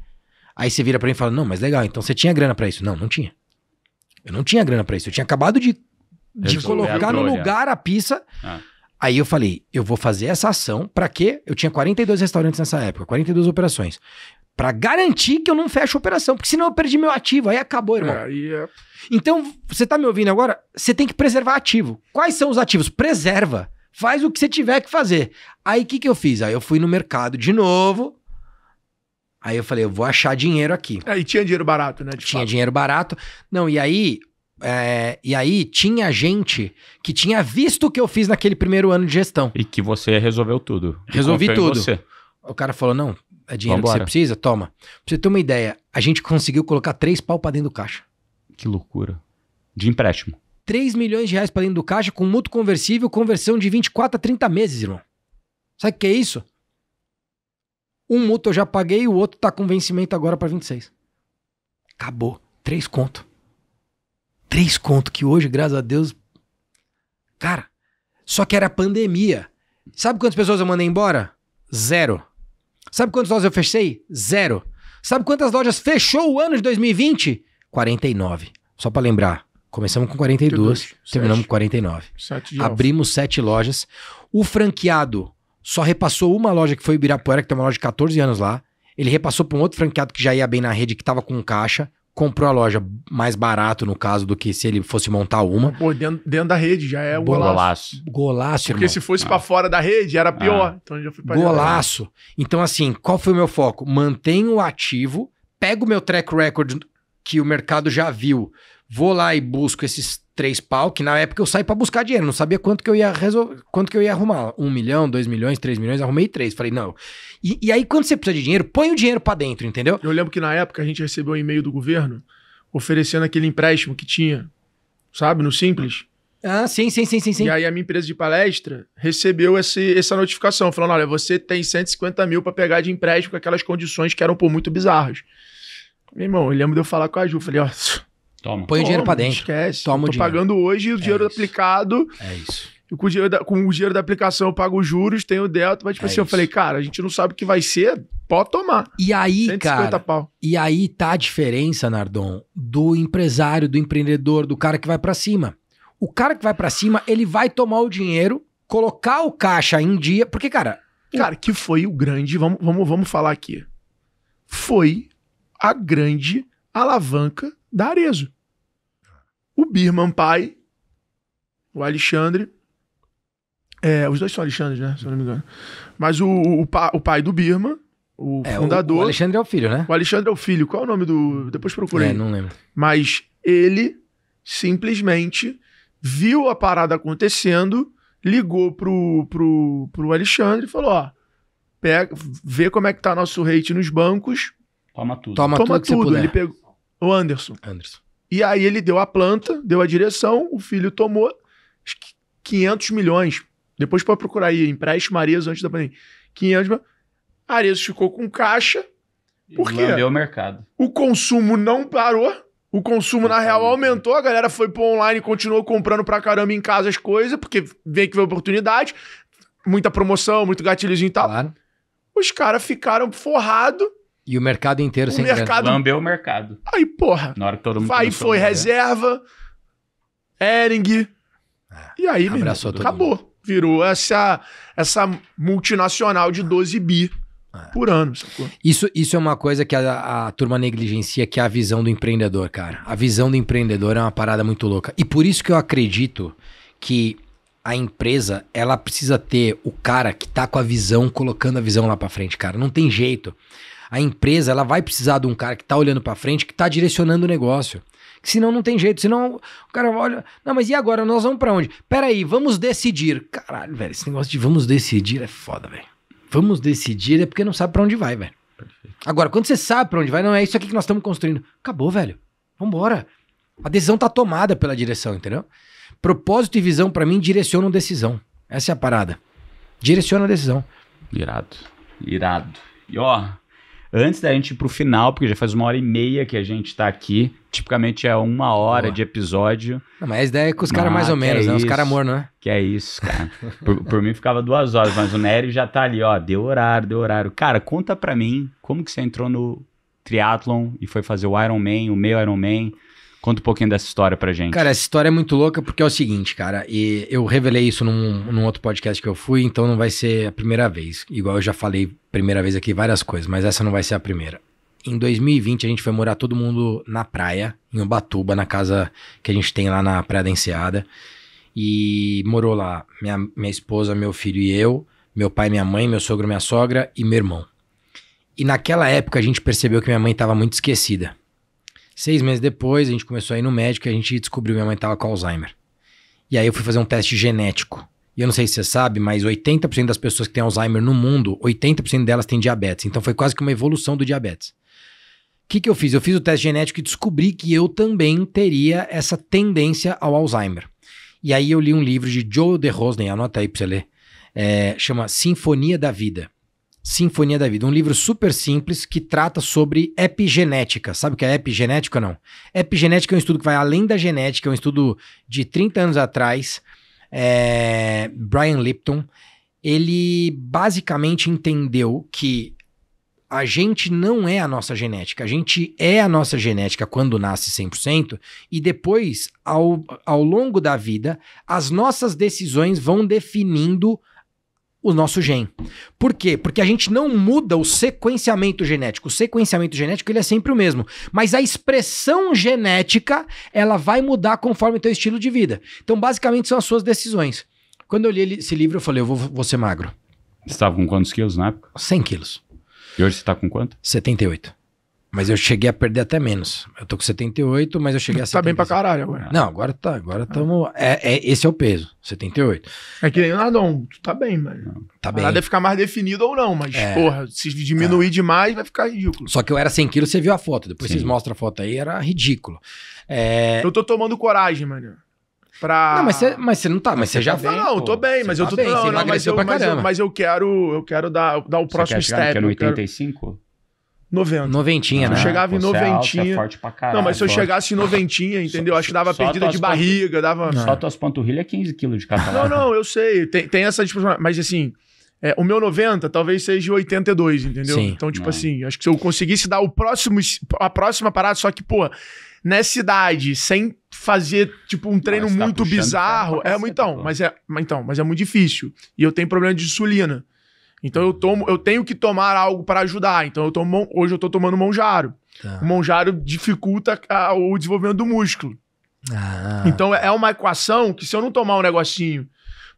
Aí você vira para mim e fala: "Não, mas legal, então você tinha grana para isso?" Não, não tinha. Eu não tinha grana para isso. Eu tinha acabado de, de colocar no lugar a pizza. Ah. Aí eu falei, eu vou fazer essa ação, para quê? Eu tinha 42 restaurantes nessa época, 42 operações para garantir que eu não fecho a operação, porque senão eu perdi meu ativo, aí acabou, irmão. É, yeah. É- então, você tá me ouvindo agora? Você tem que preservar ativo. Quais são os ativos? Preserva. Faz o que você tiver que fazer. Aí o que, que eu fiz? Aí eu fui no mercado de novo. Aí eu falei, eu vou achar dinheiro aqui. É, tinha dinheiro barato, né? Tinha fato. dinheiro barato. Não, e aí. É, e aí tinha gente que tinha visto o que eu fiz naquele primeiro ano de gestão. E que você resolveu tudo. Resolvi tudo. O cara falou: não, é dinheiro Vambora. que você precisa? Toma. Pra você ter uma ideia, a gente conseguiu colocar três pau pra dentro do caixa. Que loucura. De empréstimo. 3 milhões de reais pra dentro do caixa com mútuo conversível, conversão de 24 a 30 meses, irmão. Sabe o que é isso? Um mútuo eu já paguei, o outro tá com vencimento agora pra 26. Acabou. Três conto. Três conto que hoje, graças a Deus. Cara, só que era pandemia. Sabe quantas pessoas eu mandei embora? Zero. Sabe quantas lojas eu fechei? Zero. Sabe quantas lojas fechou o ano de 2020? 49. Só para lembrar, começamos com 42, 32, terminamos 7, com 49. 7 Abrimos sete lojas. O franqueado só repassou uma loja que foi o Ibirapuera, que tem uma loja de 14 anos lá. Ele repassou para um outro franqueado que já ia bem na rede, que estava com caixa comprou a loja mais barato, no caso, do que se ele fosse montar uma. Pô, dentro, dentro da rede já é um golaço. Golaço, golaço Porque irmão. se fosse ah. para fora da rede era ah. pior. Ah. Então já fui pra Golaço. Então, assim, qual foi o meu foco? Mantenho ativo, pego o meu track record que o mercado já viu vou lá e busco esses três pau, que na época eu saí para buscar dinheiro, não sabia quanto que eu ia resolver, quanto que eu ia arrumar. Um milhão, dois milhões, três milhões, arrumei três. Falei, não. E, e aí, quando você precisa de dinheiro, põe o dinheiro para dentro, entendeu? Eu lembro que na época a gente recebeu um e-mail do governo oferecendo aquele empréstimo que tinha, sabe, no Simples. Ah, sim, sim, sim, sim, sim. E aí a minha empresa de palestra recebeu esse, essa notificação, falando, olha, você tem 150 mil para pegar de empréstimo com aquelas condições que eram, por muito bizarras. Meu irmão, eu lembro de eu falar com a Ju, falei, ó, oh, Toma. Põe Toma, o dinheiro pra dentro. Esquece. Toma tô o pagando hoje o dinheiro é aplicado. É isso. Com o dinheiro, da, com o dinheiro da aplicação eu pago os juros, tenho o delta, mas tipo é assim, isso. eu falei, cara, a gente não sabe o que vai ser, pode tomar. E aí, 150 cara, pau. e aí tá a diferença, Nardon, do empresário, do empreendedor, do cara que vai para cima. O cara que vai para cima, ele vai tomar o dinheiro, colocar o caixa em dia, porque, cara... Cara, que foi o grande, vamos, vamos, vamos falar aqui, foi a grande alavanca da Arezo. O Birman pai, o Alexandre, é, os dois são Alexandre, né? Se eu não me engano. Mas o, o, pa, o pai do Birman, o é, fundador. O, Alexandre é o filho, né? O Alexandre é o filho. Qual é o nome do. Depois procurei. É, não lembro. Mas ele simplesmente viu a parada acontecendo, ligou pro, pro, pro Alexandre e falou: ó, pega, vê como é que tá nosso rate nos bancos. Toma tudo. Toma, Toma tudo. tudo. Ele pegou o Anderson. Anderson. E aí ele deu a planta, deu a direção, o filho tomou 500 milhões. Depois pode procurar aí, empréstimo Arezo antes da pandemia. 500 milhões. Arezo ficou com caixa. Porque o mercado. O consumo não parou. O consumo, na real, aumentou, a galera foi pro online, e continuou comprando pra caramba em casa as coisas, porque vê que veio oportunidade, muita promoção, muito gatilhozinho e tal. Claro. Os caras ficaram forrados. E o mercado inteiro o sem mercado... Lambeu o mercado. Aí, porra. Na hora que todo mundo Aí foi reserva, Ering. Ah, e aí, menino, acabou. Mundo. Virou essa, essa multinacional de 12 bi ah, por ano. Sacou? Isso, isso é uma coisa que a, a turma negligencia, que é a visão do empreendedor, cara. A visão do empreendedor é uma parada muito louca. E por isso que eu acredito que a empresa, ela precisa ter o cara que tá com a visão, colocando a visão lá para frente, cara. Não tem jeito a empresa ela vai precisar de um cara que está olhando para frente, que está direcionando o negócio. senão não tem jeito, senão o cara olha, não, mas e agora nós vamos para onde? Pera aí, vamos decidir. Caralho, velho, esse negócio de vamos decidir é foda, velho. Vamos decidir é porque não sabe para onde vai, velho. Agora, quando você sabe para onde vai, não é isso aqui que nós estamos construindo. Acabou, velho. Vambora. A decisão tá tomada pela direção, entendeu? Propósito e visão para mim direcionam decisão. Essa é a parada. Direciona a decisão. Irado. Irado. E ó, Antes da gente ir pro final, porque já faz uma hora e meia que a gente tá aqui. Tipicamente é uma hora Boa. de episódio. Não, mas a ideia é com os caras ah, mais ou menos, é né? Os caras não né? Que é isso, cara. por, por, mim ficava duas horas, mas o Nery já tá ali, ó. Deu horário, deu horário. Cara, conta pra mim como que você entrou no triatlon e foi fazer o Iron Man, o meu Man. Conta um pouquinho dessa história pra gente. Cara, essa história é muito louca porque é o seguinte, cara, e eu revelei isso num, num outro podcast que eu fui, então não vai ser a primeira vez. Igual eu já falei primeira vez aqui várias coisas, mas essa não vai ser a primeira. Em 2020 a gente foi morar todo mundo na praia, em Ubatuba, na casa que a gente tem lá na Praia da Enseada. E morou lá minha, minha esposa, meu filho e eu, meu pai, minha mãe, meu sogro, minha sogra e meu irmão. E naquela época a gente percebeu que minha mãe estava muito esquecida. Seis meses depois, a gente começou a ir no médico e a gente descobriu que minha mãe tava com Alzheimer. E aí eu fui fazer um teste genético. E eu não sei se você sabe, mas 80% das pessoas que têm Alzheimer no mundo, 80% delas têm diabetes. Então foi quase que uma evolução do diabetes. O que, que eu fiz? Eu fiz o teste genético e descobri que eu também teria essa tendência ao Alzheimer. E aí eu li um livro de Joe DeRosner, anota aí pra você ler, é, chama Sinfonia da Vida. Sinfonia da Vida, um livro super simples que trata sobre epigenética. Sabe o que é epigenética ou não? Epigenética é um estudo que vai além da genética, é um estudo de 30 anos atrás. É... Brian Lipton, ele basicamente entendeu que a gente não é a nossa genética. A gente é a nossa genética quando nasce 100% e depois, ao, ao longo da vida, as nossas decisões vão definindo o nosso gene. Por quê? Porque a gente não muda o sequenciamento genético. O sequenciamento genético ele é sempre o mesmo, mas a expressão genética ela vai mudar conforme o teu estilo de vida. Então, basicamente são as suas decisões. Quando eu li esse livro, eu falei, eu vou, vou ser magro. Você estava com quantos quilos na época? 100 quilos. E hoje você está com quanto? 78. Mas eu cheguei a perder até menos. Eu tô com 78, mas eu cheguei a 70. Tá bem pra caralho agora. Não, agora tá. Agora estamos. Ah. É. É, é, esse é o peso, 78. É que nem Nardon, tu tá bem, mano. Tá bem. Nada é ficar mais definido ou não, mas, é, porra, se diminuir é. demais, vai ficar ridículo. Só que eu era 100 quilos, você viu a foto. Depois Sim. vocês mostram a foto aí, era ridículo. É. Eu tô tomando coragem, mano. Pra... Não, mas você, mas não tá, mas você já vem. Não, eu tô bem, mas eu tá tô bem, mas, eu, mas eu quero, eu quero dar, dar o próximo você quer step. Que era no 85? Quero... 90. Noventinha, né? eu chegava em é é noventinha. É forte pra caralho, não, mas se eu chegasse em noventinha, entendeu? Só, Acho que dava perdida de barriga, dava. Só tuas panturrilhas é 15 quilos de cada Não, não, eu sei. Tem, tem essa disposição. Mas assim. É, o meu 90 talvez seja 82, entendeu? Sim, então, tipo não. assim, acho que se eu conseguisse dar o próximo, a próxima parada, só que, pô, nessa idade, sem fazer, tipo, um treino não, tá muito bizarro. É, então, mas é, então, mas é muito difícil. E eu tenho problema de insulina. Então eu tomo, eu tenho que tomar algo para ajudar. Então eu tomo, hoje eu estou tomando monjaro. Tá. O monjaro dificulta a, o desenvolvimento do músculo. Ah. Então é uma equação que se eu não tomar um negocinho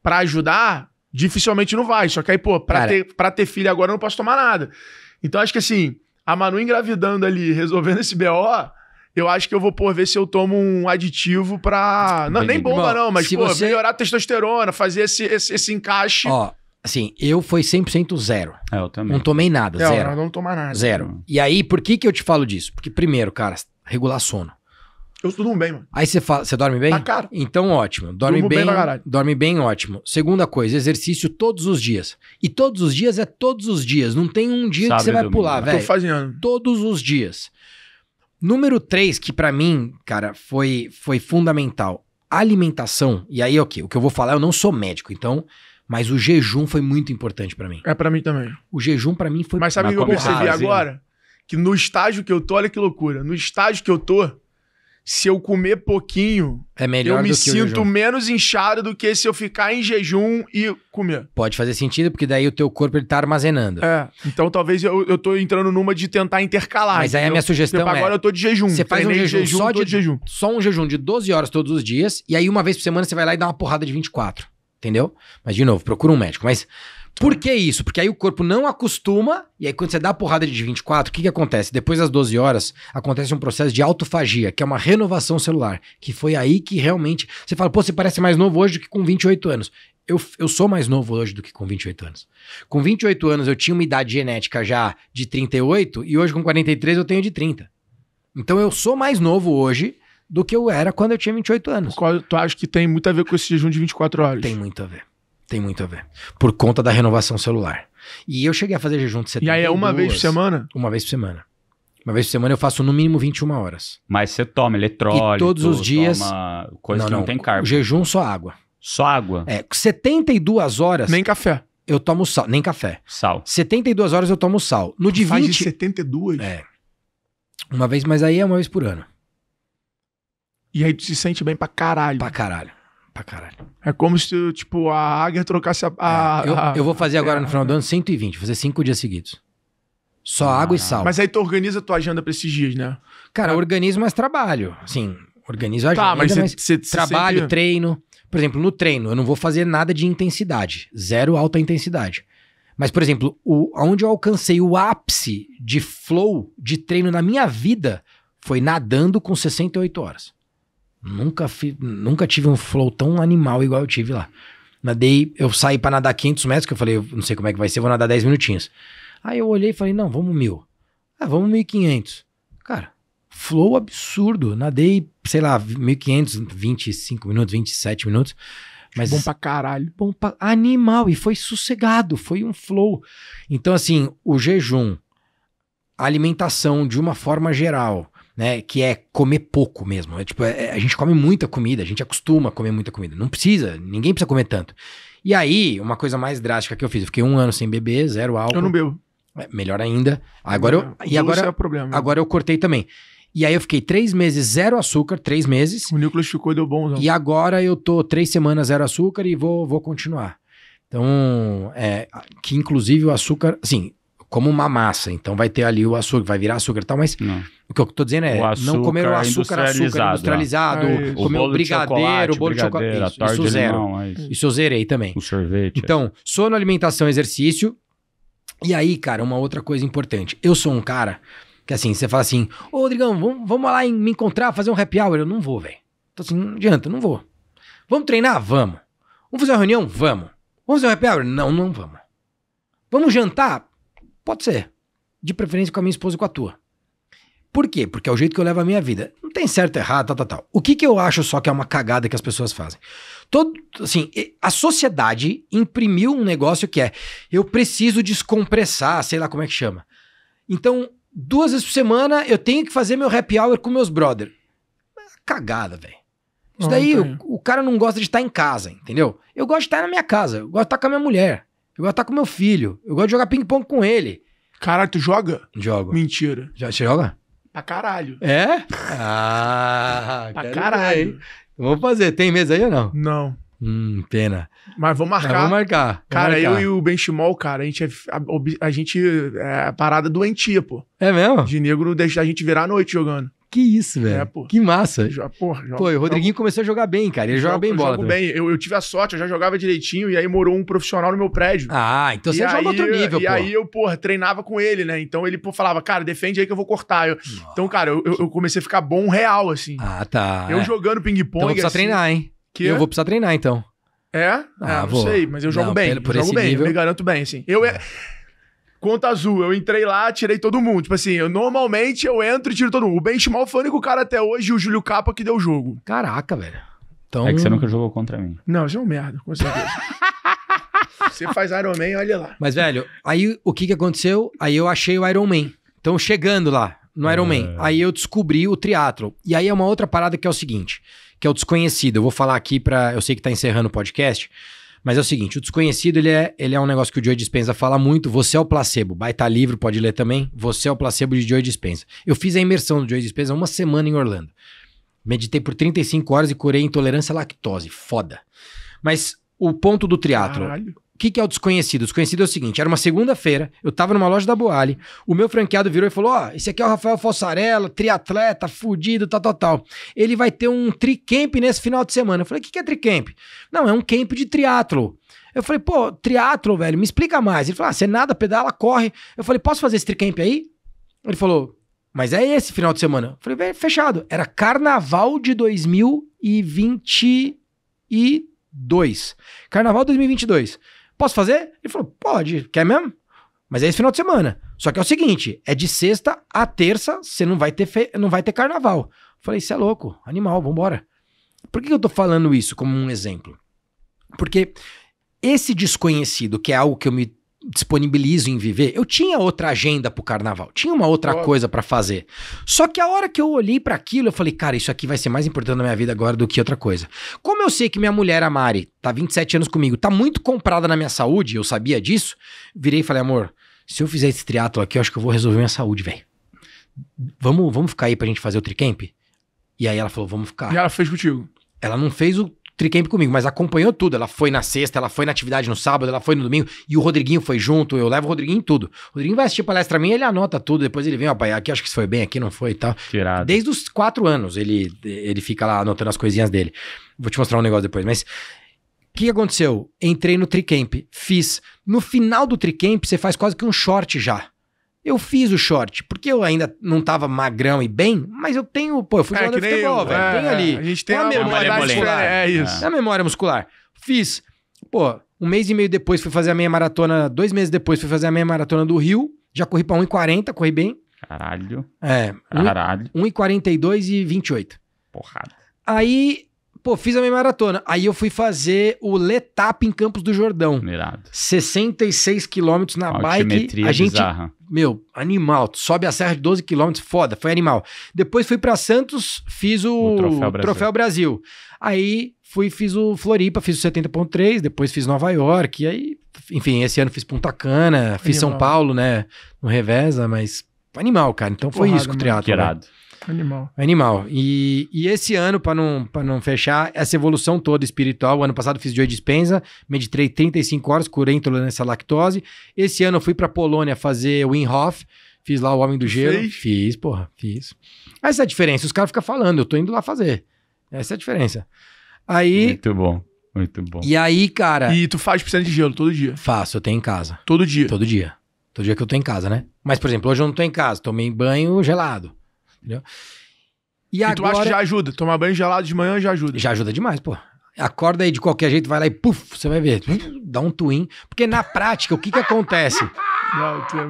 para ajudar, dificilmente não vai. Só que aí, pô, pra, ter, para ter filho agora eu não posso tomar nada. Então acho que assim, a Manu engravidando ali, resolvendo esse BO, eu acho que eu vou, pô, ver se eu tomo um aditivo pra. Não, nem bomba, não, mas, pô, você... melhorar a testosterona, fazer esse, esse, esse encaixe. Ó, Assim, eu fui 100% zero. É, eu também. Não tomei nada, é, zero. Não tomar nada. Zero. E aí, por que que eu te falo disso? Porque primeiro, cara, regular sono. Eu durmo bem, mano. Aí você fala, você dorme bem? Tá caro. Então ótimo, dorme Durmo bem, bem dorme bem, ótimo. Segunda coisa, exercício todos os dias. E todos os dias é todos os dias, não tem um dia que você vai pular, velho. Tô fazendo. Todos os dias. Número três que para mim, cara, foi foi fundamental, alimentação. E aí, OK, o que eu vou falar, eu não sou médico, então mas o jejum foi muito importante para mim. É para mim também. O jejum para mim foi Mas sabe o que eu percebi agora? Que no estágio que eu tô, olha que loucura. No estágio que eu tô, se eu comer pouquinho, é eu me sinto menos inchado do que se eu ficar em jejum e comer. Pode fazer sentido, porque daí o teu corpo ele tá armazenando. É. Então talvez eu, eu tô entrando numa de tentar intercalar. Mas aí a minha sugestão tipo, é... Agora eu tô de jejum. Você faz um jejum, jejum, só de, de jejum. Só um jejum de 12 horas todos os dias, e aí uma vez por semana você vai lá e dá uma porrada de 24. Entendeu? Mas, de novo, procura um médico. Mas por que isso? Porque aí o corpo não acostuma, e aí quando você dá a porrada de 24, o que, que acontece? Depois das 12 horas, acontece um processo de autofagia, que é uma renovação celular. Que foi aí que realmente. Você fala, pô, você parece mais novo hoje do que com 28 anos. Eu, eu sou mais novo hoje do que com 28 anos. Com 28 anos eu tinha uma idade genética já de 38, e hoje com 43 eu tenho de 30. Então eu sou mais novo hoje do que eu era quando eu tinha 28 anos. Qual tu acha que tem muito a ver com esse jejum de 24 horas? Tem muito a ver. Tem muito a ver. Por conta da renovação celular. E eu cheguei a fazer jejum de 72. E aí é uma vez por semana? Uma vez por semana. Uma vez por semana eu faço no mínimo 21 horas. Mas você toma eletrólito, e todos os dias, toma coisa não, que não, não tem carbo. Jejum só água. Só água? É, 72 horas. Nem café. Eu tomo sal, nem café. Sal. 72 horas eu tomo sal. No tu de 20. Faz de 72? É. Uma vez, mas aí é uma vez por ano. E aí tu se sente bem pra caralho. Pra caralho. Pra caralho. É como se, tipo, a águia trocasse a. a, é, eu, a eu, vou fazer agora é, no final do ano 120, vou fazer cinco dias seguidos. Só ah, água e sal. Mas aí tu organiza a tua agenda pra esses dias, né? Cara, eu é trabalho. Assim, organizo a tá, agenda. Tá, mas, você mas Trabalho, sempre... treino. Por exemplo, no treino, eu não vou fazer nada de intensidade. Zero alta intensidade. Mas, por exemplo, o, onde eu alcancei o ápice de flow de treino na minha vida foi nadando com 68 horas. Nunca, fi, nunca tive um flow tão animal igual eu tive lá. Nadei, eu saí para nadar 500 metros, que eu falei, eu não sei como é que vai ser, vou nadar 10 minutinhos. Aí eu olhei e falei, não, vamos mil. Ah, vamos 1.500. Cara, flow absurdo. Nadei, sei lá, 1.500, 25 minutos, 27 minutos. Mas bom pra caralho. Bom pra animal. E foi sossegado, foi um flow. Então, assim, o jejum, a alimentação de uma forma geral, né? Que é comer pouco mesmo. É, tipo, é, é, a gente come muita comida, a gente acostuma a comer muita comida. Não precisa, ninguém precisa comer tanto. E aí, uma coisa mais drástica que eu fiz, eu fiquei um ano sem beber, zero álcool. Eu não bebo. É, melhor ainda. Agora eu, e agora, é problema, agora eu cortei também. E aí eu fiquei três meses zero açúcar, três meses. O Nicolas ficou e deu bom. E agora eu tô três semanas zero açúcar e vou, vou continuar. Então, é, que inclusive o açúcar, assim, como uma massa. Então vai ter ali o açúcar, vai virar açúcar e tal, mas não. o que eu tô dizendo é não comer o é açúcar, industrializado, açúcar industrializado, né? é comer o brigadeiro, o bolo de chocolate. Isso, isso zero. Limão, é isso. isso eu zerei também. O sorvete. É. Então, é. sono, alimentação, exercício. E aí, cara, uma outra coisa importante. Eu sou um cara que assim, você fala assim, ô Rodrigão, vamos, vamos lá em, me encontrar, fazer um happy hour. Eu não vou, velho. Então assim, não adianta, não vou. Vamos treinar? Vamos. Vamos fazer uma reunião? Vamos. Vamos fazer um happy hour? Não, não vamos. Vamos jantar? Pode ser. De preferência com a minha esposa e com a tua. Por quê? Porque é o jeito que eu levo a minha vida. Não tem certo, errado, tal, tal, tal. O que, que eu acho só que é uma cagada que as pessoas fazem? Todo, assim, a sociedade imprimiu um negócio que é eu preciso descompressar, sei lá como é que chama. Então, duas vezes por semana eu tenho que fazer meu happy hour com meus brother. É cagada, velho. Isso daí, o, o, cara não gosta de estar em casa, entendeu? Eu gosto de estar na minha casa, eu gosto de estar com a minha mulher. Eu gosto de estar com meu filho. Eu gosto de jogar ping-pong com ele. Caralho, tu joga? Jogo. Mentira. Já, você joga? Pra caralho. É? Ah, pra caralho. Ver. Vamos fazer. Tem mesa aí ou não? Não. Hum, pena. Mas vamos marcar. Mas vamos marcar. Cara, marcar. eu e o Benchimol, cara, a gente é a, a gente é parada doentia, pô. É mesmo? De negro deixa a gente virar a noite jogando. Que isso, é, velho. É, pô. Que massa. Já, pô, já, pô, o Rodriguinho já, começou a jogar bem, cara. Ele joga bem eu bola. Jogo bem. Eu, eu, tive a sorte, eu já jogava direitinho e aí morou um profissional no meu prédio. Ah, então e você aí, joga outro nível, pô. E aí eu, pô, treinava com ele, né? Então ele, pô, falava, cara, defende aí que eu vou cortar. Eu, então, cara, eu, eu, comecei a ficar bom real, assim. Ah, tá. Eu é. jogando ping-pong. Então vou precisar assim, treinar, hein? Que... Eu vou precisar treinar, então. É? Ah, é, não vou. sei, mas eu jogo não, bem. Por eu jogo bem, eu me garanto bem, assim. Eu é. é. Conta azul, eu entrei lá, tirei todo mundo. Tipo assim, eu, normalmente eu entro e tiro todo mundo. O benchmark foi é o único cara até hoje, o Júlio Capa, que deu o jogo. Caraca, velho. Então... É que você nunca jogou contra mim. Não, já é um merda, com certeza. você faz Iron Man, olha lá. Mas, velho, aí o que que aconteceu? Aí eu achei o Iron Man. Então, chegando lá no Iron Man, é. aí eu descobri o triatlo. E aí é uma outra parada que é o seguinte, que é o desconhecido. Eu vou falar aqui para, eu sei que tá encerrando o podcast, mas é o seguinte, o desconhecido ele é, ele é um negócio que o Joe Dispenza fala muito. Você é o placebo. Baita livro, pode ler também. Você é o placebo de Joe Dispenza. Eu fiz a imersão do Joe Dispenza uma semana em Orlando. Meditei por 35 horas e curei intolerância à lactose. Foda. Mas o ponto do triatlo. Caralho que, que é o desconhecido? O desconhecido é o seguinte: era uma segunda-feira, eu tava numa loja da Boali, o meu franqueado virou e falou: Ó, oh, esse aqui é o Rafael Fossarella, triatleta, fudido, tal, tal, tal. Ele vai ter um tricamp nesse final de semana. Eu falei: o que, que é tricamp? Não, é um camp de triatlo. Eu falei, pô, triatlo, velho, me explica mais. Ele falou: ah, você nada, pedala, corre. Eu falei, posso fazer esse tricamp aí? Ele falou, mas é esse final de semana. Eu falei, velho, fechado. Era carnaval de 2022. Carnaval 2022. Posso fazer? Ele falou: Pode, quer mesmo? Mas é esse final de semana. Só que é o seguinte: é de sexta a terça, você não vai ter, fe... não vai ter carnaval. falei: Isso é louco, animal, vambora. Por que eu tô falando isso como um exemplo? Porque esse desconhecido, que é algo que eu me disponibilizo em viver, eu tinha outra agenda pro carnaval, tinha uma outra coisa para fazer. Só que a hora que eu olhei para aquilo, eu falei, cara, isso aqui vai ser mais importante na minha vida agora do que outra coisa. Como eu sei que minha mulher, a Mari, tá 27 anos comigo, tá muito comprada na minha saúde, eu sabia disso, virei e falei, amor, se eu fizer esse triatlo aqui, eu acho que eu vou resolver minha saúde, velho. Vamos, vamos ficar aí pra gente fazer o tricamp? E aí ela falou, vamos ficar. E ela fez contigo? Ela não fez o Tricamp comigo, mas acompanhou tudo. Ela foi na sexta, ela foi na atividade no sábado, ela foi no domingo, e o Rodriguinho foi junto, eu levo o Rodriguinho em tudo. O Rodriguinho vai assistir palestra minha, ele anota tudo, depois ele vem, ó, pai, aqui acho que isso foi bem, aqui não foi e tal. Tirado. Desde os quatro anos ele, ele fica lá anotando as coisinhas dele. Vou te mostrar um negócio depois, mas o que aconteceu? Entrei no Tricamp, fiz. No final do Tricamp, você faz quase que um short já. Eu fiz o short, porque eu ainda não tava magrão e bem, mas eu tenho, pô, eu fui é, de futebol, velho. É, tenho é, ali. A gente tem a memória muscular. É, é isso. A memória muscular. Fiz. Pô, um mês e meio depois fui fazer a meia maratona, dois meses depois fui fazer a meia maratona do Rio, já corri pra 1,40, corri bem. Caralho. É. Caralho. 1,42 e 28. Porrada. Aí Pô, fiz a minha maratona. Aí eu fui fazer o Letap em Campos do Jordão. Mirado. 66 quilômetros na Uma bike. A gente, bizarra. meu, animal. Sobe a serra de 12 quilômetros, foda, foi animal. Depois fui para Santos, fiz o, o troféu, Brasil. troféu, Brasil. Aí fui, fiz o Floripa, fiz o 70.3, depois fiz Nova York. E aí, enfim, esse ano fiz Punta Cana, fiz animal. São Paulo, né? No Revesa, mas animal, cara. Então foi Porrada, isso né? que o triatlo. Né? Animal. Animal. E, e esse ano, para não, pra não fechar, essa evolução toda espiritual. O ano passado fiz Joy Dispensa, meditei 35 horas, curei intolerância à lactose. Esse ano eu fui para Polônia fazer o Hof. Fiz lá o Homem do Gelo. Fez? Fiz, porra, fiz. Essa é a diferença. Os caras ficam falando, eu tô indo lá fazer. Essa é a diferença. Aí. Muito bom. Muito bom. E aí, cara. E tu faz piscina de gelo todo dia? Faço, eu tenho em casa. Todo dia? Todo dia. Todo dia que eu tô em casa, né? Mas, por exemplo, hoje eu não tô em casa, tomei banho gelado. Entendeu? E, e agora... tu acha que já ajuda? Tomar banho gelado de manhã já ajuda? Já ajuda demais, pô. Acorda aí de qualquer jeito, vai lá e puf, você vai ver. Dá um twin. Porque na prática, o que que acontece?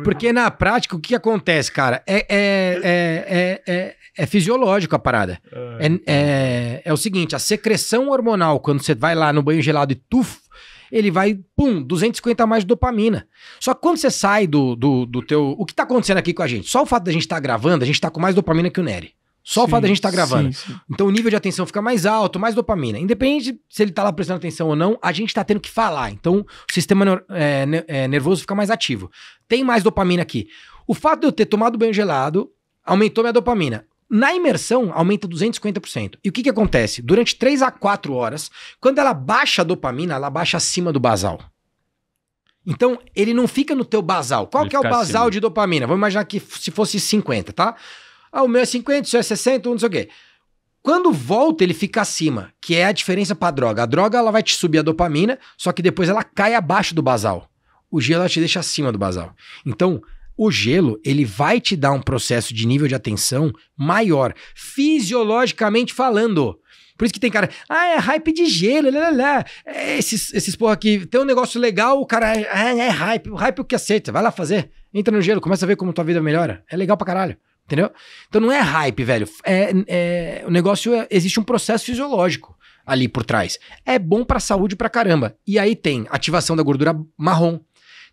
Porque na prática, o que acontece, cara? É, é, é, é, é, fisiológico a parada. É, é, o seguinte, a secreção hormonal, quando você vai lá no banho gelado e tuf, ele vai, pum, 250 a mais de dopamina. Só que quando você sai do, do, do teu. O que tá acontecendo aqui com a gente? Só o fato da gente estar tá gravando, a gente tá com mais dopamina que o Nery. Só sim, o fato da gente estar tá gravando. Sim, sim. Então o nível de atenção fica mais alto, mais dopamina. Independente se ele está lá prestando atenção ou não, a gente está tendo que falar. Então o sistema é, é, nervoso fica mais ativo. Tem mais dopamina aqui. O fato de eu ter tomado banho gelado aumentou minha dopamina. Na imersão, aumenta 250%. E o que, que acontece? Durante 3 a 4 horas, quando ela baixa a dopamina, ela baixa acima do basal. Então, ele não fica no teu basal. Qual ele que é o basal acima. de dopamina? Vamos imaginar que se fosse 50, tá? Ah, o meu é 50, o seu é 60, não sei o quê. Quando volta, ele fica acima, que é a diferença para a droga. A droga ela vai te subir a dopamina, só que depois ela cai abaixo do basal. O gelo ela te deixa acima do basal. Então, o gelo, ele vai te dar um processo de nível de atenção maior, fisiologicamente falando. Por isso que tem cara, ah, é hype de gelo, lá, lá, lá. É, esses, esses porra aqui, tem um negócio legal, o cara, ah, é, é hype, o hype é o que aceita, vai lá fazer. Entra no gelo, começa a ver como tua vida melhora. É legal pra caralho. Entendeu? Então não é hype, velho. É, é o negócio é, existe um processo fisiológico ali por trás. É bom pra saúde pra caramba. E aí tem ativação da gordura marrom,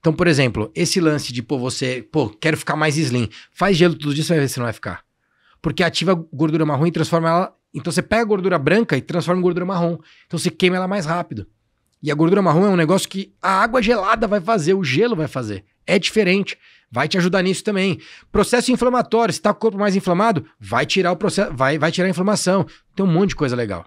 então, por exemplo, esse lance de, pô, você, pô, quero ficar mais slim. Faz gelo todo dia, você vai ver se não vai ficar. Porque ativa a gordura marrom e transforma ela. Então você pega a gordura branca e transforma em gordura marrom. Então você queima ela mais rápido. E a gordura marrom é um negócio que a água gelada vai fazer, o gelo vai fazer. É diferente. Vai te ajudar nisso também. Processo inflamatório, se tá com o corpo mais inflamado, vai tirar o processo, vai, vai tirar a inflamação. Tem um monte de coisa legal.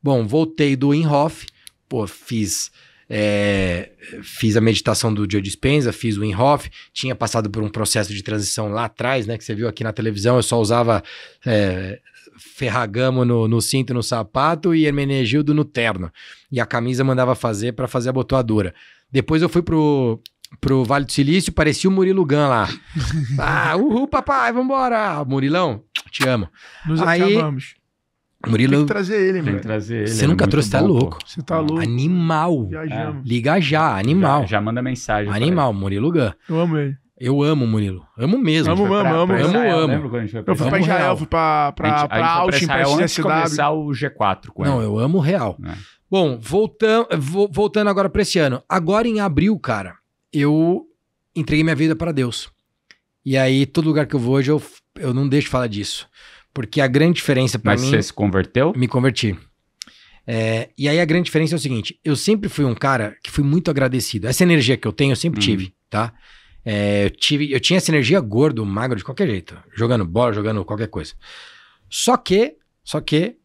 Bom, voltei do Inhoff, pô, fiz é, fiz a meditação do Joe Dispenza, fiz o Inhoff, tinha passado por um processo de transição lá atrás, né? Que você viu aqui na televisão, eu só usava é, Ferragamo no, no, cinto, no sapato e Hermenegildo no terno. E a camisa mandava fazer para fazer a botoadura. Depois eu fui pro, pro Vale do Silício, parecia o Murilo Gan lá. ah, uhul, papai, vambora! Murilão, te amo. Nos Aí, acabamos. Murilo. Tem que trazer ele, mano. Tem que trazer ele. Você é nunca trouxe, tá louco. Você tá louco. Animal. Viajamos. É. Liga já, animal. Já, já manda mensagem. Animal, Murilo Gun. Eu amo ele. Eu amo Murilo. Amo mesmo. Amo, amo, amo. amo, amo. Eu, fui pra Israel, fui pra, pra, a gente, pra Altin, pra começar o G4 com ele. Não, eu amo real. É. Bom, voltam, voltando agora pra esse ano. Agora em abril, cara, eu entreguei minha vida para Deus. E aí, todo lugar que eu vou hoje, eu, eu não deixo falar disso. Porque a grande diferença para mim. Mas você se converteu? Me converti. É, e aí a grande diferença é o seguinte: eu sempre fui um cara que fui muito agradecido. Essa energia que eu tenho, eu sempre uhum. tive, tá? É, eu, tive, eu tinha essa energia gordo, magro, de qualquer jeito. Jogando bola, jogando qualquer coisa. Só que, só que,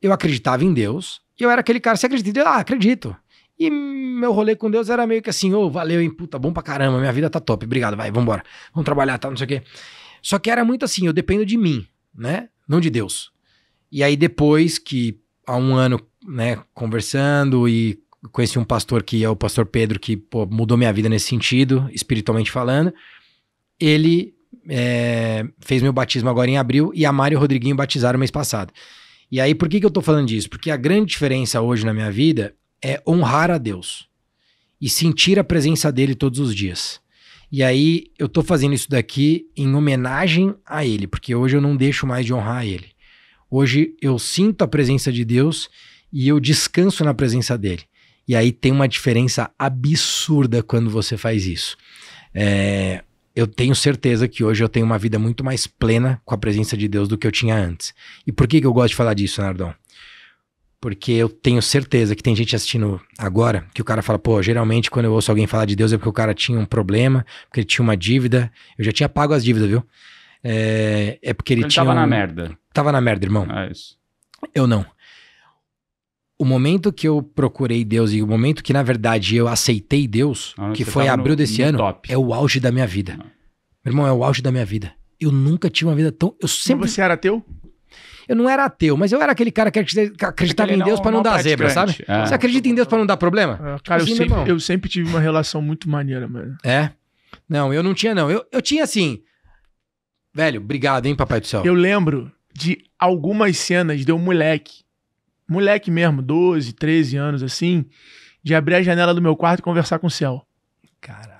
eu acreditava em Deus. E eu era aquele cara, você acredita? Eu, ah, acredito. E meu rolê com Deus era meio que assim, ô, oh, valeu, hein, puta, bom pra caramba, minha vida tá top, obrigado, vai, vambora. Vamos trabalhar, tá, não sei o quê. Só que era muito assim, eu dependo de mim, né? não de Deus. E aí depois que há um ano, né, conversando e conheci um pastor que é o pastor Pedro que pô, mudou minha vida nesse sentido, espiritualmente falando. Ele é, fez meu batismo agora em abril e a Mário e o Rodriguinho batizaram mês passado. E aí, por que, que eu tô falando disso? Porque a grande diferença hoje na minha vida é honrar a Deus e sentir a presença dele todos os dias. E aí eu tô fazendo isso daqui em homenagem a ele, porque hoje eu não deixo mais de honrar ele. Hoje eu sinto a presença de Deus e eu descanso na presença dele. E aí tem uma diferença absurda quando você faz isso. É, eu tenho certeza que hoje eu tenho uma vida muito mais plena com a presença de Deus do que eu tinha antes. E por que, que eu gosto de falar disso, Nardão? Porque eu tenho certeza que tem gente assistindo agora que o cara fala, pô, geralmente quando eu ouço alguém falar de Deus é porque o cara tinha um problema, porque ele tinha uma dívida. Eu já tinha pago as dívidas, viu? É, é porque ele, ele tinha. Tava um... na merda. Tava na merda, irmão. É isso. Eu não. O momento que eu procurei Deus e o momento que, na verdade, eu aceitei Deus, ah, que foi abril no, desse no ano, top. é o auge da minha vida. Ah. Meu irmão, é o auge da minha vida. Eu nunca tive uma vida tão. Eu sempre. Mas você era teu? Eu não era ateu, mas eu era aquele cara que acreditava aquele em Deus para não, não dar zebra, sabe? É. Você acredita em Deus para não dar problema? É, cara, assim, eu, sempre, eu sempre, tive uma relação muito maneira, mano. É? Não, eu não tinha, não. Eu, eu tinha assim. Velho, obrigado, hein, Papai do Céu. Eu lembro de algumas cenas de um moleque. Moleque mesmo, 12, 13 anos assim, de abrir a janela do meu quarto e conversar com o céu. Cara.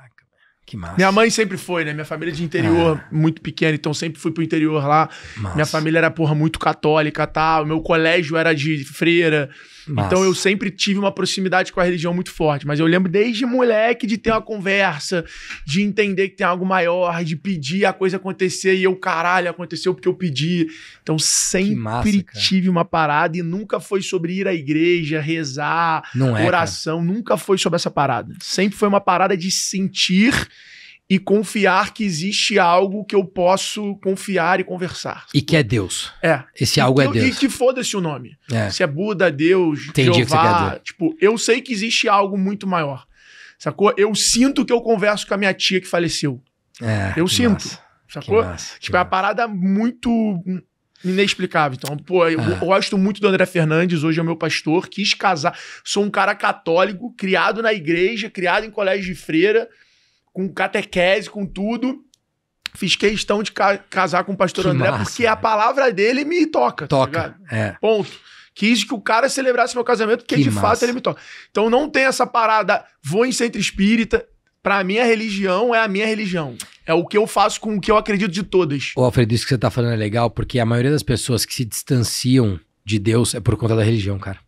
Que massa. Minha mãe sempre foi, né? Minha família é de interior, é. muito pequena, então sempre fui pro interior lá. Massa. Minha família era, porra, muito católica tal. Meu colégio era de freira. Então eu sempre tive uma proximidade com a religião muito forte, mas eu lembro desde moleque de ter uma conversa, de entender que tem algo maior, de pedir a coisa acontecer e eu, caralho, aconteceu porque eu pedi. Então sempre massa, tive uma parada e nunca foi sobre ir à igreja, rezar, é, oração, cara. nunca foi sobre essa parada. Sempre foi uma parada de sentir e confiar que existe algo que eu posso confiar e conversar. E que é Deus. É. Esse é e algo que, é Deus. E que foda-se o nome. É. Se é Buda, Deus, Entendi Jeová. Deus. Tipo, eu sei que existe algo muito maior. Sacou? Eu sinto que eu converso com a minha tia que faleceu. É, eu que sinto. Massa. Sacou? Que massa, tipo, é uma parada muito inexplicável. Então, pô, é. eu, gosto muito do André Fernandes, hoje é meu pastor, quis casar. Sou um cara católico, criado na igreja, criado em colégio de freira com catequese, com tudo. Fiz questão de ca casar com o pastor que André, massa, porque a palavra dele me toca. Tá toca. Tá é. Ponto. Quis que o cara celebrasse meu casamento, porque que de massa. fato ele me toca. Então não tem essa parada, vou em centro espírita. Pra mim, a é religião é a minha religião. É o que eu faço com o que eu acredito de todas. Ô, Alfredo, isso que você tá falando é legal, porque a maioria das pessoas que se distanciam de Deus é por conta da religião, cara.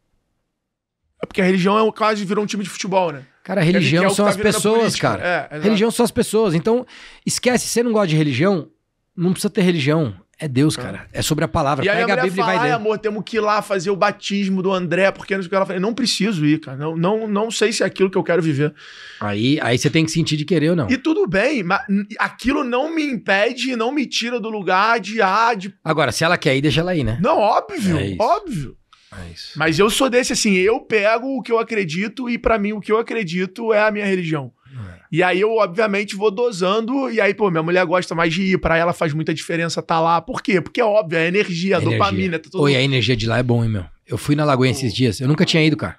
É porque a religião é quase virou um time de futebol, né? Cara, religião é são tá as pessoas, cara. Né? É, religião são as pessoas. Então, esquece, você não gosta de religião, não precisa ter religião. É Deus, é. cara. É sobre a palavra. E Pega aí a, a Bíblia fala, e vai dentro. amor, temos que ir lá fazer o batismo do André, porque não sei ela fala. Não preciso ir, cara. Não, não, não sei se é aquilo que eu quero viver. Aí, aí você tem que sentir de querer ou não. E tudo bem, mas aquilo não me impede, não me tira do lugar de ah, de. Agora, se ela quer ir, deixa ela ir, né? Não, óbvio, é óbvio. Mas... É Mas eu sou desse assim, eu pego o que eu acredito e para mim o que eu acredito é a minha religião. É. E aí eu, obviamente, vou dosando. E aí, pô, minha mulher gosta mais de ir, pra ela faz muita diferença estar tá lá. Por quê? Porque é óbvio, é energia, a energia. dopamina. Tá tudo... Oi, a energia de lá é bom, hein, meu? Eu fui na Lagoinha esses dias, eu nunca tinha ido, cara.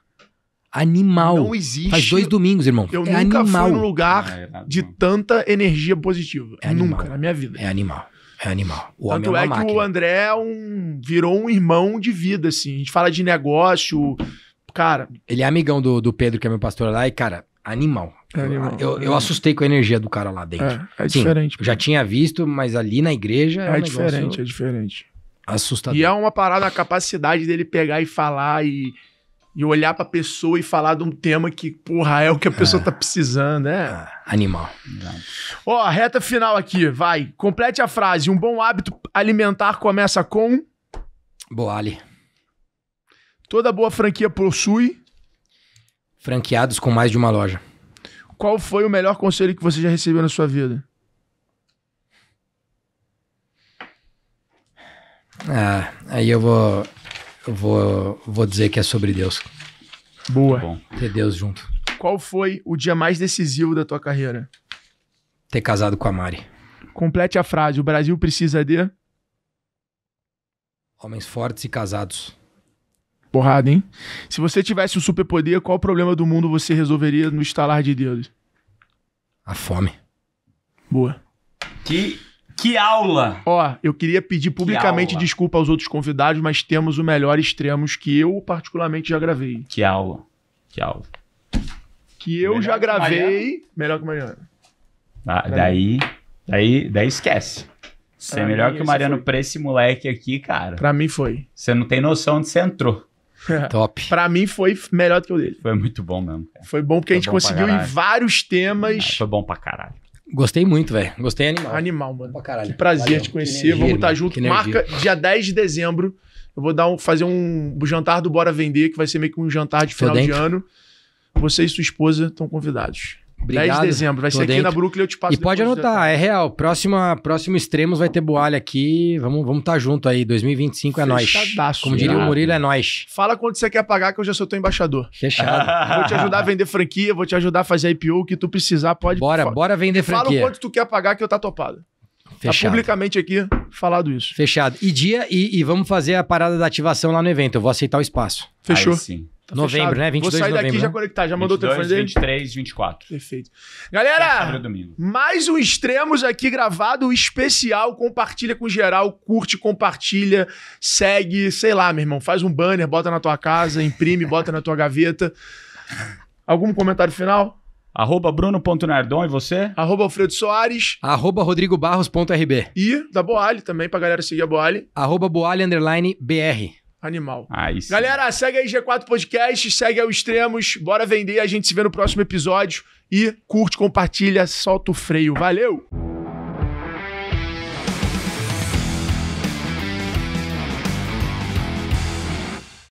Animal. Não existe. Faz dois domingos, irmão. Eu é nunca animal. fui num lugar é de tanta energia positiva. É Nunca, na minha vida. É animal. É animal. O Tanto é, é que máquina. o André é um, virou um irmão de vida, assim. A gente fala de negócio, cara. Ele é amigão do, do Pedro, que é meu pastor lá, e, cara, animal. É animal eu, eu, assustei com a energia do cara lá dentro. É, é Sim, diferente. Eu já tinha visto, mas ali na igreja. É, um é diferente, é diferente. Assustador. E é uma parada, a capacidade dele pegar e falar e e olhar para a pessoa e falar de um tema que, porra, é o que a pessoa é. tá precisando, né? Ah, animal. Ó, oh, reta final aqui, vai. Complete a frase. Um bom hábito alimentar começa com. Boale. Toda boa franquia possui. Franqueados com mais de uma loja. Qual foi o melhor conselho que você já recebeu na sua vida? Ah, aí eu vou eu vou, vou dizer que é sobre Deus. Boa. Bom. Ter Deus junto. Qual foi o dia mais decisivo da tua carreira? Ter casado com a Mari. Complete a frase: o Brasil precisa de. Homens fortes e casados. Porrada, hein? Se você tivesse um superpoder, qual problema do mundo você resolveria no estalar de dedos? A fome. Boa. Que que aula! Ó, eu queria pedir publicamente desculpa aos outros convidados, mas temos o melhor extremos que eu particularmente já gravei. Que aula. Que aula. Que eu melhor já gravei. Que melhor que o Mariano. Ah, daí, daí, daí esquece. Você é melhor mim, que o Mariano foi. pra esse moleque aqui, cara. Pra mim foi. Você não tem noção onde você entrou. Top. Pra mim foi melhor do que o dele. Foi muito bom mesmo. Cara. Foi bom porque foi a gente conseguiu em vários temas. Ah, foi bom pra caralho. Gostei muito, velho. Gostei animal. Animal, mano. Pra caralho. Que prazer Valeu. te conhecer. Energia, Vamos estar tá junto. Marca dia 10 de dezembro. Eu vou dar um, fazer um jantar do Bora Vender, que vai ser meio que um jantar de Tô final dentro. de ano. Você e sua esposa estão convidados. Obrigado. 10 de dezembro. Vai Tô ser dentro. aqui na Brooklyn, eu te passo. E pode anotar, tá? é real. próximo próximo Extremos vai ter boalha aqui. Vamos estar vamos tá junto aí. 2025 é nós. Como diria o Murilo, é nós. Fala quanto você quer pagar, que eu já sou teu embaixador. Fechado. vou te ajudar a vender franquia, vou te ajudar a fazer IPO, o que tu precisar, pode. Bora, bora vender franquia. Fala quanto tu quer pagar, que eu tá topado. Tá Fechado. Tá publicamente aqui falado isso. Fechado. E dia, e, e vamos fazer a parada da ativação lá no evento. Eu vou aceitar o espaço. Fechou. Aí sim. Tá novembro, fechado. né? 22 Vou sair de novembro, daqui e já conectar, já mandou 22, o telefone dele. 23, 24. Perfeito. Galera, mais um Extremos aqui gravado especial. Compartilha com geral, curte, compartilha, segue, sei lá, meu irmão. Faz um banner, bota na tua casa, imprime, bota na tua gaveta. Algum comentário final? Arroba Bruno.Nardon e você? Arroba Alfredo Soares. Arroba Rodrigo Barros.rb. E da Boali também, pra galera seguir a Boali. Arroba Boali underline BR. Animal. Galera, segue aí G4 Podcast, segue ao Extremos, bora vender, a gente se vê no próximo episódio e curte, compartilha, solta o freio. Valeu!